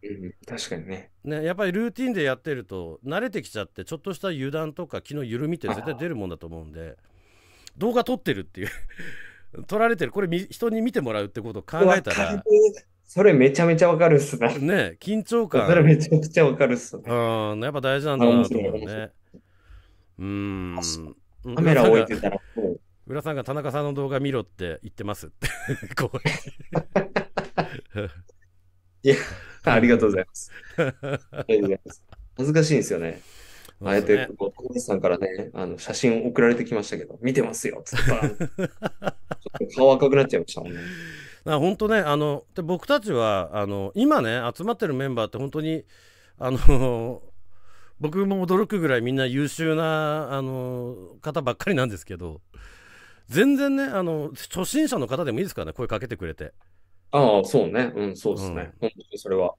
確かにねねやっぱりルーティンでやってると慣れてきちゃってちょっとした油断とか気の緩みって絶対出るもんだと思うんで動画撮ってるっていう 撮られてるこれ人に見てもらうってことを考えたらそれめちゃめちゃわかるっすねね緊張感それめちゃくちゃわかるっすねうんやっぱ大事なんだなと思うねうんカメラ置いてたら浦さんが田中さんの動画見ろって言ってますって いや ありがとうございます。ありがとうございます。恥ずかしいんですよね。あえて、こう、さんからね、あの写真送られてきましたけど、見てますよ、つったら、ちょっと顔赤くなっちゃいましたもんね。な本当ねあので僕たちはあの今ね集まってるメンバーって本当にあの僕も驚くぐらいみんな優秀なあの方ばっかりなんですけど全然ねあの初心者の方でもいいですからね声かけてくれてああ、そうね。うん、そうですね。うん、本当にそれは。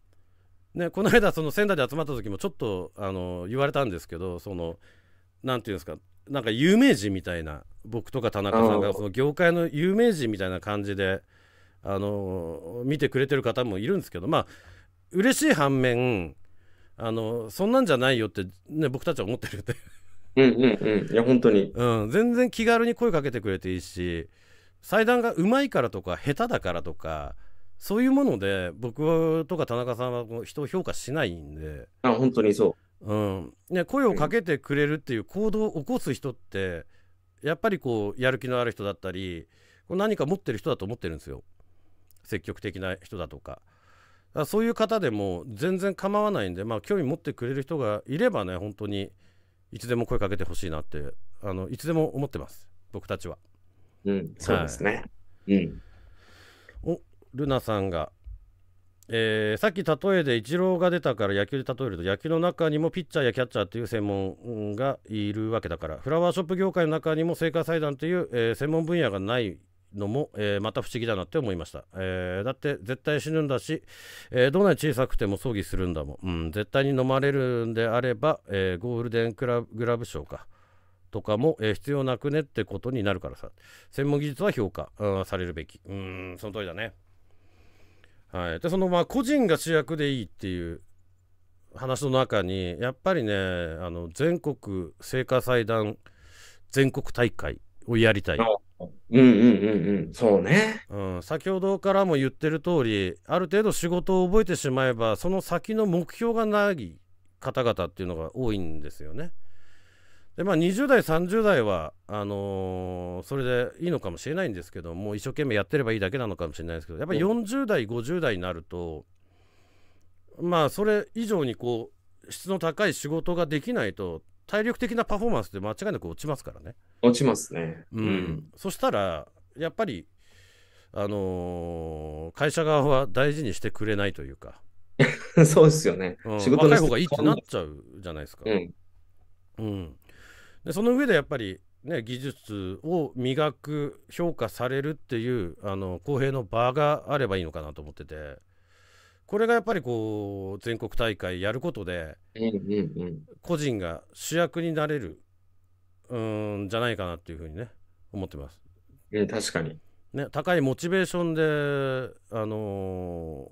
ね、この間、その仙台で集まった時もちょっとあの言われたんですけど、その、なんていうんですか、なんか有名人みたいな、僕とか田中さんが、その業界の有名人みたいな感じで、あの見てくれてる方もいるんですけど、まあ、嬉しい反面、あのそんなんじゃないよって、ね、僕たちは思ってるって。うんうんうん、いや、本当に。うん、全然気軽に声かけてくれていいし、祭壇がうまいからとか下手だからとかそういうもので僕とか田中さんは人を評価しないんであ本当にそう、うんね、声をかけてくれるっていう行動を起こす人ってやっぱりこうやる気のある人だったり何か持ってる人だと思ってるんですよ積極的な人だとか。そういう方でも全然構わないんで、まあ、興味持ってくれる人がいればね本当にいつでも声かけてほしいなってあのいつでも思ってます僕たちは。うん、そうですね。はい、うん。お、ルナさんが、えー、さっき例えでイチローが出たから野球で例えると野球の中にもピッチャーやキャッチャーという専門がいるわけだからフラワーショップ業界の中にも聖火祭壇という、えー、専門分野がないのも、えー、また不思議だなって思いました、えー、だって絶対死ぬんだし、えどんなに小さくても葬儀するんだもん、うん、絶対に飲まれるんであれば、えゴールデンクラブグラブ賞かとかも、えー、必要なくねってことになるからさ専門技術は評価、されるべきうんその通りだねはいでそのまあ個人が主役でいいっていう話の中にやっぱりねあの全国聖火祭壇全国大会をやりたいうんうんうんうんそうね、うん、先ほどからも言ってる通りある程度仕事を覚えてしまえばその先の目標がない方々っていうのが多いんですよね。でまあ、20代、30代はあのー、それでいいのかもしれないんですけども一生懸命やってればいいだけなのかもしれないですけどやっぱり40代、50代になると、まあ、それ以上にこう質の高い仕事ができないと体力的なパフォーマンスって間違いなく落ちますからね。落ちますね、うん、うん、そしたらやっぱり、あのー、会社側は大事にしてくれないというか そうですよね、うん、仕事の若い方がいいってなっちゃうじゃないですか。うん、うんでその上でやっぱり、ね、技術を磨く評価されるっていうあの公平の場があればいいのかなと思っててこれがやっぱりこう全国大会やることで、個人が主役になれるうんじゃないかなっていうふうにね思ってます。うん、確かに、ね、高いモチベーションで、あの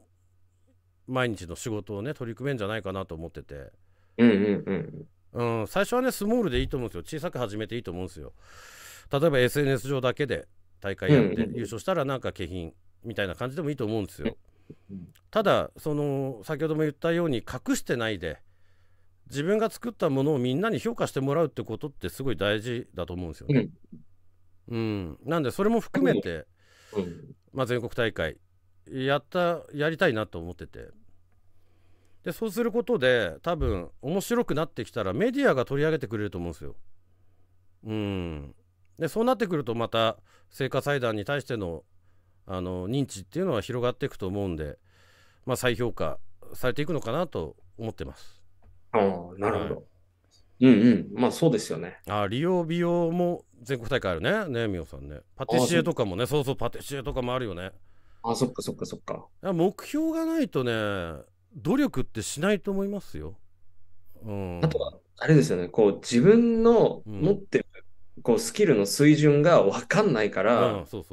ー、毎日の仕事をね取り組めんじゃないかなと思ってて。うんうんうんうん、最初はねスモールでいいと思うんですよ小さく始めていいと思うんですよ例えば SNS 上だけで大会やって優勝したらなんか景品みたいな感じでもいいと思うんですよただその先ほども言ったように隠してないで自分が作ったものをみんなに評価してもらうってことってすごい大事だと思うんですよね。うん、なんでそれも含めて、まあ、全国大会やったやりたいなと思ってて。でそうすることで多分面白くなってきたらメディアが取り上げてくれると思うんですよ。うんでそうなってくるとまた聖火祭壇に対してのあの認知っていうのは広がっていくと思うんで、まあ、再評価されていくのかなと思ってます。あなるほど、はい、うんうんまあそうですよね。あ利用美容も全国大会あるねねみおさんね。パティシエとかもねそうそうパティシエとかもあるよね。あそっかそっかそっか。目標がないとね努力ってしないと思いますよ。うん、あとは、あれですよね、こう自分の持ってる、こうスキルの水準が分かんないから、そやっ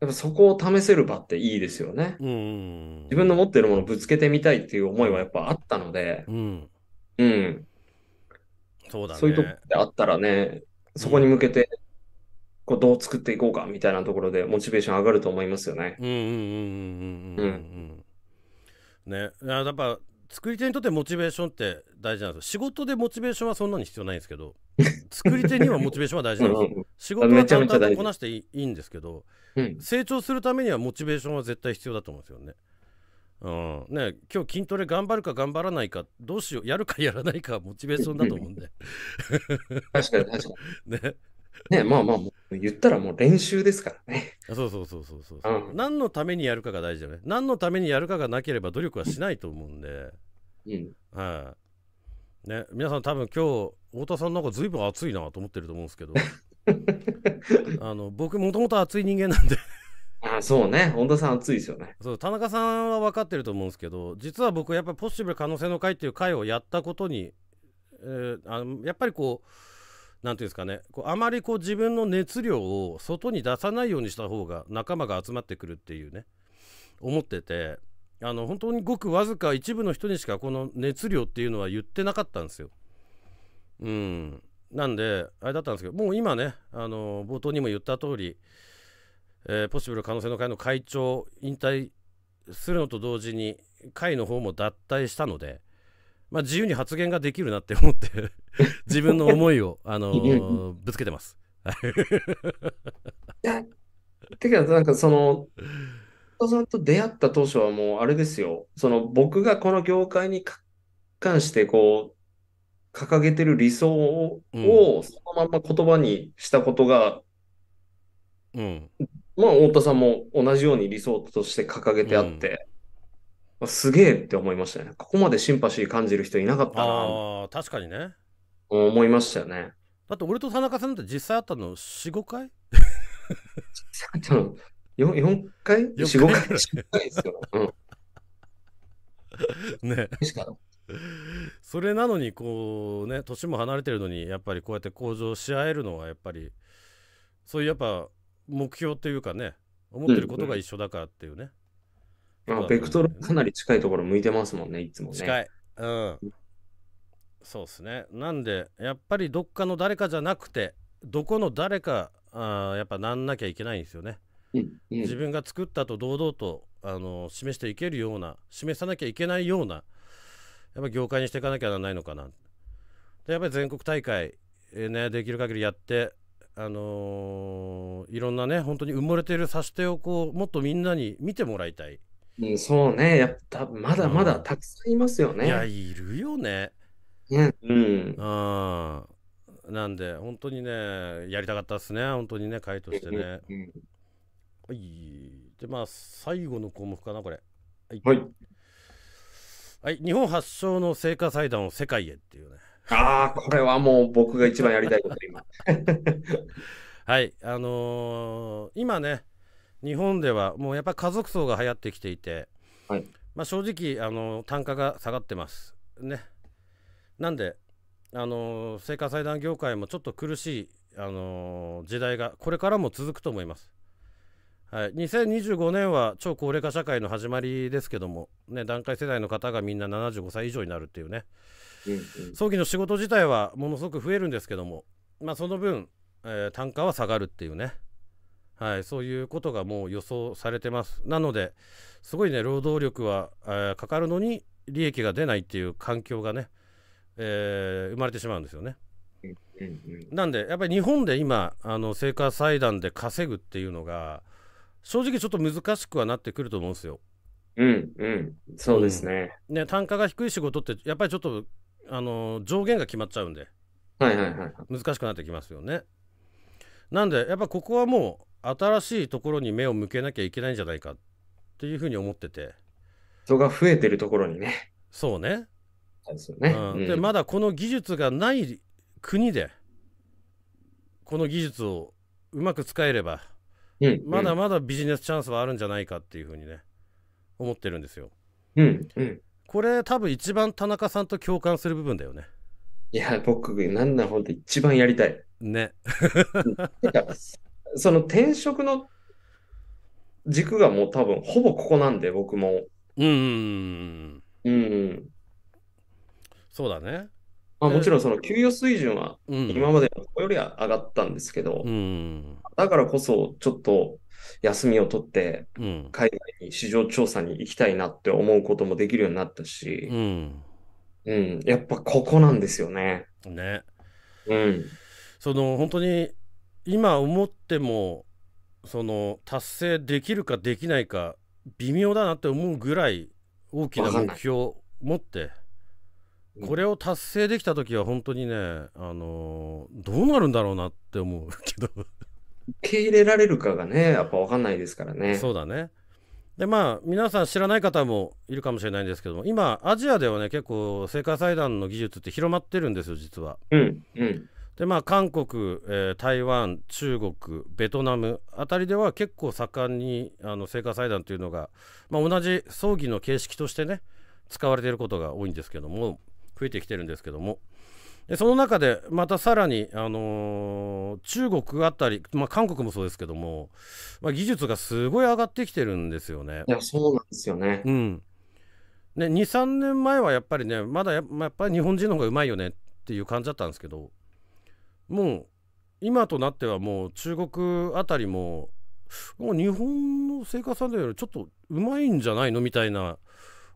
ぱそこを試せる場っていいですよね、自分の持ってるものをぶつけてみたいっていう思いはやっぱあったので、うん。そういうとこであったらね、そこに向けて、こうどう作っていこうかみたいなところでモチベーション上がると思いますよね。うんうんうんうんうんうん。うんねやっぱ作り手にとってモチベーションって大事なんです仕事でモチベーションはそんなに必要ないんですけど 作り手にはモチベーションは大事なんです仕事はちゃんとこなしていいんですけど、うん、成長するためにはモチベーションは絶対必要だと思うんですよね。うん、ね今日筋トレ頑張るか頑張らないかどうしようやるかやらないかモチベーションだと思うんで確かに確かに ね ね、まあまあ、言ったらもう練習ですからね。そうそうそうそうそう、うん、何のためにやるかが大事だね。何のためにやるかがなければ努力はしないと思うんで。うん。はい、ね、皆さん多分今日、太田さんなんか随分熱いなと思ってると思うんですけど。あの僕もともと熱い人間なんであそうね太田さん熱いですよねそう田中さんは分かってると思うんですけど実は僕やっぱり「ポッシブル可能性の会」っていう会をやったことに、えー、あのやっぱりこうなんていうんですかねこうあまりこう自分の熱量を外に出さないようにした方が仲間が集まってくるっていうね思っててあの本当にごくわずか一部の人にしかこの熱量っていうのは言ってなかったんですよ。うんなんであれだったんですけどもう今ねあの冒頭にも言った通り、えー、ポッシブル可能性の会の会長引退するのと同時に会の方も脱退したのでまあ、自由に発言ができるなって思って 自分の思いを、あのー、ぶつけてます。い や、てか、なんかその、人さんと出会った当初はもうあれですよ、その僕がこの業界に関してこう、掲げてる理想を、そのまま言葉にしたことが、うん、まあ、太田さんも同じように理想として掲げてあって、すげえって思いましたね。ここまでシンパシー感じる人いなかったなああ、確かにね。思いましたよね。だって俺と田中さんって実際会ったの4、5回 ?4、4回 ?4、5回 ?4、5回ですよ。うん、ねそれなのにこうね年も離れてるのにやっぱりこうやって向上し合えるのはやっぱりそういうやっぱ目標というかね思ってることが一緒だからっていうね、まあ、ベクトルかなり近いところ向いてますもんね、いつもね。近い。うん。そうですね。なんで、やっぱりどっかの誰かじゃなくて、どこの誰か、あやっぱなんなきゃいけないんですよね。うんうん、自分が作ったと堂々とあの示していけるような、示さなきゃいけないような、やっぱ業界にしていかなきゃならないのかな。でやっぱり全国大会、えね、できる限りやって、あのー、いろんなね、本当に埋もれている指し手をこうもっとみんなに見てもらいたい。うん、そうね。やっぱまだまだたくさんいますよね。いや、いるよね。ねうん。うん。なんで、本当にね、やりたかったっすね。本当にね、回としてね。はい。で、まあ、最後の項目かな、これ。はい。はい、日本発祥の聖火祭壇を世界へっていうね。ああ、これはもう僕が一番やりたいこと、今。はい。あのー、今ね、日本ではもうやっぱ家族葬が流行ってきていて、はい、まあ、正直あの単価が下がってますねなんであの生活祭壇業界もちょっと苦しいあの時代がこれからも続くと思います、はい、2025年は超高齢化社会の始まりですけども、ね、団塊世代の方がみんな75歳以上になるっていうね、うんうん、葬儀の仕事自体はものすごく増えるんですけども、まあ、その分、えー、単価は下がるっていうねはい、そういうことがもう予想されてます。なので、すごいね、労働力は、えー、かかるのに利益が出ないっていう環境がね、えー、生まれてしまうんですよね。なんで、やっぱり日本で今、あの生活祭壇で稼ぐっていうのが、正直ちょっと難しくはなってくると思うんですよ。うんうん、そうですねうん、ね。単価が低い仕事って、やっぱりちょっとあの上限が決まっちゃうんで、はいはいはい、難しくなってきますよね。なんで、やっぱここはも新しいところに目を向けなきゃいけないんじゃないかっていうふうに思ってて人が増えてるところにねそうねですよね、まだこの技術がない国でこの技術をうまく使えれば、うん、まだまだビジネスチャンスはあるんじゃないかっていうふうにね思ってるんですよ、うん、うん、これ多分一番田中さんと共感する部分だよねいや僕なんだほんと一番やりたいね その転職の軸がもう多分ほぼここなんで僕もうんうんそうだねまあ、もちろんその給与水準は今までのこよりは上がったんですけど、うん、だからこそちょっと休みを取って海外に市場調査に行きたいなって思うこともできるようになったし、うん、うん、やっぱここなんですよね。ね。うん、その本当に今思ってもその達成できるかできないか微妙だなって思うぐらい大きな目標を持って、これを達成できた時は本当にね、あのどうなるんだろうなって思うけど受け入れられるかがねやっぱ分かんないですからねそうだねでまあ皆さん知らない方もいるかもしれないんですけども今アジアではね結構聖火祭壇の技術って広まってるんですよ実は。うん、うんでまあ韓国、えー、台湾中国ベトナムあたりでは結構盛んにあの聖火祭壇というのが、まあ、同じ葬儀の形式としてね使われていることが多いんですけども増えてきてるんですけどもでその中でまたさらに、あのー、中国あたり、まあ、韓国もそうですけども、まあ、技術がすごい上がってきてるんですよね。いやそうなんですよね、うんね、23年前はやっぱりねまだや,、まあ、やっぱり日本人の方がうまいよねっていう感じだったんですけどもう今となってはもう中国あたりももう日本の生活産業よりちょっとうまいんじゃないのみたいな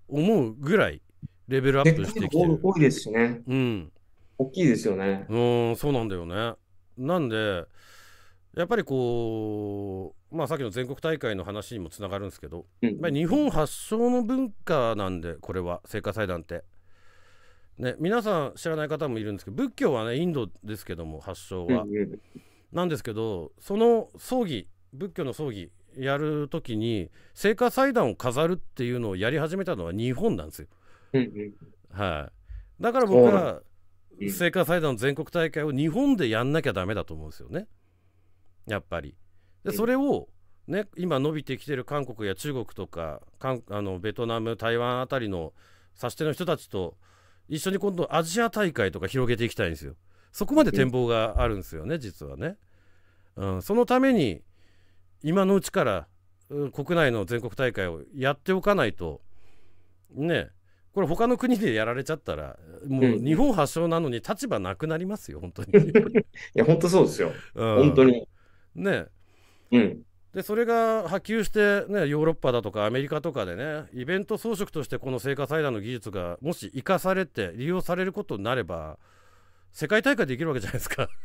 思うぐらいレベルアップしてきてる。多いですしね。うん。大きいですよね。うん、そうなんだよね。なんで、やっぱりこう、まあ、さっきの全国大会の話にもつながるんですけど、うん、日本発祥の文化なんで、これは、聖火祭壇って。ね、皆さん知らない方もいるんですけど仏教はねインドですけども発祥は。なんですけどその葬儀仏教の葬儀やる時に聖火祭壇を飾るっていうのをやり始めたのは日本なんですよ。はい、だから僕は聖火祭壇の全国大会を日本でやんなきゃダメだと思うんですよね。やっぱり。でそれをね、今伸びてきてる韓国や中国とかあのベトナム台湾あたりの指し手の人たちと一緒に今度アジア大会とか広げていきたいんですよそこまで展望があるんですよね実はね、うん、そのために今のうちから国内の全国大会をやっておかないとねこれ他の国でやられちゃったらもう日本発祥なのに立場なくなりますよ、うん、本当に いや本当そうですよ、うん、本当にねうんでそれが波及して、ね、ヨーロッパだとかアメリカとかでねイベント装飾としてこの聖火祭壇の技術がもし生かされて利用されることになれば世界大会できるわけじゃないですか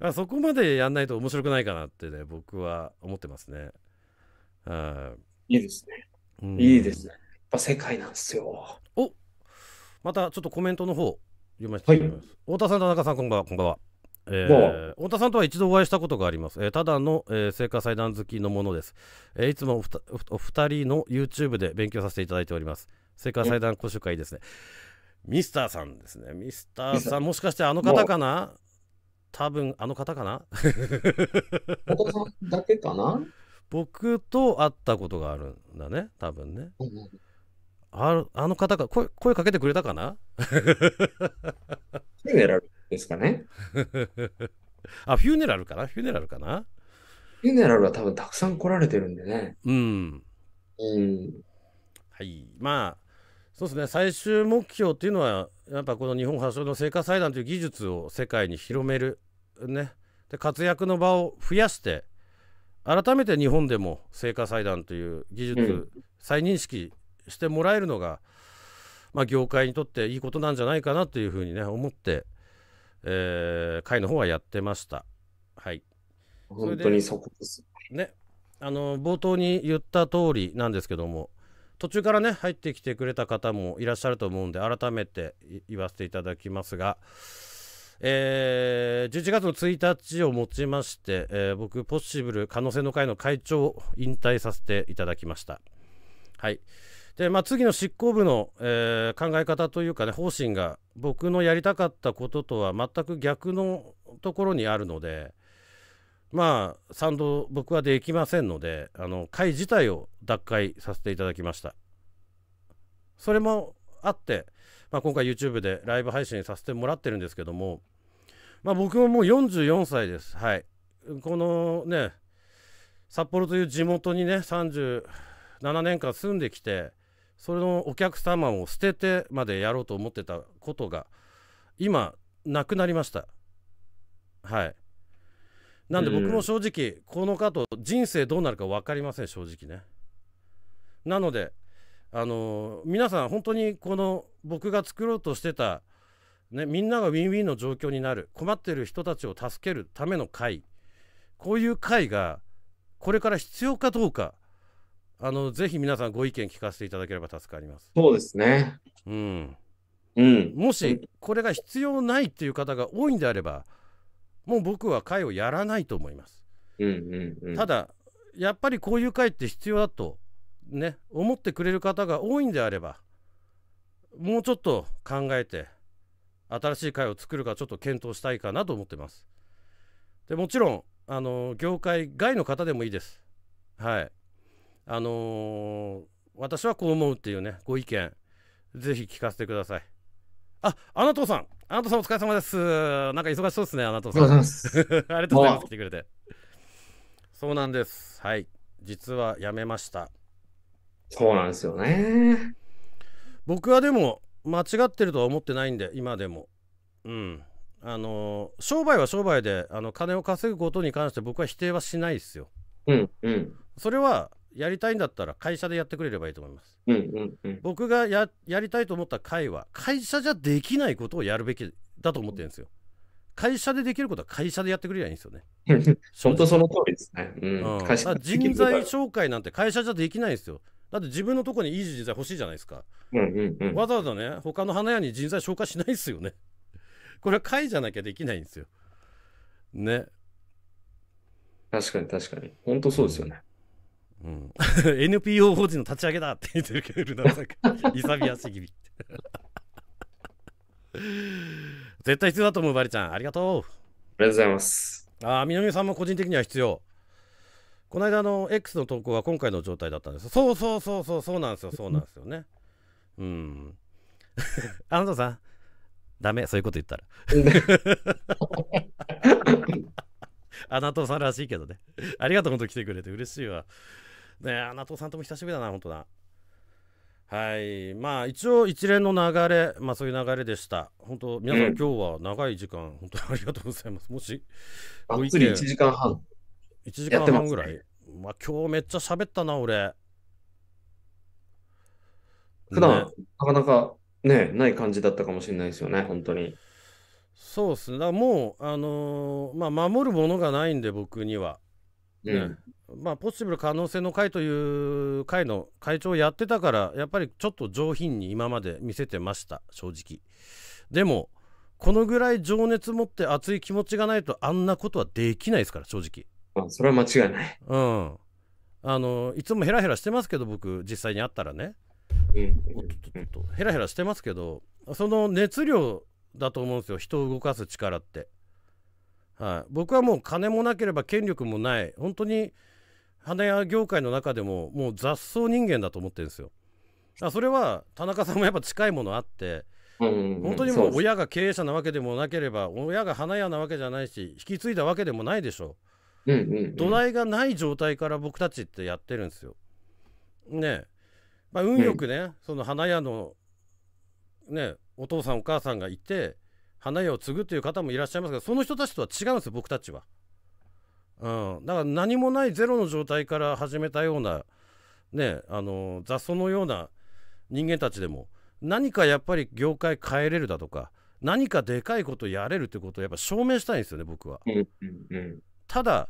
あそこまでやんないと面白くないかなってね僕は思ってますね。あいいですね。うん、いいですね。やっぱ世界なんですよ。おまたちょっとコメントの方読ませていただきます。はい、太田さん、田中さん、こんばんは。こんばんはえー、太田さんとは一度お会いしたことがあります、えー、ただの、えー、聖火祭壇好きのものです、えー、いつもお二人の YouTube で勉強させていただいております聖火祭壇講習会ですねミスターさんですねミスターさんもしかしてあの方かな多分あの方かなお田さんだけかな 僕と会ったことがあるんだね多分ね、ああの方が声声かけてくれたかな手を ですかね。あ、フューネラルかなフューネラルかなフューネラルは多分たくさん来られてるんでね。うん。うん。はい。まあ、そうですね。最終目標っていうのは、やっぱこの日本発祥の聖火祭壇という技術を世界に広める。ね。で、活躍の場を増やして、改めて日本でも聖火祭壇という技術、再認識してもらえるのが、まあ、業界にとっていいことなんじゃないかなというふうにね思ってえー、会の方はやってました。はい。本当にそこですね。あの冒頭に言った通りなんですけども途中からね入ってきてくれた方もいらっしゃると思うんで改めて言わせていただきますが、えー、11月の1日をもちまして、えー、僕ポッシブル可能性の会の会長を引退させていただきました。はい、で、まあ、次の執行部の、えー、考え方というかね、方針が僕のやりたかったこととは全く逆のところにあるので、まあ、賛同、僕はできませんので、あの会自体を脱会させていただきました。それもあって、まあ、今回 YouTube でライブ配信させてもらってるんですけども、まあ、僕ももう44歳です。はい。このね、札幌という地元にね、37年間住んできて、それのお客様を捨ててまでやろうと思ってたことが今なくなりましたはいなんで僕も正直この方人生どうなるか分かりません正直ねなのであのー、皆さん本当にこの僕が作ろうとしてた、ね、みんながウィンウィンの状況になる困ってる人たちを助けるための会こういう会がこれから必要かどうかあのぜひ皆さんご意見聞かせていただければ助かります。そうですね。うん。うん、もしこれが必要ないっていう方が多いんであれば、もう僕は会をやらないと思います。うんうんうん、ただやっぱりこういう会って必要だとね思ってくれる方が多いんであれば、もうちょっと考えて新しい会を作るかちょっと検討したいかなと思ってます。でもちろんあの業界外の方でもいいです。はい。あのー、私はこう思うっていうね、ご意見、ぜひ聞かせてください。あ、アナトさん、アナトさんお疲れ様です。なんか忙しそうですね、アナトさん。ありがとうございます。来てくれて。そうなんです。はい。実はやめました。そうなんですよね。僕はでも、間違ってるとは思ってないんで、今でも。うん。あの商売は商売で、あの金を稼ぐことに関して僕は否定はしないですよ。うん、うん。それはやりたいんだったら会社でやってくれればいいと思います。うんうんうん、僕がやりたいと思った会は会社じゃできないことをやるべきだと思ってるんですよ。会社でできることは会社でやってくれりゃいいんですよね。本当その通りですね。うん、うん、人材紹介なんて会社じゃできないんですよ。だって自分のとこにいい人材欲しいじゃないですか。うんうんうん、わざわざね、他の花屋に人材紹介しないですよね。これは会じゃなきゃできないんですよ。ね。確かに確かに。本当そうですよね。うん、NPO 法人の立ち上げだって言ってるけど、なんか、勇み足気味って。絶対必要だと思う、ばりちゃん。ありがとう。ありがとうございます。ああ、南さんも個人的には必要。この間の X の投稿は今回の状態だったんです。そうそうそうそう、そうなんですよ、そうなんですよね。うん。安藤さん、ダメ、そういうこと言ったら。あなたさんらしいけどね。ありがとう、本当来てくれて嬉しいわ。ねえ、ナトさんとも久しぶりだな、本当だ。はい。まあ、一応一連の流れ、まあそういう流れでした。本当皆さん、今日は長い時間、本当にありがとうございます。もし、ばっつり1時間半。1時間半ぐらい。まあ今日めっちゃ喋ったな、俺。普段、ね、なかなかね、ない感じだったかもしれないですよね、本当に。そうですね。だもう、あのー、まあ、守るものがないんで、僕には。うんまあ、ポッシブル可能性の会という会の会長をやってたから、やっぱりちょっと上品に今まで見せてました、正直。でも、このぐらい情熱持って熱い気持ちがないと、あんなことはできないですから、正直。それは間違いない。うん。あの、いつもヘラヘラしてますけど、僕、実際に会ったらね。うん。ヘラヘラしてますけど、その熱量だと思うんですよ、人を動かす力って。はい、僕はもう金もなければ権力もない本当に花屋業界の中でももう雑草人間だと思ってるんですよ。だそれは田中さんもやっぱ近いものあって、うんうんうん、本当にもう親が経営者なわけでもなければ親が花屋なわけじゃないし引き継いだわけでもないでしょう,、うんうんうん、土台がない状態から僕たちってやってるんですよ。ねまあ、運よくね、うん、その花屋の、ね、お父さんお母さんがいて花屋を継ぐという方もいらっしゃいますがその人たちとは違うんですよ僕たちは。うん、だから何もないゼロの状態から始めたような、ね、あの雑草のような人間たちでも何かやっぱり業界変えれるだとか何かでかいことやれるってことをやっぱ証明したいんですよね僕は。ただ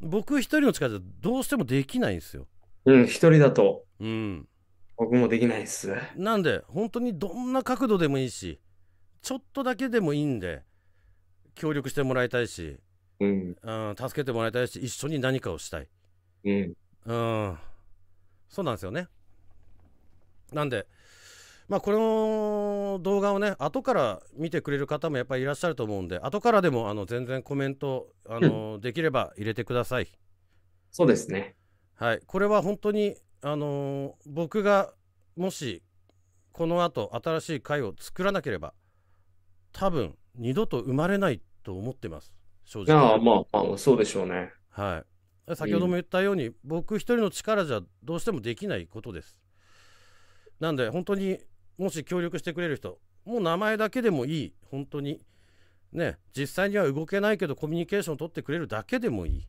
僕一人の力じゃどうしてもできないんですよ。うん一人だと。うん。僕もできないです。なんで本当にどんな角度でもいいしちょっとだけでもいいんで協力してもらいたいし、うん、助けてもらいたいし一緒に何かをしたい、うん、うん、そうなんですよねなんでまあこの動画をね後から見てくれる方もやっぱりいらっしゃると思うんで後からでもあの全然コメントあの、うん、できれば入れてくださいそうですねはいこれは本当にあの僕がもしこの後新しい回を作らなければ多分二度と生まれないと思ってます正直ああまあまあそうでしょうねはい先ほども言ったように、うん、僕一人の力じゃどうしてもできないことですなんで本当にもし協力してくれる人もう名前だけでもいい本当にね実際には動けないけどコミュニケーション取ってくれるだけでもいい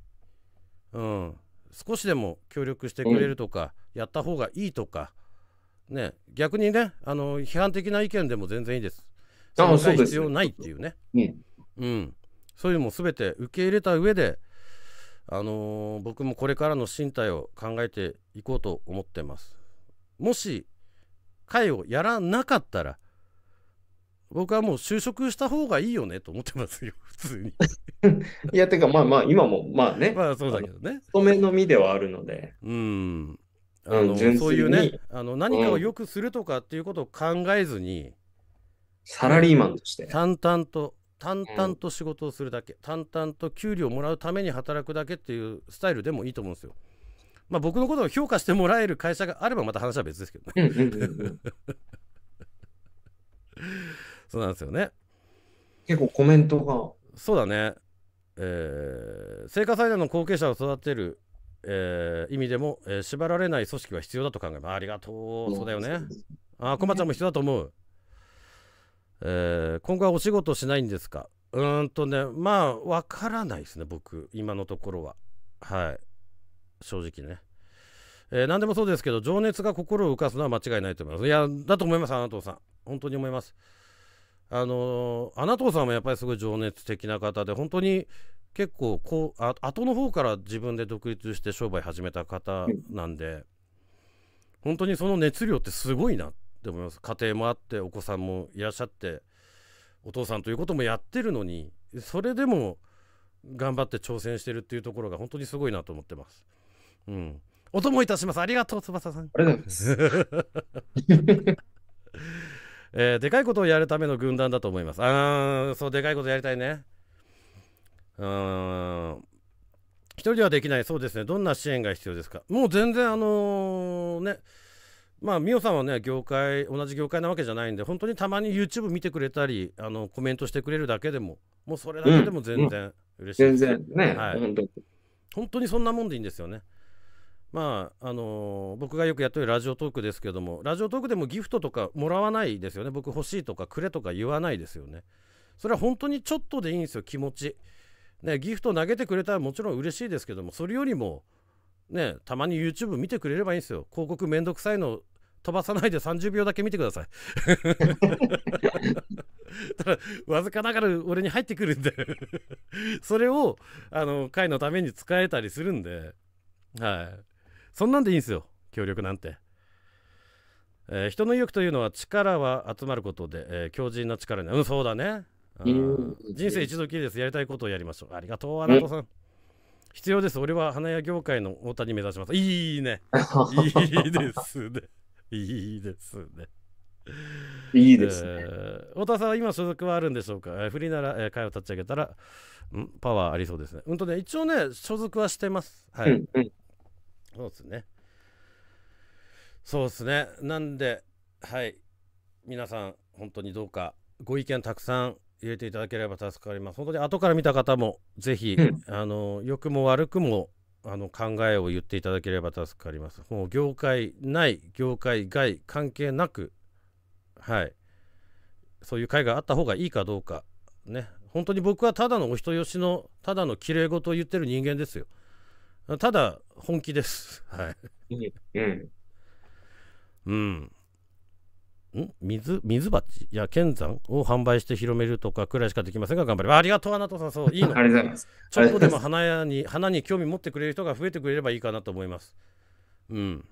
うん少しでも協力してくれるとか、うん、やった方がいいとかね逆にねあの批判的な意見でも全然いいですそ必要ないっていうね。ねうん、そういうのも全て受け入れた上で、あのー、僕もこれからの身体を考えていこうと思ってます。もし会をやらなかったら僕はもう就職した方がいいよねと思ってますよ 普通に。いやてかまあまあ今もまあね。まあそうだけどね。勤めの身ではあるので。うん。あの、うん、そういうねあの何かをよくするとかっていうことを考えずに、サラリーマンとして。淡々と、淡々と仕事をするだけ、淡々と給料をもらうために働くだけっていうスタイルでもいいと思うんですよ。まあ、僕のことを評価してもらえる会社があればまた話は別ですけどね。そうなんですよね。結構コメントが。そうだね。えー、聖果祭壇の後継者を育てる、えー、意味でも、えー、縛られない組織は必要だと考えます。ありがとう。そうだよね。あ、こまちゃんも必要だと思う。えー、今回お仕事しないんですかうーんとね、まあ、わからないですね、僕、今のところは。はい。正直ね。えー、何でもそうですけど、情熱が心を浮かすのは間違いないと思います。いや、だと思います、あなたさん。本当に思います。あのー、アナトーさんもやっぱりすごい情熱的な方で、本当に結構こうあ、後の方から自分で独立して商売始めた方なんで、本当にその熱量ってすごいなっと思います家庭もあってお子さんもいらっしゃってお父さんということもやってるのにそれでも頑張って挑戦してるっていうところが本当にすごいなと思ってます。うん、お供いたします。ありがとう、翼さん。ありがとうございます。えでかいことをやるための軍団だと思います。ああ、そう、でかいことやりたいね。うん。一人ではできない、そうですね。どんな支援が必要ですかもう全然、あのー、ね、まあ、美桜さんはね業界同じ業界なわけじゃないんで本当にたまに YouTube 見てくれたりあのコメントしてくれるだけでももうそれだけでも全然嬉しい、うん、全然ね、はい、本当にそんなもんでいいんですよねまああのー、僕がよくやってるラジオトークですけどもラジオトークでもギフトとかもらわないですよね僕欲しいとかくれとか言わないですよねそれは本当にちょっとでいいんですよ気持ち、ね、ギフト投げてくれたらもちろん嬉しいですけどもそれよりもね、たまに YouTube 見てくれればいいんですよ。広告めんどくさいの飛ばさないで30秒だけ見てください。ただわずかながら俺に入ってくるんで それをあの会のために使えたりするんで、はい、そんなんでいいんですよ協力なんて、えー、人の意欲というのは力は集まることで、えー、強靭な力にうんそうだね、うん、人生一度きりですやりたいことをやりましょうありがとうアナトさん、必要です俺は花屋業界の太田に目指しますいいね いいですねいいですね。いいですね、えー、太田さんは今所属はあるんでしょうか、えー、フリーなら、えー、会を立ち上げたら、んパワーありそうですね。うんとね、一応ね、所属はしてます。はい。うんうん、そうですね。そうですね。なんで、はい。皆さん、本当にどうか、ご意見たくさん入れていただければ助かります。本当に後から見た方も、ぜひ、うん、あの、良くも悪くも、あの考えを言っていただければ助かります。もう業界内、業界外関係なく、はい、そういう会があった方がいいかどうか、ね、本当に僕はただのお人よしの、ただのきれい事を言ってる人間ですよ。ただ、本気です。はい。うん。うん水、水鉢や剣山を販売して広めるとかくらいしかできませんが、頑張ります。ありがとう、あなたさん、そう、いいの。ありがとうございます。ちょっとでも花屋に、花に興味持ってくれる人が増えてくれればいいかなと思います。うん。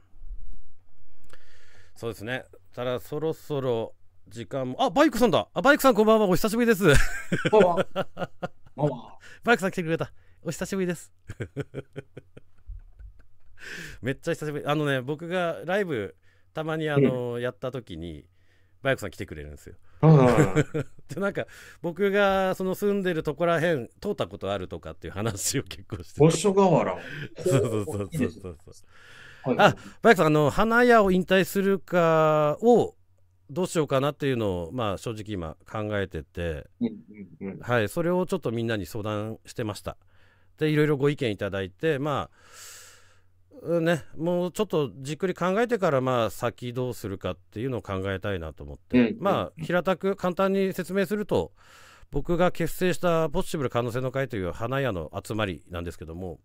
そうですね。ただ、そろそろ時間も、あ、バイクさんだ。あ、バイクさん、こんばんは。お久しぶりです。こんばんは。バイクさん来てくれた。お久しぶりです。めっちゃ久しぶり。あのね、僕がライブ、たまにあの、うん、やった時にバイクさん来てくれるんですよ。でなんか僕がその住んでるとこらへん通ったことあるとかっていう話を結構して五所そそうそうそうそうそう、あバイクさんあの花屋を引退するかをどうしようかなっていうのをまあ正直今考えてて、うんうん、はいそれをちょっとみんなに相談してましたでいろいろご意見いただいてまあね、もうちょっとじっくり考えてから、まあ、先どうするかっていうのを考えたいなと思って、うん、まあ、平たく簡単に説明すると、僕が結成したポッシブル可能性の会という花屋の集まりなんですけども、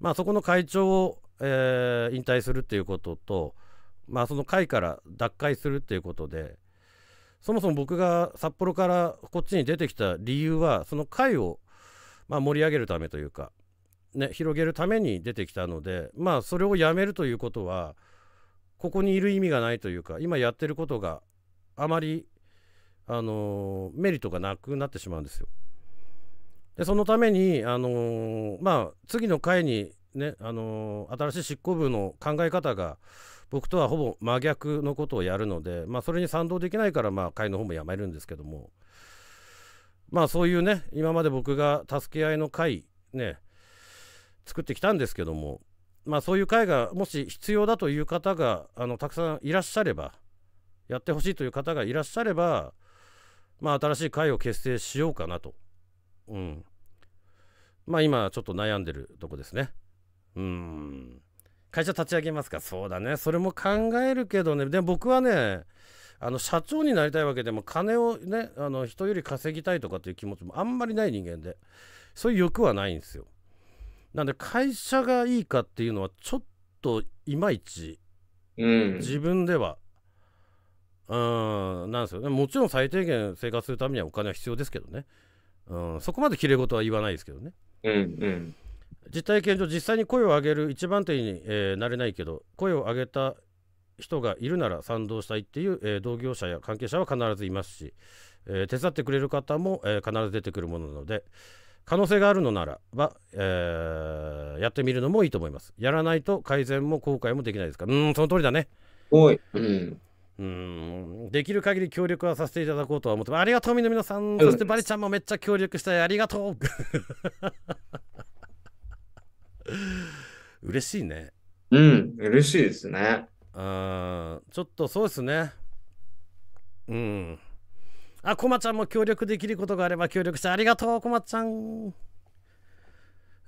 まあ、そこの会長を、えー、引退するっていうことと、まあ、その会から脱会するっていうことで、そもそも僕が札幌からこっちに出てきた理由は、その会を、まあ、盛り上げるためというか、ね、広げるために出てきたのでまあそれをやめるということはここにいる意味がないというか今やってることがあまり、あのメリットがなくなってしまうんですよ。でそのために、あのまあ、次の回にね、あの新しい執行部の考え方が僕とはほぼ真逆のことをやるので、まあ、それに賛同できないから、まあ、会の方もやめるんですけども、まあ、そういうね今まで僕が助け合いの会ね作ってきたんですけども、まあ、そういう会がもし必要だという方があのたくさんいらっしゃればやってほしいという方がいらっしゃれば、まあ、新しい会を結成しようかなと。うん。まあ今ちょっと悩んでるとこですね。うん。会社立ち上げますかそうだね。それも考えるけどね。でも僕はね、あの社長になりたいわけでも金をね、あの人より稼ぎたいとかっていう気持ちもあんまりない人間で、そういう欲はないんですよ。なんで会社がいいかっていうのはちょっといまいち、自分ではうんなんですよねもちろん最低限生活するためにはお金は必要ですけどね、うん、そこまできれい事は言わないですけどね。実体験上実際に声を上げる一番手に、えなれないけど声を上げた人がいるなら賛同したいっていう、え同業者や関係者は必ずいますし、え手伝ってくれる方も、え必ず出てくるものなので、可能性があるのならば、えー、やってみるのもいいと思います。やらないと改善も後悔もできないですから。うん、その通りだね。おい。うん。うんできる限り協力はさせていただこうとは思ってありがとう、みの皆さん。そして、バリちゃんもめっちゃ協力したい。ありがとう。嬉しいね。うん、嬉しいですね。あちょっとそうですね。うん。あ、こまちゃんも協力できることがあれば協力してありがとう、こまちゃん。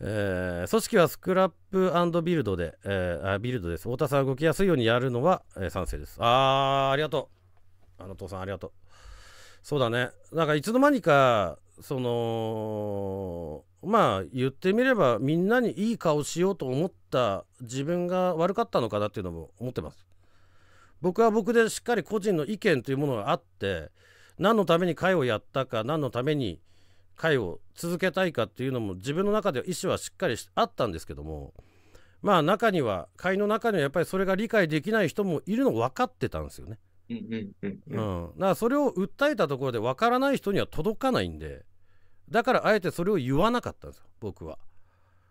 えー、組織はスクラップビルドで、えー、あビルドです。太田さん動きやすいようにやるのは、えー、賛成です。あー、ありがとう。あの父さん、ありがとう。そうだね。なんかいつの間にか、その、まあ言ってみればみんなにいい顔しようと思った自分が悪かったのかなっていうのも思ってます。僕は僕でしっかり個人の意見というものがあって、何のために会をやったか何のために会を続けたいかっていうのも自分の中では意思はしっかりあったんですけどもまあ中には会の中にはやっぱりそれが理解できない人もいるの分かってたんですよね。うん、だからそれを訴えたところで分からない人には届かないんでだからあえてそれを言わなかったんですよ僕は。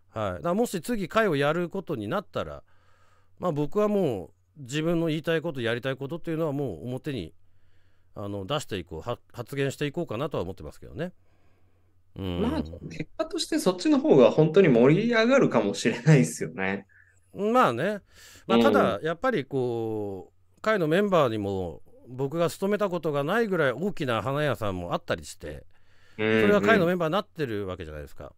はい、だからもし次会をやることになったら、まあ、僕はもう自分の言いたいことやりたいことっていうのはもう表にあの出していこう発言していこうかなとは思ってますけどね。うん、まあ結果としてそっちの方が本当に盛り上がるかもしれないですよね。まあね、まあ、ただやっぱりこう、うん、会のメンバーにも僕が勤めたことがないぐらい大きな花屋さんもあったりしてそれが会のメンバーになってるわけじゃないですか。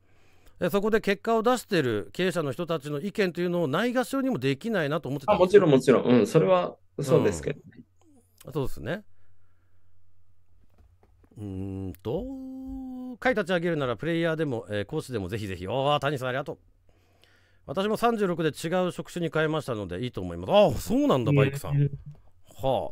でそこで結果を出してる経営者の人たちの意見というのをないがしろにもできないなと思ってたあもちろんもちろん、うん、それはそうですけどうん、そうですね。うんと、回立ち上げるならプレイヤーでも、えー、講師でもぜひぜひ。おー、谷さんありがとう。私も36で違う職種に変えましたのでいいと思います。ああ、そうなんだ、バイクさん。はあ。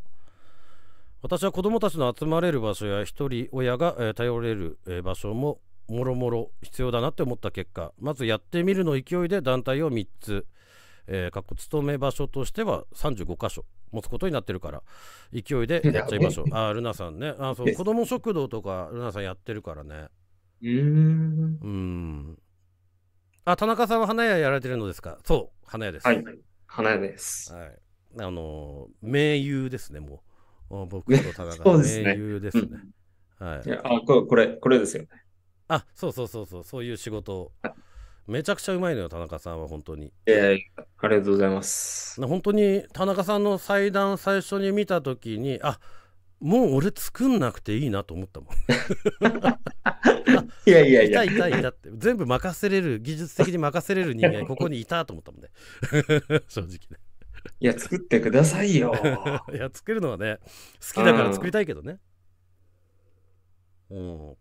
私は子供たちの集まれる場所や一人親が、え頼れる、え場所ももろもろ必要だなって思った結果まずやってみるの勢いで団体を3つえー、過勤め場所としては35箇所持つことになってるから勢いでやっちゃいましょう。あルナさんねあそう子ども食堂とかルナさんやってるからね。うんうんあ田中さんは花屋やられてるのですかそう花屋です。はい、花屋です。はい、あのー、盟友ですねもう僕と田中さん、ね、盟友ですね。うん、はい、いあこれこれこれですよね。あそうそうそうそうそういう仕事を。はいめちゃくちゃうまいのよ田中さんは本当にええありがとうございます本当に田中さんの祭壇最初に見た時にあもう俺作んなくていいなと思ったもん いやいやいやいたいたいたって全部任せれる技術的に任せれる人間 ここにいたと思ったもんね 正直ねいや作ってくださいよいや作るのはね好きだから作りたいけどねうん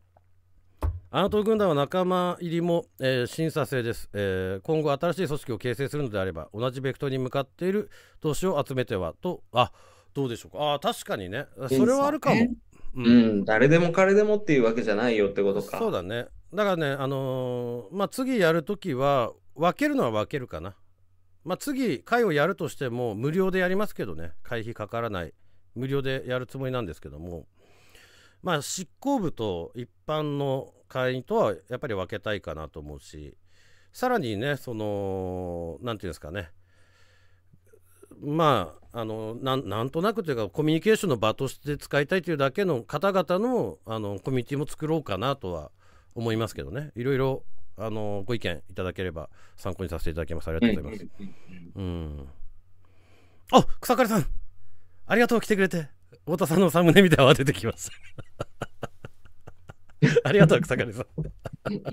アナト軍団は仲間入りも、えー、審査制です、えー、今後新しい組織を形成するのであれば同じベクトルに向かっている投資を集めてはとあどうでしょうかあ確かにねそれはあるかも、うん、うん、誰でも彼でもっていうわけじゃないよってことかそうだねだからねあのー、まあ次やるときは分けるのは分けるかなまあ次会をやるとしても無料でやりますけどね会費かからない無料でやるつもりなんですけどもまあ、執行部と一般の会員とはやっぱり分けたいかなと思うし、さらにね、その、なんていうんですかね、まあ、あのなんとなくというかコミュニケーションの場として使いたいというだけの方々のあのコミュニティも作ろうかなとは思いますけどねいろいろあのご意見いただければ参考にさせていただきますありがとうございます、うん、あ草刈さんありがとう来てくれて太田さんのサムネみたい慌出てきます ありがとう、草刈さん。ありが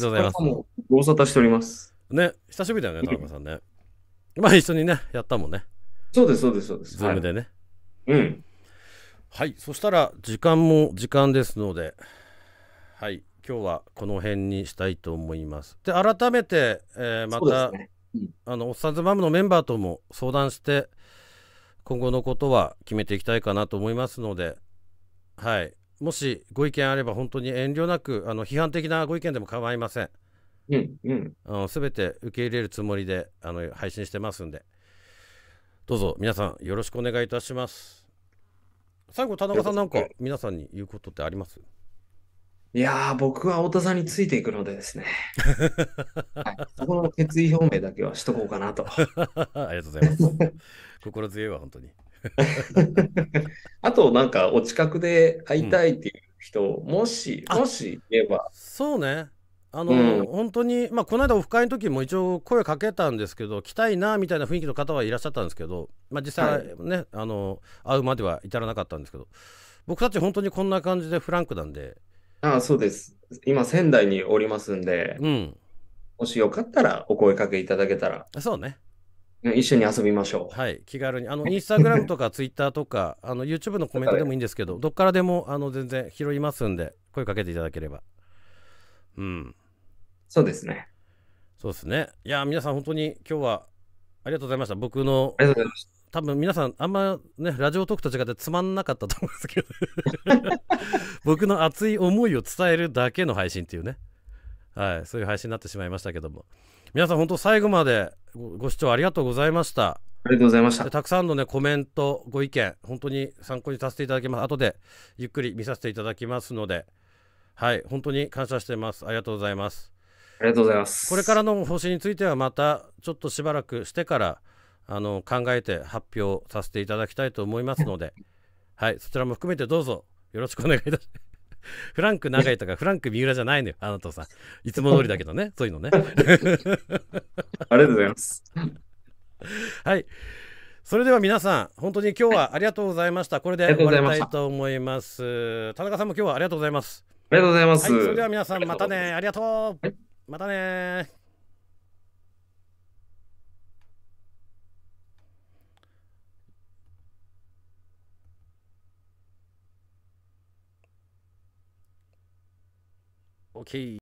とうございます。ご無沙汰しております。ね、久しぶりだよね、田中さんね。まあ一緒にね、やったもんね。そうです、そうです、そうです。ズームでね、はい。うん。はい、そしたら時間も時間ですので、はい、今日はこの辺にしたいと思います。で、改めて、えー、また、ねうん、あの、おっさんずマムのメンバーとも相談して、今後のことは決めていきたいかなと思いますので、はい、もしご意見あれば本当に遠慮なくあの批判的なご意見でも構いません。うんうん、あのて受け入れるつもりであの配信してますんでどうぞ皆さんよろしくお願いいたします最後田中さんなんか皆さんに言うことってありますいやー僕は太田さんについていくのでですね、はい、そこの決意表明だけはしとこうかなと ありがとうございます心強いわ本当に あと、なんか、お近くで会いたいっていう人、もし、もしいえば。そうね。あの、うん、本当に、まあ、この間オフ会の時も一応声かけたんですけど来たいなみたいな雰囲気の方はいらっしゃったんですけど、まあ、実際ね、はい、あの会うまでは至らなかったんですけど僕たち本当にこんな感じでフランクなんでああそうです今仙台におりますんで、うん、もしよかったらお声かけいただけたらそうね一緒に遊びましょう。はい、気軽に。あの、インスタグラムとかツイッターとか、あの、YouTube のコメントでもいいんですけど、どっからでも、あの、全然拾いますんで、声かけていただければ。うん。そうですね。そうですね。いや、皆さん本当に今日はありがとうございました。僕の、ありがとうございました。多分皆さん、あんまね、ラジオトークと違ってつまんなかったと思うんですけど 僕の熱い思いを伝えるだけの配信っていうね、はい、そういう配信になってしまいましたけども。皆さん本当最後までご視聴ありがとうございました。ありがとうございました。たくさんのね、コメント、ご意見、本当に参考にさせていただきます。後でゆっくり見させていただきますので、はい、本当に感謝してます。ありがとうございます。ありがとうございます。これからの方針については、またちょっとしばらくしてから、あの考えて発表させていただきたいと思いますので、はい、そちらも含めてどうぞよろしくお願いいたします。フランク長いとかフランク三浦じゃないのよ、あなたさん。いつも通りだけどね、そういうのね。ありがとうございます。はい。それでは皆さん、本当に今日はありがとうございました。これで終わりたいと思います。田中さんも今日はありがとうございます。ありがとうございます。はい、それでは皆さん、またね。ありがとう。はい、またね。Okay.